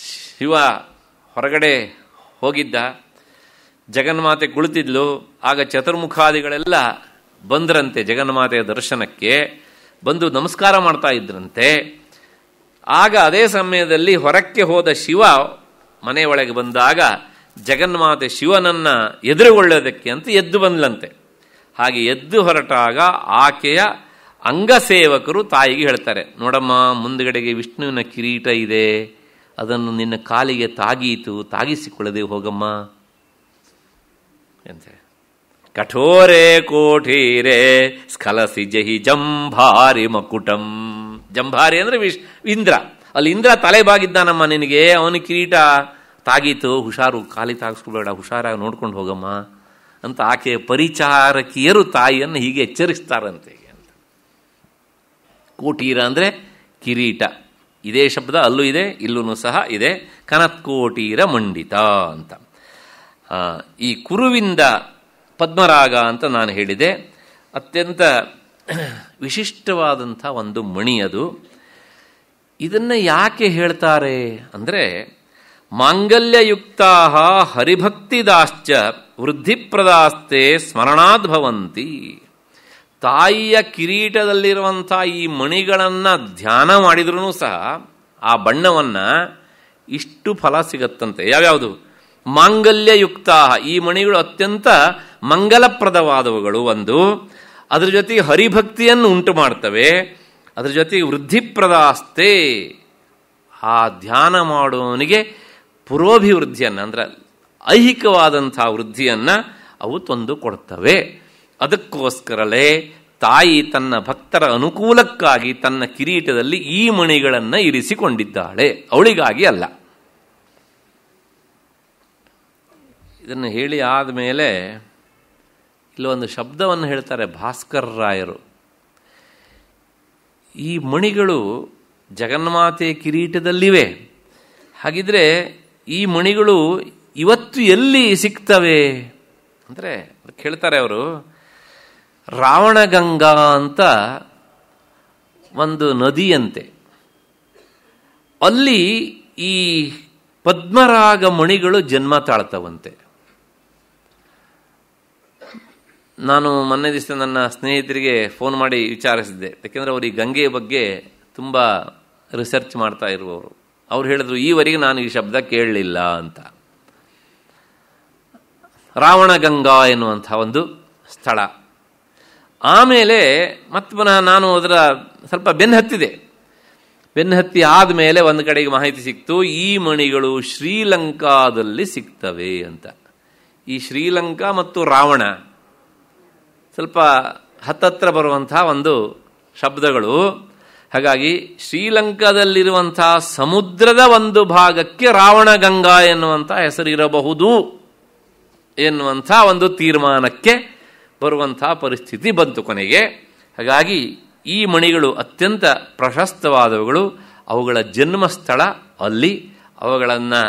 ಶಿವ ಹೊರಗಡೆ ಹೋಗಿದ್ದ ಜಗನ್ಮಾತೆ ಕುಳಿತಿದ್ಲು ಆಗ ಚತುರ್ಮುಖಾದಿಗಳೆಲ್ಲ ಬಂದ್ರಂತೆ ಜಗನ್ಮಾತೆಯ ದರ್ಶನಕ್ಕೆ ಬಂದು ನಮಸ್ಕಾರ ಮಾಡ್ತಾ ಇದ್ರಂತೆ ಆಗ ಅದೇ ಸಮಯದಲ್ಲಿ ಹೊರಕ್ಕೆ ಹೋದ ಶಿವ ಮನೆಯೊಳಗೆ ಬಂದಾಗ ಜಗನ್ಮಾತೆ ಶಿವನನ್ನ ಎದುರುಗೊಳ್ಳೋದಕ್ಕೆ ಅಂತ ಎದ್ದು ಬಂದ್ಲಂತೆ ಹಾಗೆ ಎದ್ದು ಹೊರಟಾಗ ಆಕೆಯ ಅಂಗಸೇವಕರು ತಾಯಿಗೆ ಹೇಳ್ತಾರೆ ನೋಡಮ್ಮ ಮುಂದುಗಡೆಗೆ ವಿಷ್ಣುವಿನ ಕಿರೀಟ ಇದೆ ಅದನ್ನು ನಿನ್ನ ಕಾಲಿಗೆ ತಾಗೀತು ತಾಗಿಸಿಕೊಳ್ಳದೆ ಹೋಗಮ್ಮ ಅಂತ ಕಠೋರೆ ಕೋಠಿರೆ ಸ್ಖಲಸಿ ಜಹಿ ಜಂಭಾರಿ ಮಕುಟಂ ಜಂಭಾರಿ ಅಂದರೆ ವಿಶ್ ಇಂದ್ರ ಅಲ್ಲಿ ಇಂದ್ರ ತಲೆ ಬಾಗಿದ್ದಾನಮ್ಮ ನಿನಗೆ ಅವನ ಕಿರೀಟ ತಾಗೀತು ಹುಷಾರು ಖಾಲಿ ತಾಗಿಸ್ಕೊಬೇಡ ಹುಷಾರಾಗಿ ನೋಡ್ಕೊಂಡು ಹೋಗಮ್ಮ ಅಂತ ಆಕೆ ಪರಿಚಾರಕಿಯರು ತಾಯಿಯನ್ನು ಹೀಗೆ ಎಚ್ಚರಿಸ್ತಾರಂತೆ ಅಂತ ಕೋಟೀರ ಅಂದರೆ ಕಿರೀಟ ಇದೇ ಶಬ್ದ ಅಲ್ಲೂ ಇದೆ ಇಲ್ಲೂ ಸಹ ಇದೆ ಕನತ್ಕೋಟೀರ ಮಂಡಿತ ಅಂತ ಈ ಕುರುವಿಂದ ಪದ್ಮರಾಗ ಅಂತ ನಾನು ಹೇಳಿದೆ ಅತ್ಯಂತ ವಿಶಿಷ್ಟವಾದಂಥ ಒಂದು ಮಣಿ ಅದು ಇದನ್ನು ಯಾಕೆ ಹೇಳ್ತಾರೆ ಅಂದರೆ ಮಾಂಗಲ್ಯಯುಕ್ತಾ ಹರಿಭಕ್ತಿದಾಶ್ಚ ವೃದ್ಧಿಪ್ರದಾಸ್ತೆ ಭವಂತಿ ತಾಯಿಯ ಕಿರೀಟದಲ್ಲಿರುವಂಥ ಈ ಮಣಿಗಳನ್ನು ಧ್ಯಾನ ಮಾಡಿದ್ರೂ ಸಹ ಆ ಬಣ್ಣವನ್ನು ಇಷ್ಟು ಫಲ ಸಿಗತ್ತಂತೆ ಯಾವ್ಯಾವುದು ಮಾಂಗಲ್ಯಯುಕ್ತಾ ಈ ಮಣಿಗಳು ಅತ್ಯಂತ ಮಂಗಲಪ್ರದವಾದವುಗಳು ಒಂದು ಅದರ ಜೊತೆಗೆ ಹರಿಭಕ್ತಿಯನ್ನು ಉಂಟು ಮಾಡ್ತವೆ ಅದರ ಜೊತೆಗೆ ವೃದ್ಧಿಪ್ರದಾಸ್ತೆ ಆ ಧ್ಯಾನ ಮಾಡುವವನಿಗೆ ಪುರೋಭಿವೃದ್ಧಿಯನ್ನು ಅಂದರೆ ಐಹಿಕವಾದಂಥ ವೃದ್ಧಿಯನ್ನು ಅವು ತಂದು ಕೊಡ್ತವೆ ಅದಕ್ಕೋಸ್ಕರಲೇ ತಾಯಿ ತನ್ನ ಭಕ್ತರ ಅನುಕೂಲಕ್ಕಾಗಿ ತನ್ನ ಕಿರೀಟದಲ್ಲಿ ಈ ಮಣಿಗಳನ್ನು ಇರಿಸಿಕೊಂಡಿದ್ದಾಳೆ ಅವಳಿಗಾಗಿ ಅಲ್ಲ ಇದನ್ನು ಹೇಳಿ ಆದಮೇಲೆ ಒಂದು ಶಬ್ದವನ್ನು ಹೇಳ್ತಾರೆ ಭಾಸ್ಕರ್ ರಾಯರು ಈ ಮಣಿಗಳು ಜಗನ್ಮಾತೆ ಕಿರೀಟದಲ್ಲಿವೆ ಹಾಗಿದ್ರೆ ಈ ಮಣಿಗಳು ಇವತ್ತು ಎಲ್ಲಿ ಸಿಗ್ತವೆ ಅಂದರೆ ಕೇಳ್ತಾರೆ ಅವರು ರಾವಣಗಂಗಾ ಅಂತ ಒಂದು ನದಿಯಂತೆ ಅಲ್ಲಿ ಈ ಪದ್ಮರಾಗ ಮಣಿಗಳು ಜನ್ಮ ತಾಳ್ತವಂತೆ ನಾನು ಮೊನ್ನೆ ದಿವಸ ನನ್ನ ಸ್ನೇಹಿತರಿಗೆ ಫೋನ್ ಮಾಡಿ ವಿಚಾರಿಸಿದ್ದೆ ಯಾಕೆಂದರೆ ಅವರು ಈ ಗಂಗೆಯ ಬಗ್ಗೆ ತುಂಬ ರಿಸರ್ಚ್ ಮಾಡ್ತಾ ಇರುವವರು ಅವ್ರು ಹೇಳಿದ್ರು ಈವರೆಗೆ ನಾನು ಈ ಶಬ್ದ ಕೇಳಲಿಲ್ಲ ಅಂತ ರಾವಣ ಗಂಗಾ ಎನ್ನುವಂಥ ಒಂದು ಸ್ಥಳ ಆಮೇಲೆ ಮತ್ತೆ ಪುನಃ ನಾನು ಅದರ ಸ್ವಲ್ಪ ಬೆನ್ನು ಹತ್ತಿದೆ ಬೆನ್ನು ಹತ್ತಿ ಆದಮೇಲೆ ಒಂದು ಕಡೆಗೆ ಮಾಹಿತಿ ಸಿಕ್ತು ಈ ಮಣಿಗಳು ಶ್ರೀಲಂಕಾದಲ್ಲಿ ಸಿಗ್ತವೆ ಅಂತ ಈ ಶ್ರೀಲಂಕಾ ಮತ್ತು ರಾವಣ ಸ್ವಲ್ಪ ಹತ್ತತ್ರ ಬರುವಂತಹ ಒಂದು ಶಬ್ದಗಳು ಹಾಗಾಗಿ ಶ್ರೀಲಂಕಾದಲ್ಲಿರುವಂತಹ ಸಮುದ್ರದ ಒಂದು ಭಾಗಕ್ಕೆ ರಾವಣಗಂಗಾ ಎನ್ನುವಂಥ ಹೆಸರಿರಬಹುದು ಎನ್ನುವಂಥ ಒಂದು ತೀರ್ಮಾನಕ್ಕೆ ಬರುವಂತಹ ಪರಿಸ್ಥಿತಿ ಬಂತು ಕೊನೆಗೆ ಹಾಗಾಗಿ ಈ ಮಣಿಗಳು ಅತ್ಯಂತ ಪ್ರಶಸ್ತವಾದವುಗಳು ಅವುಗಳ ಜನ್ಮಸ್ಥಳ ಅಲ್ಲಿ ಅವುಗಳನ್ನು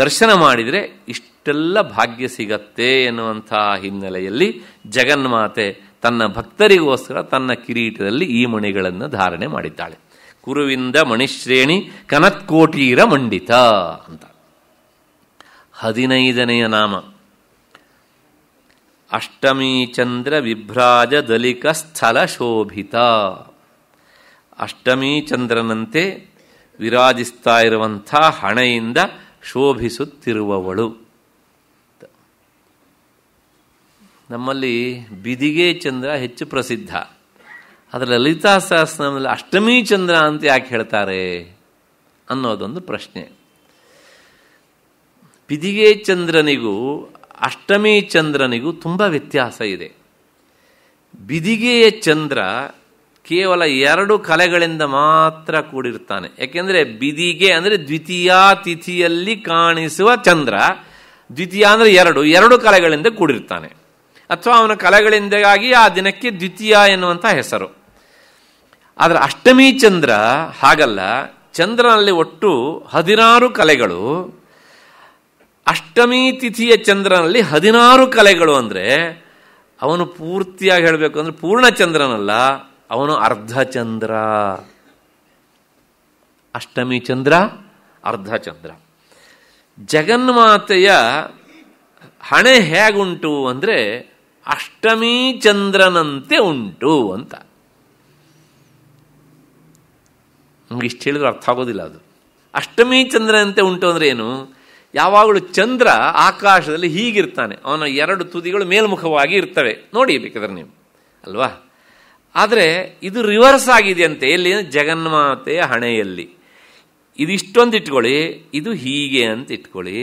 ದರ್ಶನ ಮಾಡಿದರೆ ಇಷ್ಟು ಇಷ್ಟೆಲ್ಲ ಭಾಗ್ಯ ಸಿಗತ್ತೆ ಎನ್ನುವಂಥ ಹಿನ್ನೆಲೆಯಲ್ಲಿ ಜಗನ್ಮಾತೆ ತನ್ನ ಭಕ್ತರಿಗೋಸ್ಕರ ತನ್ನ ಕಿರೀಟದಲ್ಲಿ ಈ ಮಣಿಗಳನ್ನು ಧಾರಣೆ ಮಾಡಿದ್ದಾಳೆ ಕುರುವಿಂದ ಮಣಿಶ್ರೇಣಿ ಕನತ್ಕೋಟೀರ ಮಂಡಿತ ಅಂತ ಹದಿನೈದನೆಯ ನಾಮ ಅಷ್ಟಮಿ ಚಂದ್ರ ವಿಭ್ರಾಜ ದಲಿಕ ಸ್ಥಳ ಶೋಭಿತ ಅಷ್ಟಮಿ ಚಂದ್ರನಂತೆ ವಿರಾಜಿಸ್ತಾ ಇರುವಂಥ ಹಣೆಯಿಂದ ಶೋಭಿಸುತ್ತಿರುವವಳು ನಮ್ಮಲ್ಲಿ ಬಿದಿಗೆ ಚಂದ್ರ ಹೆಚ್ಚು ಪ್ರಸಿದ್ಧ ಅದರ ಲಲಿತಾ ಸಹಸ್ರನಾಮದಲ್ಲಿ ಅಷ್ಟಮಿ ಚಂದ್ರ ಅಂತ ಯಾಕೆ ಹೇಳ್ತಾರೆ ಅನ್ನೋದೊಂದು ಪ್ರಶ್ನೆ ಬಿದಿಗೆ ಚಂದ್ರನಿಗೂ ಅಷ್ಟಮಿ ಚಂದ್ರನಿಗೂ ತುಂಬ ವ್ಯತ್ಯಾಸ ಇದೆ ಬಿದಿಗೆಯ ಚಂದ್ರ ಕೇವಲ ಎರಡು ಕಲೆಗಳಿಂದ ಮಾತ್ರ ಕೂಡಿರ್ತಾನೆ ಯಾಕೆಂದರೆ ಬಿದಿಗೆ ಅಂದರೆ ದ್ವಿತೀಯ ತಿಥಿಯಲ್ಲಿ ಕಾಣಿಸುವ ಚಂದ್ರ ದ್ವಿತೀಯ ಅಂದರೆ ಎರಡು ಎರಡು ಕಲೆಗಳಿಂದ ಕೂಡಿರ್ತಾನೆ ಅಥವಾ ಅವನ ಕಲೆಗಳಿಂದಾಗಿ ಆ ದಿನಕ್ಕೆ ದ್ವಿತೀಯ ಎನ್ನುವಂಥ ಹೆಸರು ಆದರೆ ಅಷ್ಟಮಿ ಚಂದ್ರ ಹಾಗಲ್ಲ ಚಂದ್ರನಲ್ಲಿ ಒಟ್ಟು ಹದಿನಾರು ಕಲೆಗಳು ಅಷ್ಟಮಿ ತಿಥಿಯ ಚಂದ್ರನಲ್ಲಿ ಹದಿನಾರು ಕಲೆಗಳು ಅಂದರೆ ಅವನು ಪೂರ್ತಿಯಾಗಿ ಹೇಳಬೇಕು ಅಂದರೆ ಪೂರ್ಣ ಚಂದ್ರನಲ್ಲ ಅವನು ಅರ್ಧ ಚಂದ್ರ ಅಷ್ಟಮಿ ಚಂದ್ರ ಅರ್ಧ ಚಂದ್ರ ಜಗನ್ಮಾತೆಯ ಹಣೆ ಹೇಗುಂಟು ಅಂದರೆ ಅಷ್ಟಮಿ ಚಂದ್ರನಂತೆ ಉಂಟು ಅಂತ ನಮ್ಗೆ ಇಷ್ಟು ಹೇಳಿದ್ರೆ ಅರ್ಥ ಆಗೋದಿಲ್ಲ ಅದು ಅಷ್ಟಮಿ ಚಂದ್ರನಂತೆ ಉಂಟು ಅಂದ್ರೆ ಏನು ಯಾವಾಗಲೂ ಚಂದ್ರ ಆಕಾಶದಲ್ಲಿ ಹೀಗಿರ್ತಾನೆ ಅವನ ಎರಡು ತುದಿಗಳು ಮೇಲ್ಮುಖವಾಗಿ ಇರ್ತವೆ ನೋಡಿ ಬೇಕಾದ್ರೆ ನೀವು ಅಲ್ವಾ ಆದರೆ ಇದು ರಿವರ್ಸ್ ಆಗಿದೆಯಂತೆ ಎಲ್ಲಿ ಜಗನ್ಮಾತೆಯ ಹಣೆಯಲ್ಲಿ ಇದಿಷ್ಟೊಂದು ಇಟ್ಕೊಳ್ಳಿ ಇದು ಹೀಗೆ ಅಂತ ಇಟ್ಕೊಳ್ಳಿ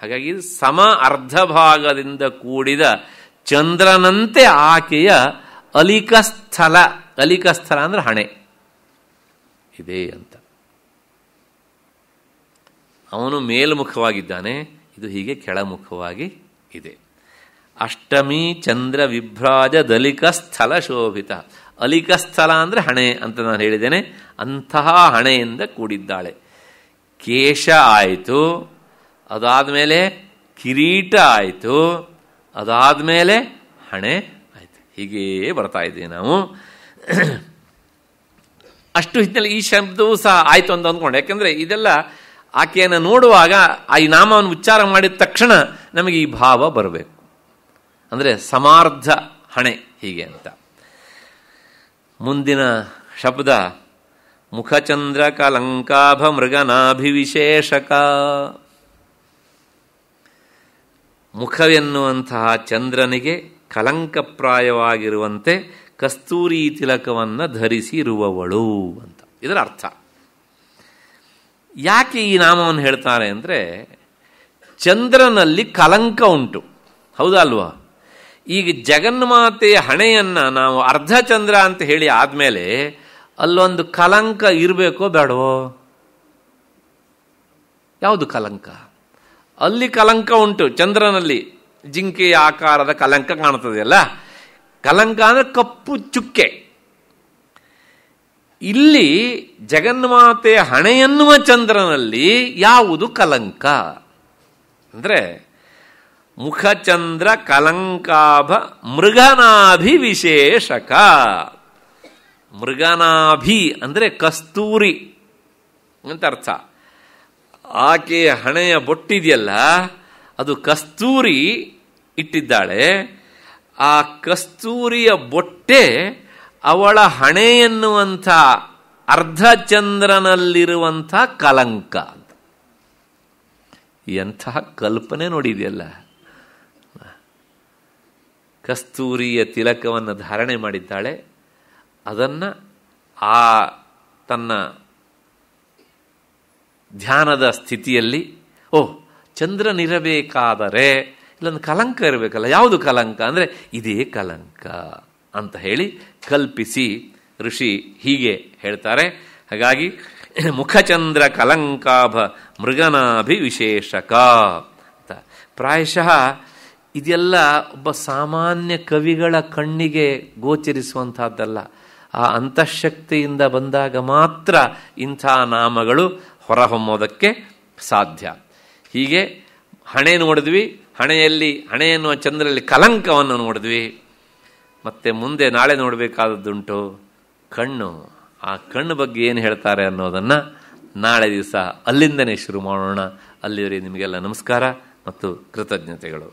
ಹಾಗಾಗಿ ಸಮ ಅರ್ಧ ಭಾಗದಿಂದ ಕೂಡಿದ ಚಂದ್ರನಂತೆ ಆಕೆಯ ಅಲಿಕ ಸ್ಥಳ ಅಲಿಕ ಸ್ಥಳ ಅಂದ್ರೆ ಹಣೆ ಇದೆ ಅಂತ ಅವನು ಮೇಲ್ಮುಖವಾಗಿದ್ದಾನೆ ಇದು ಹೀಗೆ ಕೆಳಮುಖವಾಗಿ ಇದೆ ಅಷ್ಟಮಿ ಚಂದ್ರ ವಿಭ್ರಾಜ ದಲಿಕ ಸ್ಥಳ ಶೋಭಿತ ಅಲಿಕ ಸ್ಥಳ ಅಂದರೆ ಹಣೆ ಅಂತ ನಾನು ಹೇಳಿದ್ದೇನೆ ಅಂತಹ ಹಣೆಯಿಂದ ಕೂಡಿದ್ದಾಳೆ ಕೇಶ ಆಯಿತು ಅದಾದ ಮೇಲೆ ಕಿರೀಟ ಆಯಿತು ಅದಾದ ಮೇಲೆ ಹಣೆ ಆಯಿತು ಹೀಗೇ ಬರ್ತಾ ಇದ್ದೀವಿ ನಾವು ಅಷ್ಟು ಹಿನ್ನೆಲೆ ಈ ಶಬ್ದವೂ ಸಹ ಆಯಿತು ಅಂತ ಅಂದ್ಕೊಂಡು ಯಾಕೆಂದರೆ ಇದೆಲ್ಲ ಆಕೆಯನ್ನು ನೋಡುವಾಗ ಆ ಈ ನಾಮವನ್ನು ಉಚ್ಚಾರ ಮಾಡಿದ ತಕ್ಷಣ ನಮಗೆ ಈ ಭಾವ ಬರಬೇಕು ಅಂದರೆ ಸಮಾರ್ಧ ಹಣೆ ಹೀಗೆ ಅಂತ ಮುಂದಿನ ಶಬ್ದ ಮೃಗನಾಭಿ ಮೃಗನಾಭಿವಿಶೇಷಕ ಮುಖವೆನ್ನುವಂತಹ ಚಂದ್ರನಿಗೆ ಕಲಂಕಪ್ರಾಯವಾಗಿರುವಂತೆ ಕಸ್ತೂರಿ ತಿಲಕವನ್ನು ಧರಿಸಿರುವವಳು ಅಂತ ಇದರ ಅರ್ಥ ಯಾಕೆ ಈ ನಾಮವನ್ನು ಹೇಳ್ತಾರೆ ಅಂದರೆ ಚಂದ್ರನಲ್ಲಿ ಕಲಂಕ ಉಂಟು ಹೌದಲ್ವಾ ಈಗ ಜಗನ್ಮಾತೆಯ ಹಣೆಯನ್ನು ನಾವು ಅರ್ಧ ಚಂದ್ರ ಅಂತ ಹೇಳಿ ಆದಮೇಲೆ ಅಲ್ಲೊಂದು ಕಲಂಕ ಇರಬೇಕೋ ಬೇಡವೋ ಯಾವುದು ಕಲಂಕ ಅಲ್ಲಿ ಕಲಂಕ ಉಂಟು ಚಂದ್ರನಲ್ಲಿ ಜಿಂಕೆಯ ಆಕಾರದ ಕಲಂಕ ಕಾಣುತ್ತದೆ ಅಲ್ಲ ಕಲಂಕ ಅಂದರೆ ಕಪ್ಪು ಚುಕ್ಕೆ ಇಲ್ಲಿ ಜಗನ್ಮಾತೆಯ ಹಣೆಯನ್ನುವ ಚಂದ್ರನಲ್ಲಿ ಯಾವುದು ಕಲಂಕ ಅಂದರೆ ಮುಖಚಂದ್ರ ಕಲಂಕಾಭ ಮೃಗನಾಭಿ ವಿಶೇಷಕ ಮೃಗನಾಭಿ ಅಂದರೆ ಕಸ್ತೂರಿ ಅಂತ ಅರ್ಥ ಆಕೆಯ ಹಣೆಯ ಬೊಟ್ಟಿದೆಯಲ್ಲ ಅದು ಕಸ್ತೂರಿ ಇಟ್ಟಿದ್ದಾಳೆ ಆ ಕಸ್ತೂರಿಯ ಬೊಟ್ಟೆ ಅವಳ ಹಣೆ ಎನ್ನುವಂಥ ಅರ್ಧಚಂದ್ರನಲ್ಲಿರುವಂಥ ಕಲಂಕ ಅಂತ ಎಂತಹ ಕಲ್ಪನೆ ನೋಡಿದೆಯಲ್ಲ ಕಸ್ತೂರಿಯ ತಿಲಕವನ್ನು ಧಾರಣೆ ಮಾಡಿದ್ದಾಳೆ ಅದನ್ನು ಆ ತನ್ನ ಧ್ಯಾನದ ಸ್ಥಿತಿಯಲ್ಲಿ ಓಹ್ ಚಂದ್ರನಿರಬೇಕಾದರೆ ಇಲ್ಲೊಂದು ಕಲಂಕ ಇರಬೇಕಲ್ಲ ಯಾವುದು ಕಲಂಕ ಅಂದರೆ ಇದೇ ಕಲಂಕ ಅಂತ ಹೇಳಿ ಕಲ್ಪಿಸಿ ಋಷಿ ಹೀಗೆ ಹೇಳ್ತಾರೆ ಹಾಗಾಗಿ ಮುಖಚಂದ್ರ ಕಲಂಕಾಭ ಮೃಗನಾಭಿವಿಶೇಷಕ ಅಂತ ಪ್ರಾಯಶಃ ಇದೆಲ್ಲ ಒಬ್ಬ ಸಾಮಾನ್ಯ ಕವಿಗಳ ಕಣ್ಣಿಗೆ ಗೋಚರಿಸುವಂತಹದ್ದಲ್ಲ ಆ ಅಂತಃಶಕ್ತಿಯಿಂದ ಬಂದಾಗ ಮಾತ್ರ ಇಂಥ ನಾಮಗಳು ಹೊರಹೊಮ್ಮೋದಕ್ಕೆ ಸಾಧ್ಯ ಹೀಗೆ ಹಣೆ ನೋಡಿದ್ವಿ ಹಣೆಯಲ್ಲಿ ಹಣೆ ಎನ್ನುವ ಚಂದ್ರಲ್ಲಿ ಕಲಂಕವನ್ನು ನೋಡಿದ್ವಿ ಮತ್ತು ಮುಂದೆ ನಾಳೆ ನೋಡಬೇಕಾದದ್ದುಂಟು ಕಣ್ಣು ಆ ಕಣ್ಣು ಬಗ್ಗೆ ಏನು ಹೇಳ್ತಾರೆ ಅನ್ನೋದನ್ನು ನಾಳೆ ದಿವಸ ಅಲ್ಲಿಂದನೇ ಶುರು ಮಾಡೋಣ ಅಲ್ಲಿವರೆಗೆ ನಿಮಗೆಲ್ಲ ನಮಸ್ಕಾರ ಮತ್ತು ಕೃತಜ್ಞತೆಗಳು